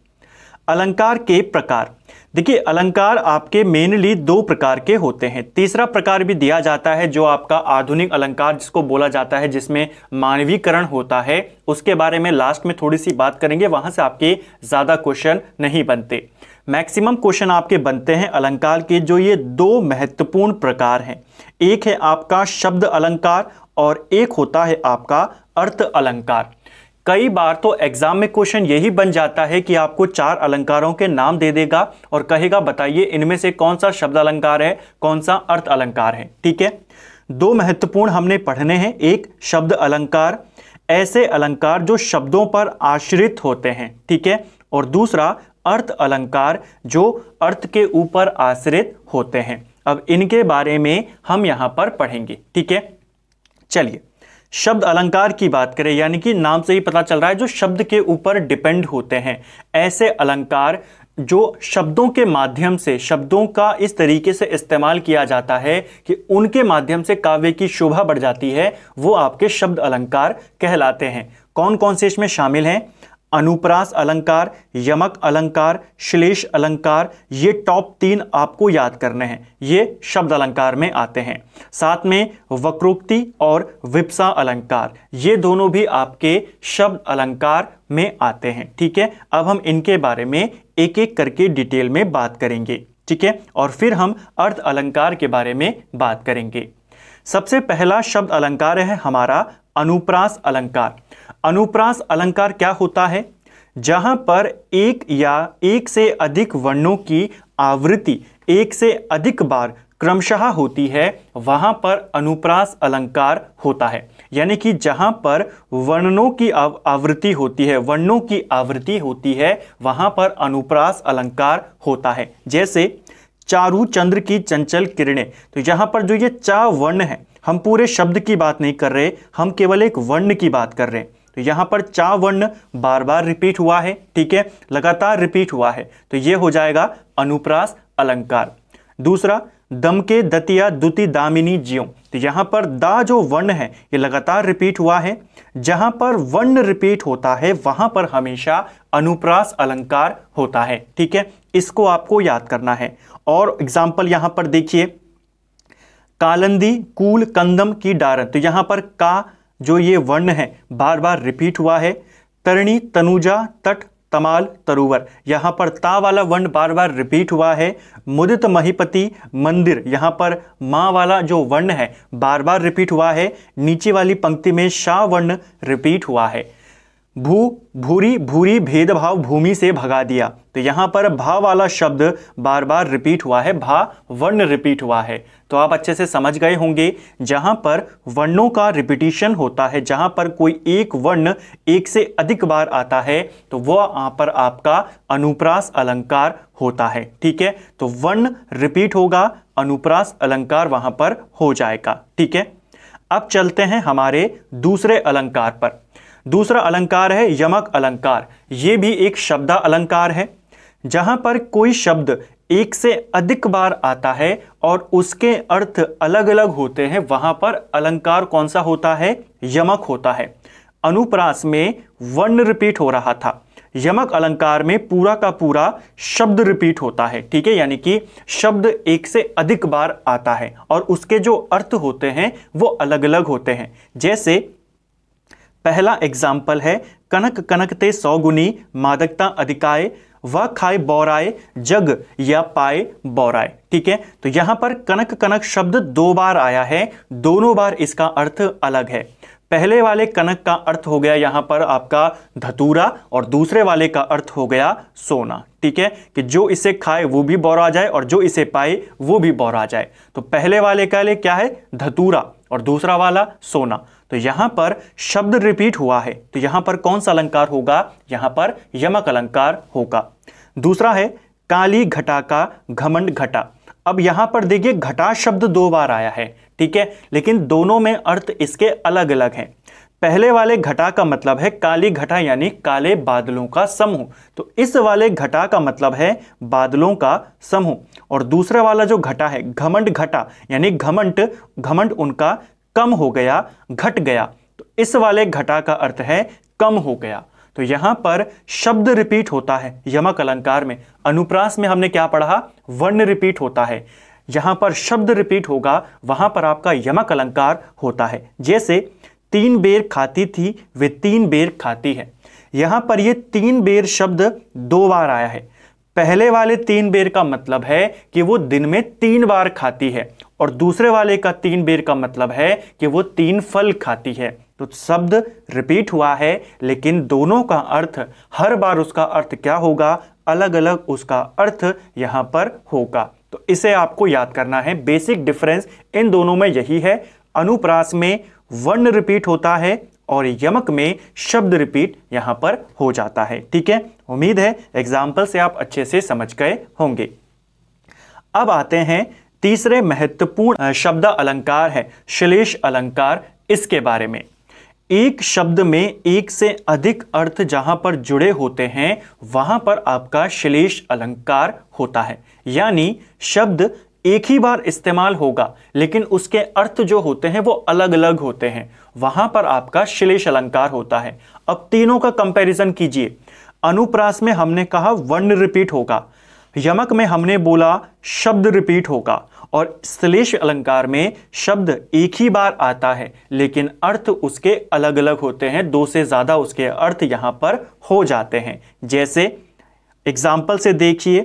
अलंकार के प्रकार देखिए अलंकार आपके मेनली दो प्रकार के होते हैं तीसरा प्रकार भी दिया जाता है जो आपका आधुनिक अलंकार जिसको बोला जाता है जिसमें मानवीकरण होता है उसके बारे में लास्ट में थोड़ी सी बात करेंगे वहाँ से आपके ज़्यादा क्वेश्चन नहीं बनते मैक्सिमम क्वेश्चन आपके बनते हैं अलंकार के जो ये दो महत्वपूर्ण प्रकार हैं एक है आपका शब्द अलंकार और एक होता है आपका अर्थ अलंकार कई बार तो एग्जाम में क्वेश्चन यही बन जाता है कि आपको चार अलंकारों के नाम दे देगा और कहेगा बताइए इनमें से कौन सा शब्द अलंकार है कौन सा अर्थ अलंकार है ठीक है दो महत्वपूर्ण हमने पढ़ने हैं एक शब्द अलंकार ऐसे अलंकार जो शब्दों पर आश्रित होते हैं ठीक है और दूसरा अर्थ अलंकार जो अर्थ के ऊपर आश्रित होते हैं अब इनके बारे में हम यहाँ पर पढ़ेंगे ठीक है चलिए शब्द अलंकार की बात करें यानी कि नाम से ही पता चल रहा है जो शब्द के ऊपर डिपेंड होते हैं ऐसे अलंकार जो शब्दों के माध्यम से शब्दों का इस तरीके से इस्तेमाल किया जाता है कि उनके माध्यम से काव्य की शोभा बढ़ जाती है वो आपके शब्द अलंकार कहलाते हैं कौन कौन से इसमें शामिल हैं अनुप्रास अलंकार यमक अलंकार श्लेष अलंकार ये टॉप तीन आपको याद करने हैं ये शब्द अलंकार में आते हैं साथ में वक्रोक्ति और विप्सा अलंकार ये दोनों भी आपके शब्द अलंकार में आते हैं ठीक है अब हम इनके बारे में एक एक करके डिटेल में बात करेंगे ठीक है और फिर हम अर्थ अलंकार के बारे में बात करेंगे सबसे पहला शब्द अलंकार है हमारा अनुप्रास अलंकार अनुप्रास अलंकार क्या होता है जहां पर एक या एक से अधिक वर्णों की आवृत्ति एक से अधिक बार क्रमशः होती है वहां पर अनुप्रास अलंकार होता है यानी कि जहां पर वर्णों की आवृत्ति होती है वर्णों की आवृत्ति होती है वहां पर अनुप्रास अलंकार होता है जैसे चारू चंद्र की चंचल किरणें तो यहाँ पर जो ये चा वर्ण है हम पूरे शब्द की बात नहीं कर रहे हम केवल एक वर्ण की बात कर रहे हैं तो यहाँ पर चा वर्ण बार बार रिपीट हुआ है ठीक है लगातार रिपीट हुआ है तो ये हो जाएगा अनुप्रास अलंकार दूसरा दम के दतिया दुति दामिनी जियो तो यहाँ पर दा जो वर्ण है ये लगातार रिपीट हुआ है जहां पर वर्ण रिपीट होता है वहां पर हमेशा अनुप्रास अलंकार होता है ठीक है इसको आपको याद करना है और एग्जाम्पल यहां पर देखिए कालंदी कूल कंदम की डारन तो यहां पर का जो ये वर्ण है बार बार रिपीट हुआ है तरणी तनुजा तट तमाल तरुवर यहां पर ता वाला वर्ण बार बार रिपीट हुआ है मुदित महीपति मंदिर यहां पर मां वाला जो वर्ण है बार बार रिपीट हुआ है नीचे वाली पंक्ति में शाह वर्ण रिपीट हुआ है भू भूरी भूरी भेदभाव भूमि से भगा दिया तो यहां पर भा वाला शब्द बार बार रिपीट हुआ है भा वर्ण रिपीट हुआ है तो आप अच्छे से समझ गए होंगे जहां पर वर्णों का रिपीटिशन होता है जहां पर कोई एक वर्ण एक से अधिक बार आता है तो वह यहाँ पर आपका अनुप्रास अलंकार होता है ठीक है तो वर्ण रिपीट होगा अनुप्रास अलंकार वहां पर हो जाएगा ठीक है अब चलते हैं हमारे दूसरे अलंकार पर दूसरा अलंकार है यमक अलंकार ये भी एक शब्दा अलंकार है जहाँ पर कोई शब्द एक से अधिक बार आता है और उसके अर्थ अलग अलग होते हैं वहाँ पर अलंकार कौन सा होता है यमक होता है अनुप्रास में वर्ण रिपीट हो रहा था यमक अलंकार में पूरा का पूरा शब्द रिपीट होता है ठीक है यानी कि शब्द एक से अधिक बार आता है और उसके जो अर्थ होते हैं वो अलग अलग होते हैं जैसे पहला एग्जाम्पल है कनक कनकते सौगुनी मादकता अधिकाय व खाए बौराए जग या पाए बौराए ठीक है तो यहां पर कनक कनक शब्द दो बार आया है दोनों बार इसका अर्थ अलग है पहले वाले कनक का अर्थ हो गया यहां पर आपका धतूरा और दूसरे वाले का अर्थ हो गया सोना ठीक है कि जो इसे खाए वो भी बौरा जाए और जो इसे पाए वो भी बौरा जाए तो पहले वाले का लिए क्या है धतूरा और दूसरा वाला सोना तो यहां पर शब्द रिपीट हुआ है तो यहां पर कौन सा अलंकार होगा यहां पर यमक अलंकार होगा दूसरा है काली घटा का घमंड घटा अब यहां पर देखिए घटा शब्द दो बार आया है ठीक है लेकिन दोनों में अर्थ इसके अलग अलग हैं पहले वाले घटा का मतलब है काली घटा यानी काले बादलों का समूह तो इस वाले घटा का मतलब है बादलों का समूह और दूसरा वाला जो घटा है घमंड घटा यानी घमंड घमंड उनका कम हो गया घट गया तो इस वाले घटा का अर्थ है कम हो गया तो यहां पर शब्द रिपीट होता है यमक अलंकार में अनुप्रास में हमने क्या पढ़ा वर्ण रिपीट होता है यहां पर शब्द रिपीट होगा वहां पर आपका यमक अलंकार होता है जैसे तीन बेर खाती थी वे तीन बेर खाती है यहां पर ये तीन बेर शब्द दो बार आया है पहले वाले तीन बेर का मतलब है कि वो दिन में तीन बार खाती है और दूसरे वाले का तीन बेर का मतलब है कि वो तीन फल खाती है तो शब्द रिपीट हुआ है लेकिन दोनों का अर्थ हर बार उसका अर्थ क्या होगा अलग अलग उसका अर्थ यहाँ पर होगा तो इसे आपको याद करना है बेसिक डिफरेंस इन दोनों में यही है अनुप्रास में वर्ण रिपीट होता है और यमक में शब्द रिपीट यहाँ पर हो जाता है ठीक है उम्मीद है एग्जाम्पल से आप अच्छे से समझ गए होंगे अब आते हैं तीसरे महत्वपूर्ण शब्द अलंकार है श्लेष अलंकार इसके बारे में एक शब्द में एक से अधिक अर्थ जहां पर जुड़े होते हैं वहां पर आपका श्लेष अलंकार होता है यानी शब्द एक ही बार इस्तेमाल होगा लेकिन उसके अर्थ जो होते हैं वो अलग अलग होते हैं वहां पर आपका श्लेष अलंकार होता है अब तीनों का कंपैरिजन कीजिए अनुप्रास में हमने कहा वर्ण रिपीट होगा यमक में हमने बोला शब्द रिपीट होगा और श्लेष अलंकार में शब्द एक ही बार आता है लेकिन अर्थ उसके अलग अलग होते हैं दो से ज़्यादा उसके अर्थ यहां पर हो जाते हैं जैसे एग्जाम्पल से देखिए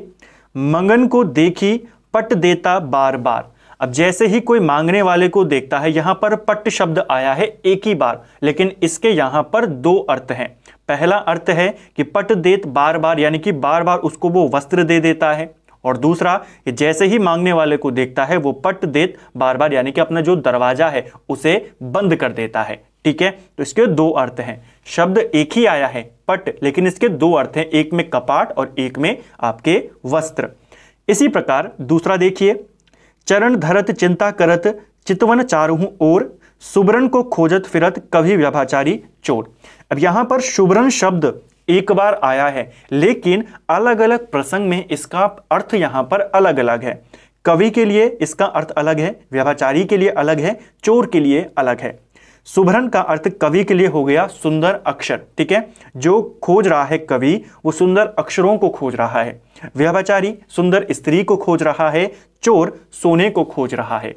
मंगन को देखी पट देता बार बार अब जैसे ही कोई मांगने वाले को देखता है यहां पर पट शब्द आया है एक ही बार लेकिन इसके यहां पर दो अर्थ हैं पहला अर्थ है कि पट देत बार बार यानी कि बार बार उसको वो वस्त्र दे देता है और दूसरा कि जैसे ही मांगने वाले को देखता है वो पट देत बार बार यानी कि अपना जो दरवाजा है उसे बंद कर देता है ठीक है तो इसके दो अर्थ हैं शब्द एक ही आया है पट लेकिन इसके दो अर्थ हैं एक में कपाट और एक में आपके वस्त्र इसी प्रकार दूसरा देखिए चरण धरत चिंता करत चितवन चारुहु और सुबरन को खोजत फिरत कभी व्यभाचारी चोर अब यहां पर सुबरन शब्द एक बार आया है लेकिन अलग अलग प्रसंग में इसका अर्थ यहाँ पर अलग अलग है कवि के लिए इसका अर्थ अलग है व्यभाचारी के लिए अलग है चोर के लिए अलग है सुभरन का अर्थ कवि के लिए हो गया सुंदर अक्षर ठीक है जो खोज रहा है कवि वो सुंदर अक्षरों को खोज रहा है व्यभाचारी सुंदर स्त्री को खोज रहा है चोर सोने को खोज रहा है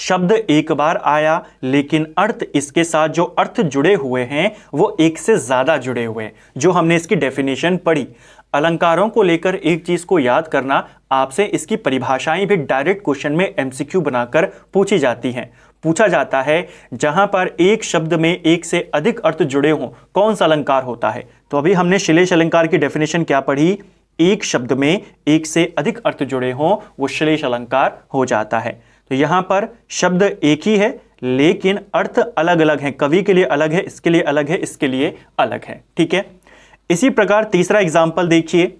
शब्द एक बार आया लेकिन अर्थ इसके साथ जो अर्थ जुड़े हुए हैं वो एक से ज़्यादा जुड़े हुए हैं जो हमने इसकी डेफिनेशन पढ़ी अलंकारों को लेकर एक चीज़ को याद करना आपसे इसकी परिभाषाएं भी डायरेक्ट क्वेश्चन में एमसीक्यू बनाकर पूछी जाती हैं पूछा जाता है जहां पर एक शब्द में एक से अधिक अर्थ जुड़े हों कौन सा अलंकार होता है तो अभी हमने श्लेष अलंकार की डेफिनेशन क्या पढ़ी एक शब्द में एक से अधिक अर्थ जुड़े हों वो श्लेष अलंकार हो जाता है तो पर शब्द एक ही है लेकिन अर्थ अलग अलग है कवि के लिए अलग है इसके लिए अलग है इसके लिए अलग है ठीक है इसी प्रकार तीसरा एग्जाम्पल देखिए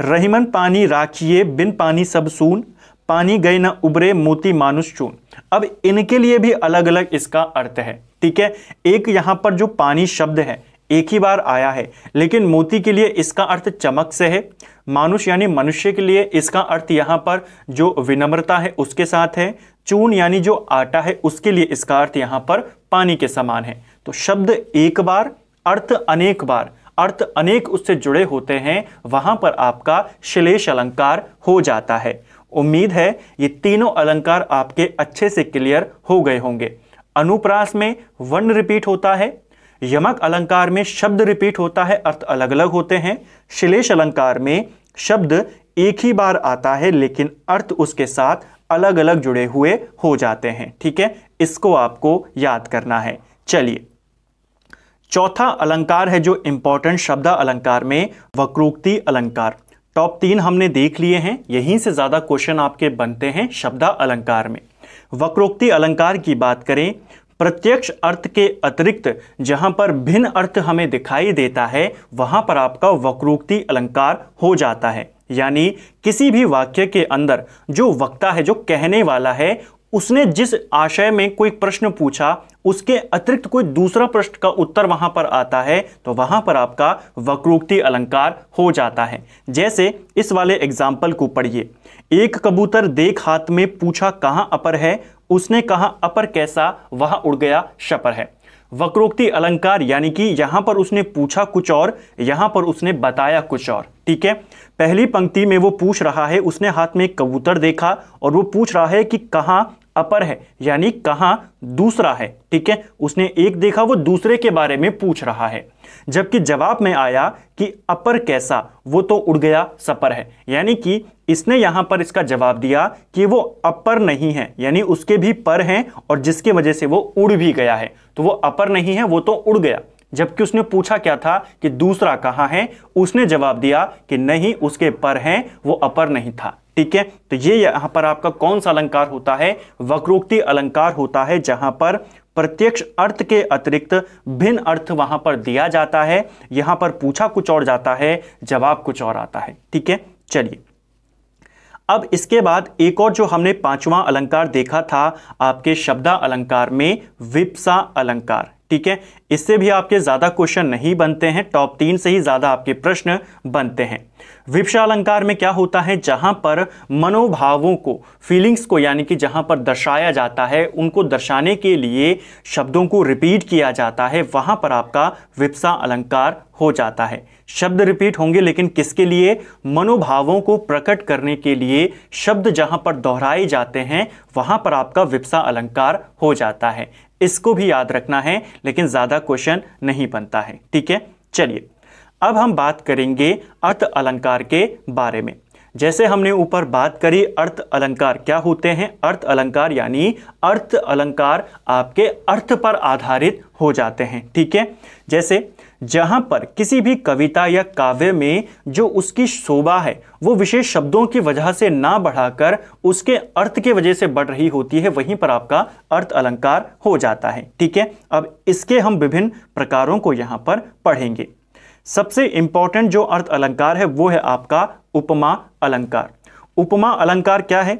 रहीमन पानी राखिए बिन पानी सब सून पानी गए ना उबरे मोती मानुष चून अब इनके लिए भी अलग अलग इसका अर्थ है ठीक है एक यहां पर जो पानी शब्द है एक ही बार आया है लेकिन मोती के लिए इसका अर्थ चमक से है मानुष यानी मनुष्य के लिए इसका अर्थ यहाँ पर जो विनम्रता है उसके साथ है चून यानी जो आटा है उसके लिए इसका अर्थ यहाँ पर पानी के समान है तो शब्द एक बार अर्थ अनेक बार अर्थ अनेक उससे जुड़े होते हैं वहां पर आपका श्लेष अलंकार हो जाता है उम्मीद है ये तीनों अलंकार आपके अच्छे से क्लियर हो गए होंगे अनुप्रास में वन रिपीट होता है यमक अलंकार में शब्द रिपीट होता है अर्थ अलग अलग होते हैं शिलेश अलंकार में शब्द एक ही बार आता है लेकिन अर्थ उसके साथ अलग अलग जुड़े हुए हो जाते हैं ठीक है इसको आपको याद करना है चलिए चौथा अलंकार है जो इंपॉर्टेंट शब्द अलंकार में वक्रोक्ति अलंकार टॉप तीन हमने देख लिए हैं यहीं से ज़्यादा क्वेश्चन आपके बनते हैं शब्दा अलंकार में वक्रोक्ति अलंकार की बात करें प्रत्यक्ष अर्थ के अतिरिक्त जहां पर भिन्न अर्थ हमें दिखाई देता है वहां पर आपका वक्रोक्ति अलंकार हो जाता है यानी किसी भी वाक्य के अंदर जो वक्ता है जो कहने वाला है उसने जिस आशय में कोई प्रश्न पूछा उसके अतिरिक्त कोई दूसरा प्रश्न का उत्तर वहां पर आता है तो वहां पर आपका वक्रोक्ति अलंकार हो जाता है जैसे इस वाले एग्जाम्पल को पढ़िए एक कबूतर देख हाथ में पूछा कहाँ अपर है उसने कहा अपर कैसा वह उड़ गया शपर है वक्रोक्ति अलंकार यानी कि यहां पर उसने पूछा कुछ और यहां पर उसने बताया कुछ और ठीक है पहली पंक्ति में वो पूछ रहा है उसने हाथ में कबूतर देखा और वो पूछ रहा है कि कहाँ अपर है यानी कहा दूसरा है ठीक है उसने एक देखा वो दूसरे के बारे में पूछ रहा है जबकि जवाब में आया कि अपर कैसा वो तो उड़ गया सपर है यानी कि इसने यहां पर इसका जवाब दिया कि वो अपर नहीं है यानी उसके भी पर हैं और जिसके वजह से वो उड़ भी गया है तो वो अपर नहीं है वो तो उड़ गया जबकि उसने पूछा क्या था कि दूसरा कहाँ है उसने जवाब दिया कि नहीं उसके पर हैं वो अपर नहीं था ठीक है तो ये यहां पर आपका कौन सा अलंकार होता है वक्रोक्ति अलंकार होता है जहां पर प्रत्यक्ष अर्थ के अतिरिक्त भिन्न अर्थ वहां पर दिया जाता है यहां पर पूछा कुछ और जाता है जवाब कुछ और आता है ठीक है चलिए अब इसके बाद एक और जो हमने पांचवा अलंकार देखा था आपके शब्दा अलंकार में विपसा अलंकार ठीक है इससे भी आपके ज़्यादा क्वेश्चन नहीं बनते हैं टॉप तीन से ही ज़्यादा आपके प्रश्न बनते हैं विपशा अलंकार में क्या होता है जहां पर मनोभावों को फीलिंग्स को यानी कि जहां पर दर्शाया जाता है उनको दर्शाने के लिए शब्दों को रिपीट किया जाता है वहां पर आपका विपसा अलंकार हो जाता है शब्द रिपीट होंगे लेकिन किसके लिए मनोभावों को प्रकट करने के लिए शब्द जहां पर दोहराए जाते हैं वहां पर आपका विपसा अलंकार हो जाता है इसको भी याद रखना है लेकिन ज़्यादा क्वेश्चन नहीं बनता है ठीक है चलिए अब हम बात करेंगे अर्थ अलंकार के बारे में जैसे हमने ऊपर बात करी अर्थ अलंकार क्या होते हैं अर्थ अलंकार यानी अर्थ अलंकार आपके अर्थ पर आधारित हो जाते हैं ठीक है जैसे जहां पर किसी भी कविता या काव्य में जो उसकी शोभा है वो विशेष शब्दों की वजह से ना बढ़ाकर उसके अर्थ के वजह से बढ़ रही होती है वहीं पर आपका अर्थ अलंकार हो जाता है ठीक है अब इसके हम विभिन्न प्रकारों को यहां पर पढ़ेंगे सबसे इंपॉर्टेंट जो अर्थ अलंकार है वो है आपका उपमा अलंकार उपमा अलंकार क्या है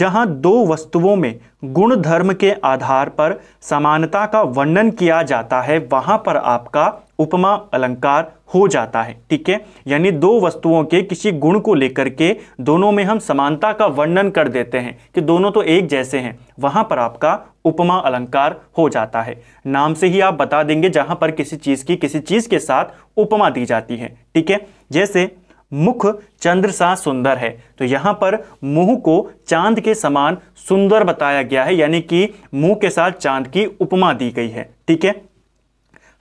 जहां दो वस्तुओं में गुण धर्म के आधार पर समानता का वर्णन किया जाता है वहां पर आपका उपमा अलंकार हो जाता है ठीक है यानी दो वस्तुओं के किसी गुण को लेकर के दोनों में हम समानता का वर्णन कर देते हैं कि दोनों तो एक जैसे हैं वहां पर आपका उपमा अलंकार हो जाता है नाम से ही आप बता देंगे जहां पर किसी चीज़ की किसी चीज़ के साथ उपमा दी जाती है ठीक है जैसे मुख चंद्र सा सुंदर है तो यहाँ पर मुंह को चांद के समान सुंदर बताया गया है यानी कि मुंह के साथ चांद की उपमा दी गई है ठीक है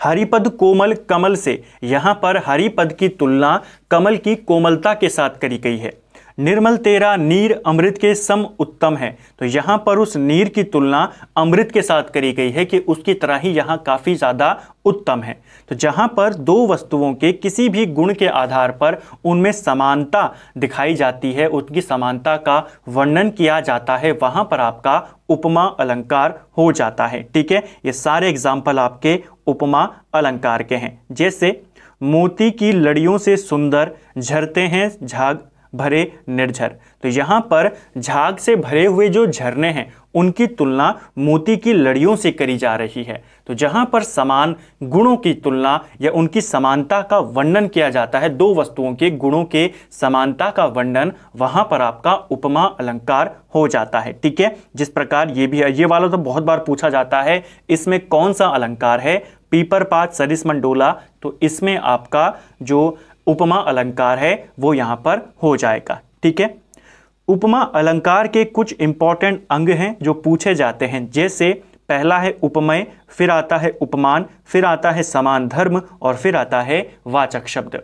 हरिपद कोमल कमल से यहाँ पर हरिपद की तुलना कमल की कोमलता के साथ करी गई है निर्मल तेरा नीर अमृत के सम उत्तम है तो यहाँ पर उस नीर की तुलना अमृत के साथ करी गई है कि उसकी तरह ही यहाँ काफ़ी ज़्यादा उत्तम है तो जहां पर दो वस्तुओं के किसी भी गुण के आधार पर उनमें समानता दिखाई जाती है उनकी समानता का वर्णन किया जाता है वहां पर आपका उपमा अलंकार हो जाता है ठीक है ये सारे एग्जाम्पल आपके उपमा अलंकार के हैं जैसे मोती की लड़ियों से सुंदर झरते हैं झाग भरे निर्झर तो यहाँ पर झाग से भरे हुए जो झरने हैं उनकी तुलना मोती की लड़ियों से करी जा रही है तो जहाँ पर समान गुणों की तुलना या उनकी समानता का वर्णन किया जाता है दो वस्तुओं के गुणों के समानता का वर्णन वहाँ पर आपका उपमा अलंकार हो जाता है ठीक है जिस प्रकार ये भी ये वाला तो बहुत बार पूछा जाता है इसमें कौन सा अलंकार है पीपर पात सरिस मंडोला तो इसमें आपका जो उपमा अलंकार है वो यहां पर हो जाएगा ठीक है उपमा अलंकार के कुछ इंपॉर्टेंट अंग हैं जो पूछे जाते हैं जैसे पहला है उपमय फिर आता है उपमान फिर आता है समान धर्म और फिर आता है वाचक शब्द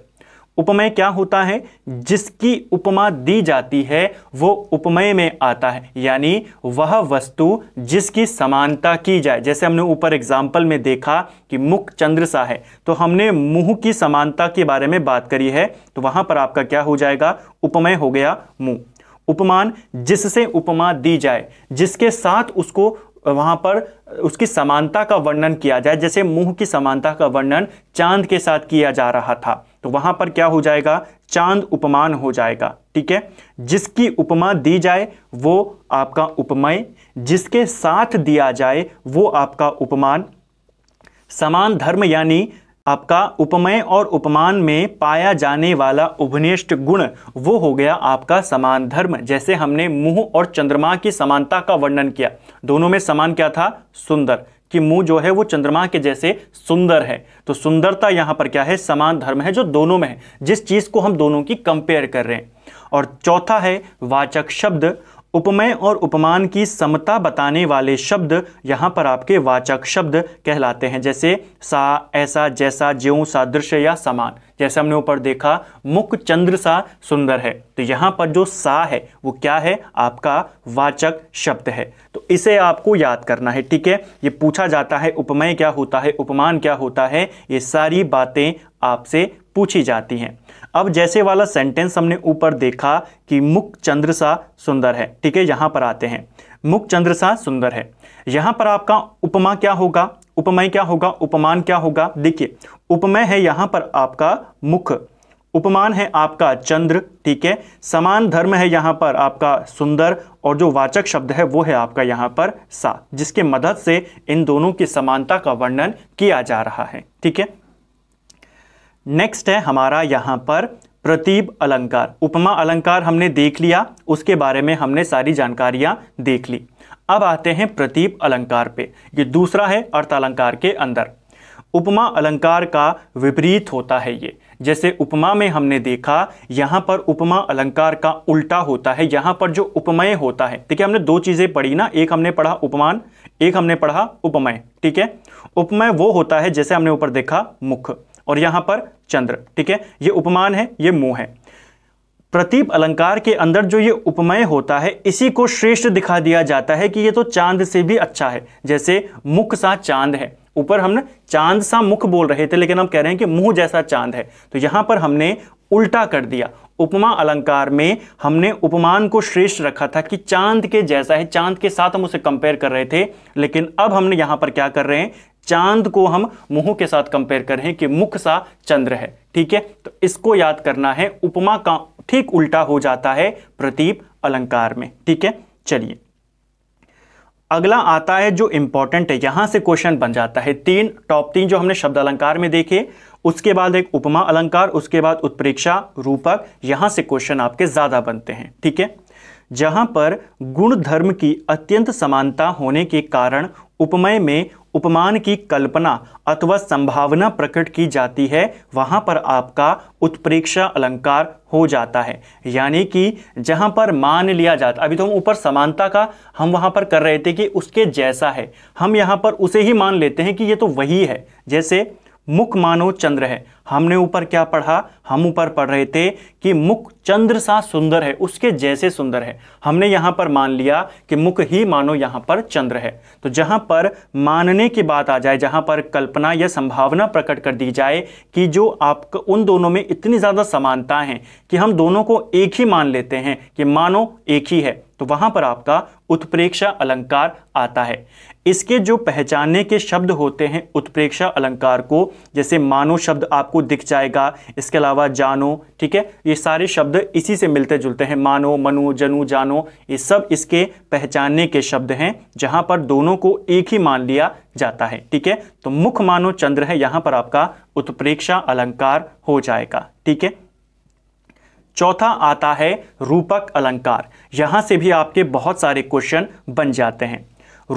उपमय क्या होता है जिसकी उपमा दी जाती है वो उपमय में आता है यानी वह वस्तु जिसकी समानता की जाए जैसे हमने ऊपर एग्जाम्पल में देखा कि मुख चंद्र सा है तो हमने मुंह की समानता के बारे में बात करी है तो वहां पर आपका क्या हो जाएगा उपमय हो गया मुंह उपमान जिससे उपमा दी जाए जिसके साथ उसको वहाँ पर उसकी समानता का वर्णन किया जाए जैसे मुंह की समानता का वर्णन चांद के साथ किया जा रहा था तो वहां पर क्या हो जाएगा चांद उपमान हो जाएगा ठीक है जिसकी उपमा दी जाए वो आपका उपमय जिसके साथ दिया जाए वो आपका उपमान समान धर्म यानी आपका उपमय और उपमान में पाया जाने वाला उभनिष्ठ गुण वो हो गया आपका समान धर्म जैसे हमने मुंह और चंद्रमा की समानता का वर्णन किया दोनों में समान क्या था सुंदर कि मुंह जो है वो चंद्रमा के जैसे सुंदर है तो सुंदरता यहां पर क्या है समान धर्म है जो दोनों में है जिस चीज़ को हम दोनों की कंपेयर कर रहे हैं और चौथा है वाचक शब्द उपमय और उपमान की समता बताने वाले शब्द यहाँ पर आपके वाचक शब्द कहलाते हैं जैसे सा ऐसा जैसा ज्यों सादृश्य या समान जैसे हमने ऊपर देखा मुख चंद्र सा सुंदर है तो यहाँ पर जो सा है वो क्या है आपका वाचक शब्द है तो इसे आपको याद करना है ठीक है ये पूछा जाता है उपमय क्या होता है उपमान क्या होता है ये सारी बातें आपसे पूछी जाती हैं अब जैसे वाला सेंटेंस हमने ऊपर देखा कि मुक चंद्र सा सुंदर है ठीक है यहां पर आते हैं मुख चंद्र सा सुंदर है यहां पर आपका उपमा क्या होगा उपमय क्या होगा उपमान क्या होगा देखिए उपमय है यहां पर आपका मुख उपमान है आपका चंद्र ठीक है समान धर्म है यहां पर आपका सुंदर और जो वाचक शब्द है वो है आपका यहाँ पर सा जिसके मदद से इन दोनों की समानता का वर्णन किया जा रहा है ठीक है नेक्स्ट है हमारा यहाँ पर प्रतीब अलंकार उपमा अलंकार हमने देख लिया उसके बारे में हमने सारी जानकारियाँ देख ली अब आते हैं प्रतीप अलंकार पे ये दूसरा है अर्थ अलंकार के अंदर उपमा अलंकार का विपरीत होता है ये जैसे उपमा में हमने देखा यहाँ पर उपमा अलंकार का उल्टा होता है यहाँ पर जो उपमय होता है देखिए हमने दो चीज़ें पढ़ी ना एक हमने पढ़ा उपमान एक हमने पढ़ा उपमय ठीक है उपमय वो होता है जैसे हमने ऊपर देखा मुख और यहां पर चंद्र ठीक है ये उपमान है ये मुंह है प्रतीप अलंकार के अंदर जो ये उपमय होता है इसी को श्रेष्ठ दिखा दिया जाता है कि ये तो चांद से भी अच्छा है जैसे मुख सा चांद है ऊपर हमने चांद सा मुख बोल रहे थे लेकिन हम कह रहे हैं कि मुंह जैसा चांद है तो यहां पर हमने उल्टा कर दिया उपमा अलंकार में हमने उपमान को श्रेष्ठ रखा था कि चांद के जैसा है चांद के साथ हम उसे कंपेयर कर रहे थे लेकिन अब हमने यहां पर क्या कर रहे हैं चांद को हम मुंह के साथ कंपेयर कर रहे हैं कि मुख सा चंद्र है ठीक है तो इसको याद करना है उपमा का ठीक उल्टा हो जाता है प्रतीप अलंकार में ठीक है चलिए अगला आता है जो इंपॉर्टेंट है यहां से क्वेश्चन बन जाता है तीन टॉप तीन जो हमने शब्द अलंकार में देखे उसके बाद एक उपमा अलंकार उसके बाद उत्प्रेक्षा रूपक यहां से क्वेश्चन आपके ज्यादा बनते हैं ठीक है जहां पर गुण धर्म की अत्यंत समानता होने के कारण उपमय में उपमान की कल्पना अथवा संभावना प्रकट की जाती है वहाँ पर आपका उत्प्रेक्षा अलंकार हो जाता है यानी कि जहाँ पर मान लिया जाता अभी तो हम ऊपर समानता का हम वहाँ पर कर रहे थे कि उसके जैसा है हम यहाँ पर उसे ही मान लेते हैं कि ये तो वही है जैसे मुख मानो चंद्र है हमने ऊपर क्या पढ़ा हम ऊपर पढ़ रहे थे कि मुख चंद्र सा सुंदर है उसके जैसे सुंदर है हमने यहां पर मान लिया कि मुख ही मानो यहां पर चंद्र है तो जहां पर मानने की बात आ जाए जहां पर कल्पना या संभावना प्रकट कर दी जाए कि जो आप उन दोनों में इतनी ज़्यादा समानता है कि हम दोनों को एक ही मान लेते हैं कि मानो एक ही है तो वहां पर आपका उत्प्रेक्षा अलंकार आता है इसके जो पहचानने के शब्द होते हैं उत्प्रेक्षा अलंकार को जैसे मानो शब्द आप आपको दिख जाएगा इसके अलावा जानो ठीक है ये सारे शब्द इसी से मिलते जुलते हैं मानो मनु जनु जानो ये सब इसके पहचानने के शब्द हैं जहां पर दोनों को एक ही मान लिया जाता है ठीक है तो मुख मानो चंद्र है यहां पर आपका उत्प्रेक्षा अलंकार हो जाएगा ठीक है चौथा आता है रूपक अलंकार यहां से भी आपके बहुत सारे क्वेश्चन बन जाते हैं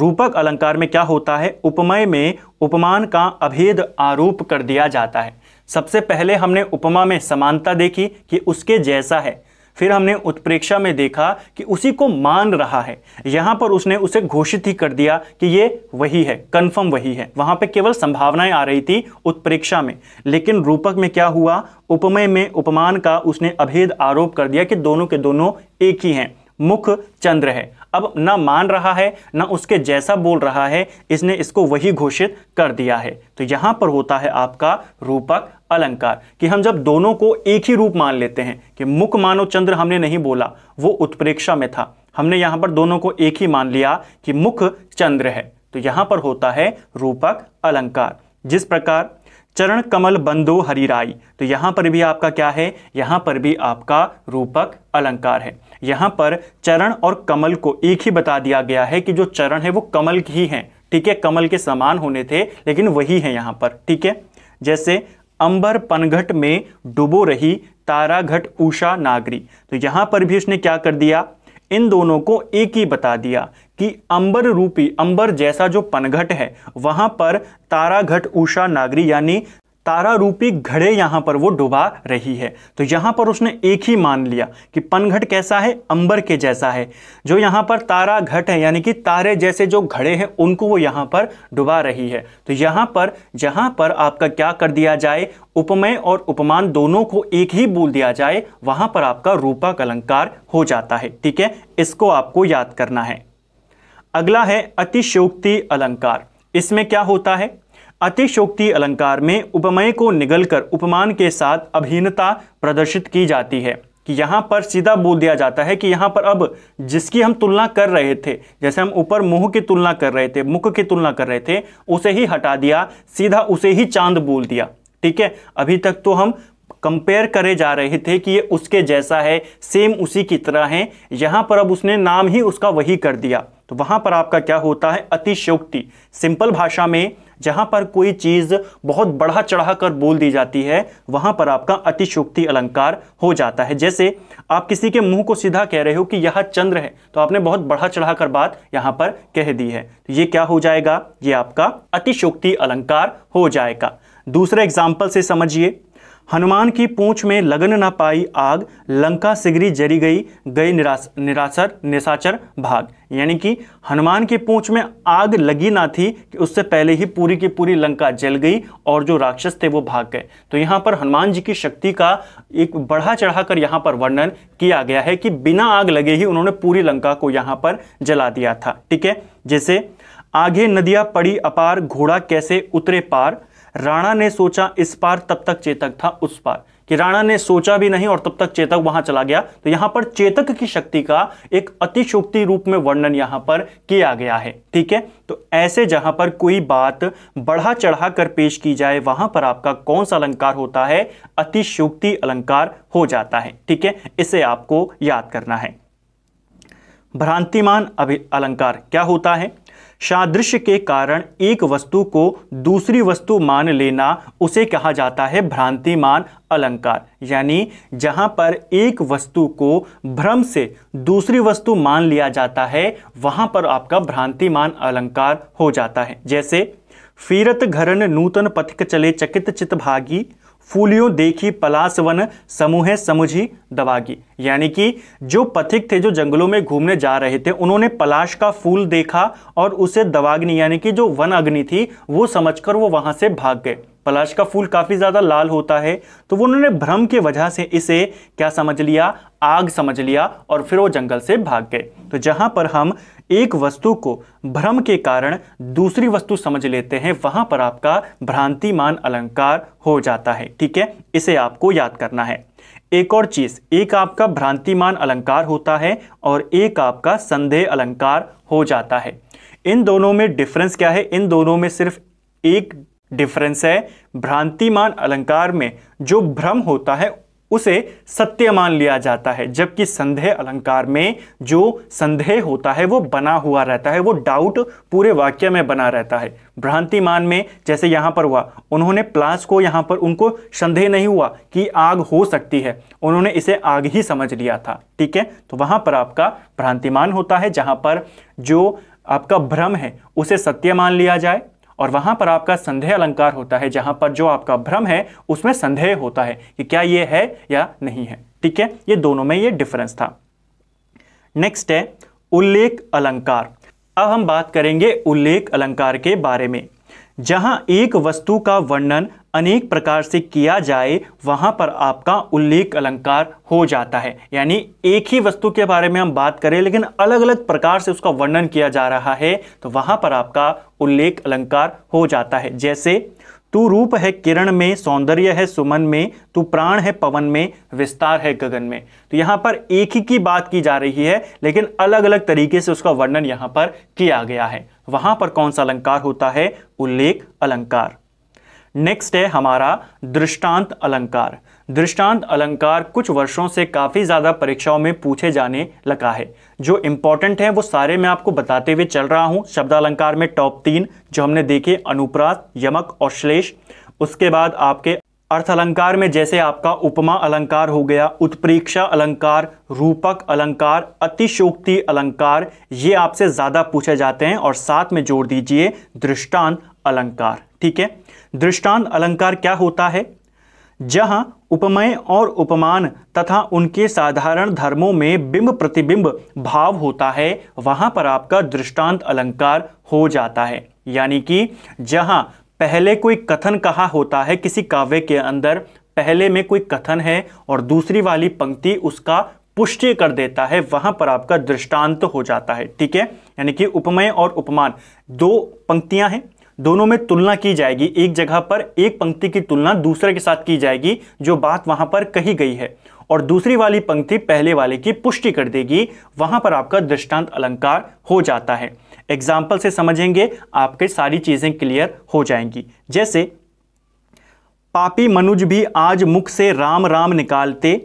रूपक अलंकार में क्या होता है उपमय में उपमान का अभेद आरोप कर दिया जाता है सबसे पहले हमने उपमा में समानता देखी कि उसके जैसा है फिर हमने उत्प्रेक्षा में देखा कि उसी को मान रहा है यहाँ पर उसने उसे घोषित ही कर दिया कि ये वही है कन्फर्म वही है वहाँ पे केवल संभावनाएं आ रही थी उत्प्रेक्षा में लेकिन रूपक में क्या हुआ उपमय में उपमान का उसने अभेद आरोप कर दिया कि दोनों के दोनों एक ही हैं मुख चंद्र है अब ना मान रहा है ना उसके जैसा बोल रहा है इसने इसको वही घोषित कर दिया है तो यहां पर होता है आपका रूपक अलंकार कि हम जब दोनों को एक ही रूप मान लेते हैं कि मुख मानो चंद्र हमने नहीं बोला वो उत्प्रेक्षा में था हमने यहां पर दोनों को एक ही मान लिया कि मुख चंद्र है तो यहां पर होता है रूपक अलंकार जिस प्रकार चरण कमल बंदो हरिराई तो यहां पर भी आपका क्या है यहां पर भी आपका रूपक अलंकार है यहां पर चरण और कमल को एक ही बता दिया गया है कि जो चरण है वो कमल ही है ठीक है कमल के समान होने थे लेकिन वही है यहां पर ठीक है जैसे अंबर पनघट में डुबो रही ताराघट उषा नागरी तो यहां पर भी उसने क्या कर दिया इन दोनों को एक ही बता दिया कि अंबर रूपी अंबर जैसा जो पनघट है वहां पर ताराघट उषा नागरी यानी तारा रूपी घड़े यहां पर वो डुबा रही है तो यहां पर उसने एक ही मान लिया कि पनघट कैसा है अंबर के जैसा है जो यहां पर तारा घट है यानी कि तारे जैसे जो घड़े हैं उनको वो यहां पर डुबा रही है तो यहां पर जहां पर आपका क्या कर दिया जाए उपमय और उपमान दोनों को एक ही बोल दिया जाए वहां पर आपका रूपक अलंकार हो जाता है ठीक है इसको आपको याद करना है अगला है अतिशोक्ति अलंकार इसमें क्या होता है अतिशोक्ति अलंकार में उपमय को निगलकर उपमान के साथ अभिन्नता प्रदर्शित की जाती है कि यहाँ पर सीधा बोल दिया जाता है कि यहाँ पर अब जिसकी हम तुलना कर रहे थे जैसे हम ऊपर मुंह की तुलना कर रहे थे मुख की तुलना कर रहे थे उसे ही हटा दिया सीधा उसे ही चांद बोल दिया ठीक है अभी तक तो हम कंपेयर करे जा रहे थे कि ये उसके जैसा है सेम उसी की तरह है यहाँ पर अब उसने नाम ही उसका वही कर दिया तो वहाँ पर आपका क्या होता है अतिशोक्ति सिंपल भाषा में जहां पर कोई चीज बहुत बढ़ा चढ़ा कर बोल दी जाती है वहां पर आपका अतिशोक्ति अलंकार हो जाता है जैसे आप किसी के मुंह को सीधा कह रहे हो कि यह चंद्र है तो आपने बहुत बढ़ा चढ़ा कर बात यहां पर कह दी है तो ये क्या हो जाएगा ये आपका अतिशोक्ति अलंकार हो जाएगा दूसरे एग्जाम्पल से समझिए हनुमान की पूंछ में लगन न पाई आग लंका सिगरी जरी गई गई निराश निराशर निशाचर भाग यानी कि हनुमान की पूंछ में आग लगी ना थी कि उससे पहले ही पूरी की पूरी लंका जल गई और जो राक्षस थे वो भाग गए तो यहाँ पर हनुमान जी की शक्ति का एक बढ़ा चढ़ाकर यहाँ पर वर्णन किया गया है कि बिना आग लगे ही उन्होंने पूरी लंका को यहाँ पर जला दिया था ठीक है जैसे आगे नदियाँ पड़ी अपार घोड़ा कैसे उतरे पार राणा ने सोचा इस पार तब तक चेतक था उस पार कि राणा ने सोचा भी नहीं और तब तक चेतक वहां चला गया तो यहां पर चेतक की शक्ति का एक अतिशोक्ति रूप में वर्णन यहां पर किया गया है ठीक है तो ऐसे जहां पर कोई बात बढ़ा चढ़ा कर पेश की जाए वहां पर आपका कौन सा अलंकार होता है अतिशोक्ति अलंकार हो जाता है ठीक है इसे आपको याद करना है भ्रांतिमान अभि अलंकार क्या होता है सादृश्य के कारण एक वस्तु को दूसरी वस्तु मान लेना उसे कहा जाता है भ्रांतिमान अलंकार यानी जहां पर एक वस्तु को भ्रम से दूसरी वस्तु मान लिया जाता है वहां पर आपका भ्रांतिमान अलंकार हो जाता है जैसे फीरत घरन नूतन पथिक चले चकित चित भागी फूलियों देखी पलास वन समूह समुझी दवागी यानी कि जो पथिक थे जो जंगलों में घूमने जा रहे थे उन्होंने पलाश का फूल देखा और उसे दवाग्नि यानी कि जो वन अग्नि थी वो समझकर वो वहां से भाग गए पलाश का फूल काफ़ी ज़्यादा लाल होता है तो वो उन्होंने भ्रम के वजह से इसे क्या समझ लिया आग समझ लिया और फिर वो जंगल से भाग गए तो जहां पर हम एक वस्तु को भ्रम के कारण दूसरी वस्तु समझ लेते हैं वहां पर आपका भ्रांतिमान अलंकार हो जाता है ठीक है इसे आपको याद करना है एक और चीज़ एक आपका भ्रांतिमान अलंकार होता है और एक आपका संदेह अलंकार हो जाता है इन दोनों में डिफरेंस क्या है इन दोनों में सिर्फ एक डिफरेंस है भ्रांतिमान अलंकार में जो भ्रम होता है उसे सत्य मान लिया जाता है जबकि संदेह अलंकार में जो संदेह होता है वो बना हुआ रहता है वो डाउट पूरे वाक्य में बना रहता है भ्रांतिमान में जैसे यहां पर हुआ उन्होंने प्लास को यहां पर उनको संदेह नहीं हुआ कि आग हो सकती है उन्होंने इसे आग ही समझ लिया था ठीक है तो वहां पर आपका भ्रांतिमान होता है जहां पर जो आपका भ्रम है उसे सत्य मान लिया जाए और वहां पर आपका संदेह अलंकार होता है जहां पर जो आपका भ्रम है उसमें संदेह होता है कि क्या ये है या नहीं है ठीक है ये दोनों में ये डिफरेंस था नेक्स्ट है उल्लेख अलंकार अब हम बात करेंगे उल्लेख अलंकार के बारे में जहां एक वस्तु का वर्णन अनेक प्रकार से किया जाए वहाँ पर आपका उल्लेख अलंकार हो जाता है यानी एक ही वस्तु के बारे में हम बात करें लेकिन अलग अलग प्रकार से उसका वर्णन किया जा रहा है तो वहाँ पर आपका उल्लेख अलंकार हो जाता है जैसे तू रूप है किरण में सौंदर्य है सुमन में तू प्राण है पवन में विस्तार है गगन में तो यहाँ पर एक ही की बात की जा रही है लेकिन अलग अलग तरीके से उसका वर्णन यहाँ पर किया गया है वहाँ पर कौन सा अलंकार होता है उल्लेख अलंकार नेक्स्ट है हमारा दृष्टांत अलंकार दृष्टांत अलंकार कुछ वर्षों से काफ़ी ज़्यादा परीक्षाओं में पूछे जाने लगा है जो इंपॉर्टेंट है वो सारे मैं आपको बताते हुए चल रहा हूं शब्द अलंकार में टॉप तीन जो हमने देखे अनुप्रास यमक और श्लेष उसके बाद आपके अर्थ अलंकार में जैसे आपका उपमा अलंकार हो गया उत्प्रेक्षा अलंकार रूपक अलंकार अतिशोक्ति अलंकार ये आपसे ज़्यादा पूछे जाते हैं और साथ में जोड़ दीजिए दृष्टांत अलंकार ठीक है दृष्टांत अलंकार क्या होता है जहां उपमय और उपमान तथा उनके साधारण धर्मों में बिंब प्रतिबिंब भाव होता है वहां पर आपका दृष्टांत अलंकार हो जाता है यानी कि जहां पहले कोई कथन कहा होता है किसी काव्य के अंदर पहले में कोई कथन है और दूसरी वाली पंक्ति उसका पुष्टि कर देता है वहां पर आपका दृष्टांत हो जाता है ठीक है यानी कि उपमय और उपमान दो पंक्तियां हैं दोनों में तुलना की जाएगी एक जगह पर एक पंक्ति की तुलना दूसरे के साथ की जाएगी जो बात वहां पर कही गई है और दूसरी वाली पंक्ति पहले वाले की पुष्टि कर देगी वहां पर आपका दृष्टांत अलंकार हो जाता है एग्जाम्पल से समझेंगे आपके सारी चीजें क्लियर हो जाएंगी जैसे पापी मनुज भी आज मुख से राम राम निकालते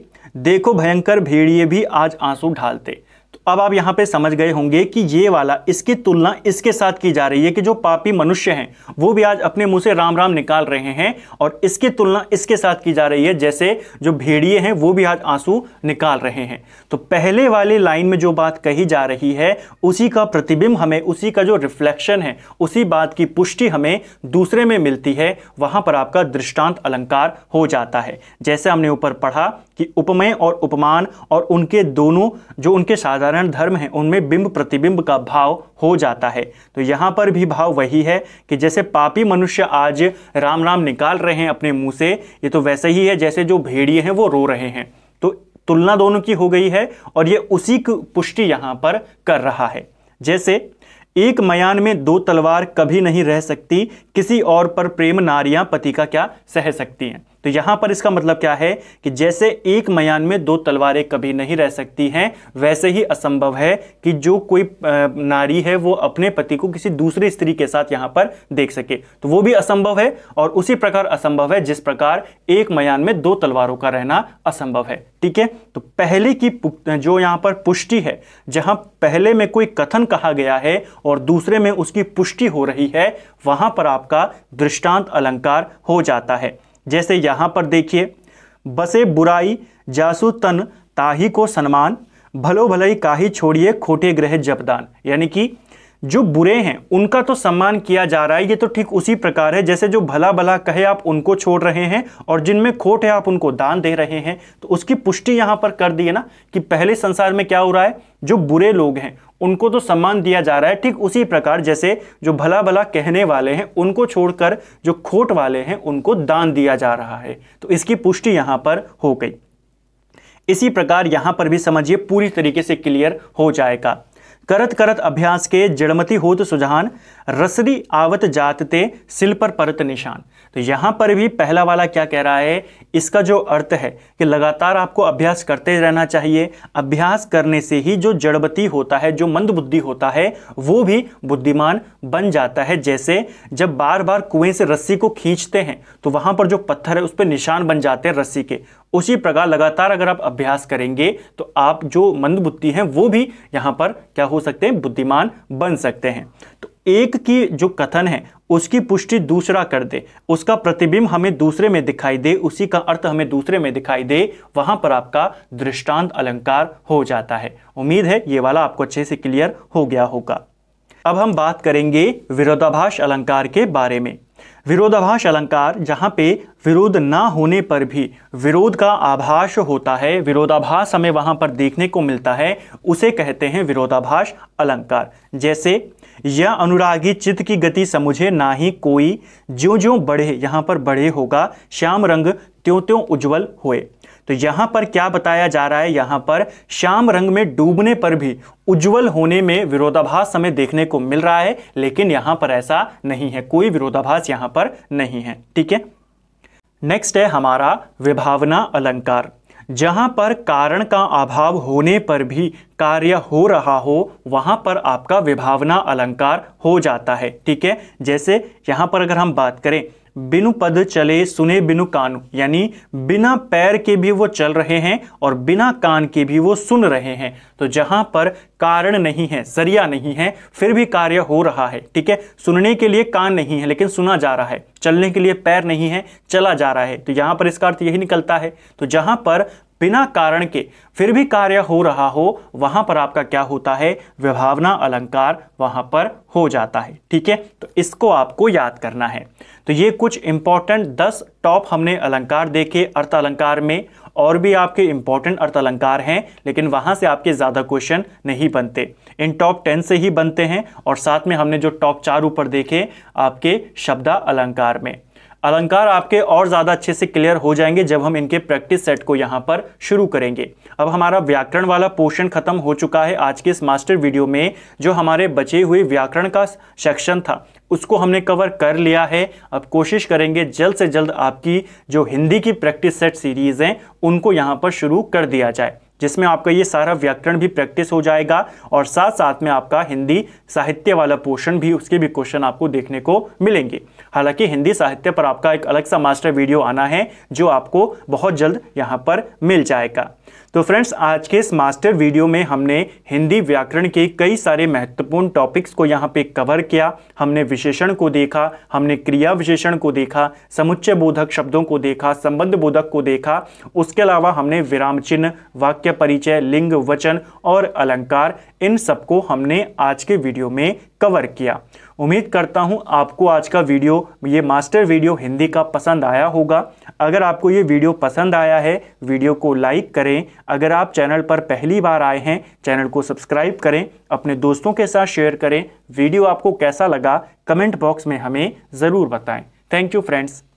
देखो भयंकर भेड़िए भी आज आंसू ढालते तो अब आप यहां पे समझ गए होंगे कि ये वाला इसकी तुलना इसके साथ की जा रही है कि जो पापी मनुष्य हैं वो भी आज अपने मुंह से राम राम निकाल रहे हैं और इसकी तुलना इसके साथ की जा रही है जैसे जो भेड़िए हैं वो भी आज आंसू निकाल रहे हैं तो पहले वाले लाइन में जो बात कही जा रही है उसी का प्रतिबिंब हमें उसी का जो रिफ्लेक्शन है उसी बात की पुष्टि हमें दूसरे में मिलती है वहां पर आपका दृष्टांत अलंकार हो जाता है जैसे हमने ऊपर पढ़ा कि उपमय और उपमान और उनके दोनों जो उनके साधारण कारण धर्म हैं उनमें बिंब प्रतिबिंब का भाव हो जाता है तो यहाँ पर भी भाव वही है कि जैसे पापी मनुष्य आज राम राम निकाल रहे हैं अपने मुँह से ये तो वैसे ही है जैसे जो भेड़िए हैं वो रो रहे हैं तो तुलना दोनों की हो गई है और ये उसी की पुष्टि यहाँ पर कर रहा है जैसे एक मयान में दो तलवार कभी नहीं रह सकती किसी और पर प्रेम नारियां पति का क्या सह सकती हैं तो यहां पर इसका मतलब क्या है कि जैसे एक मयान में दो तलवारें कभी नहीं रह सकती हैं वैसे ही असंभव है कि जो कोई नारी है वो अपने पति को किसी दूसरे स्त्री के साथ यहां पर देख सके तो वो भी असंभव है और उसी प्रकार असंभव है जिस प्रकार एक मयान में दो तलवारों का रहना असंभव है ठीक है तो पहले की जो यहां पर पुष्टि है जहां पहले में कोई कथन कहा गया है और दूसरे में उसकी पुष्टि हो रही है वहां पर आपका दृष्टांत अलंकार हो जाता है जैसे यहाँ पर देखिए बसे बुराई जासू तन ताही को सम्मान भलो भलाई काही छोड़िए खोटे ग्रह जपदान यानी कि जो बुरे हैं उनका तो सम्मान किया जा रहा है ये तो ठीक उसी प्रकार है जैसे जो भला भला कहे आप उनको छोड़ रहे हैं और जिनमें खोट है आप उनको दान दे रहे हैं तो उसकी पुष्टि यहाँ पर कर दिए ना कि पहले संसार में क्या हो रहा है जो बुरे लोग हैं उनको तो सम्मान दिया जा रहा है ठीक उसी प्रकार जैसे जो भला भला कहने वाले हैं उनको छोड़कर जो खोट वाले हैं उनको दान दिया जा रहा है तो इसकी पुष्टि यहां पर हो गई इसी प्रकार यहां पर भी समझिए पूरी तरीके से क्लियर हो जाएगा करत करत अभ्यास के जड़मती होत सुझान रसरी आवत जातते सिल पर परत निशान तो यहां पर भी पहला वाला क्या कह रहा है इसका जो अर्थ है कि लगातार आपको अभ्यास करते रहना चाहिए अभ्यास करने से ही जो जड़बती होता है जो मंद बुद्धि होता है वो भी बुद्धिमान बन जाता है जैसे जब बार बार कुएं से रस्सी को खींचते हैं तो वहां पर जो पत्थर है उस पर निशान बन जाते हैं रस्सी के उसी प्रकार लगातार अगर आप अभ्यास करेंगे तो आप जो मंद बुद्धि हैं वो भी यहाँ पर क्या हो सकते हैं बुद्धिमान बन सकते हैं तो एक की जो कथन है उसकी पुष्टि दूसरा कर दे उसका प्रतिबिंब हमें दूसरे में दिखाई दे उसी का अर्थ हमें दूसरे में दिखाई दे वहां पर आपका दृष्टांत अलंकार हो जाता है उम्मीद है ये वाला आपको अच्छे से क्लियर हो गया होगा अब हम बात करेंगे विरोधाभास अलंकार के बारे में विरोधाभास अलंकार जहां पे विरोध ना होने पर भी विरोध का आभास होता है विरोधाभास हमें वहां पर देखने को मिलता है उसे कहते हैं विरोधाभास अलंकार जैसे यह अनुरागी चित्त की गति समझे ना ही कोई ज्यो ज्यो बढ़े यहाँ पर बढ़े होगा श्याम रंग त्यों त्यों उज्जवल होए तो यहाँ पर क्या बताया जा रहा है यहाँ पर श्याम रंग में डूबने पर भी उज्जवल होने में विरोधाभास हमें देखने को मिल रहा है लेकिन यहाँ पर ऐसा नहीं है कोई विरोधाभास यहाँ पर नहीं है ठीक है नेक्स्ट है हमारा विभावना अलंकार जहाँ पर कारण का अभाव होने पर भी कार्य हो रहा हो वहाँ पर आपका विभावना अलंकार हो जाता है ठीक है जैसे यहाँ पर अगर हम बात करें बिनु पद चले सुने बिनु कान यानी बिना पैर के भी वो चल रहे हैं और बिना कान के भी वो सुन रहे हैं तो जहां पर कारण नहीं है जरिया नहीं है फिर भी कार्य हो रहा है ठीक है सुनने के लिए कान नहीं है लेकिन सुना जा रहा है चलने के लिए पैर नहीं है चला जा रहा है तो यहां पर इसका अर्थ यही निकलता है तो जहां पर बिना कारण के फिर भी कार्य हो रहा हो वहां पर आपका क्या होता है विभावना अलंकार वहां पर हो जाता है ठीक है तो इसको आपको याद करना है तो ये कुछ इंपॉर्टेंट दस टॉप हमने अलंकार देखे अर्थ अलंकार में और भी आपके इंपॉर्टेंट अर्थ अलंकार हैं लेकिन वहां से आपके ज़्यादा क्वेश्चन नहीं बनते इन टॉप टेन से ही बनते हैं और साथ में हमने जो टॉप चार ऊपर देखे आपके शब्दा अलंकार में अलंकार आपके और ज़्यादा अच्छे से क्लियर हो जाएंगे जब हम इनके प्रैक्टिस सेट को यहाँ पर शुरू करेंगे अब हमारा व्याकरण वाला पोर्शन खत्म हो चुका है आज के इस मास्टर वीडियो में जो हमारे बचे हुए व्याकरण का सेक्शन था उसको हमने कवर कर लिया है अब कोशिश करेंगे जल्द से जल्द आपकी जो हिंदी की प्रैक्टिस सेट सीरीज़ हैं उनको यहाँ पर शुरू कर दिया जाए जिसमें आपका ये सारा व्याकरण भी प्रैक्टिस हो जाएगा और साथ साथ में आपका हिंदी साहित्य वाला पोर्शन भी उसके भी क्वेश्चन आपको देखने को मिलेंगे हालांकि हिंदी साहित्य पर आपका एक अलग सा मास्टर वीडियो आना है जो आपको बहुत जल्द यहाँ पर मिल जाएगा तो फ्रेंड्स आज के इस मास्टर वीडियो में हमने हिंदी व्याकरण के कई सारे महत्वपूर्ण टॉपिक्स को यहाँ पे कवर किया हमने विशेषण को देखा हमने क्रिया विशेषण को देखा समुच्चय बोधक शब्दों को देखा संबंध बोधक को देखा उसके अलावा हमने विराम चिन्ह वाक्य परिचय लिंग वचन और अलंकार इन सबको हमने आज के वीडियो में कवर किया उम्मीद करता हूँ आपको आज का वीडियो ये मास्टर वीडियो हिंदी का पसंद आया होगा अगर आपको ये वीडियो पसंद आया है वीडियो को लाइक करें अगर आप चैनल पर पहली बार आए हैं चैनल को सब्सक्राइब करें अपने दोस्तों के साथ शेयर करें वीडियो आपको कैसा लगा कमेंट बॉक्स में हमें ज़रूर बताएँ थैंक यू फ्रेंड्स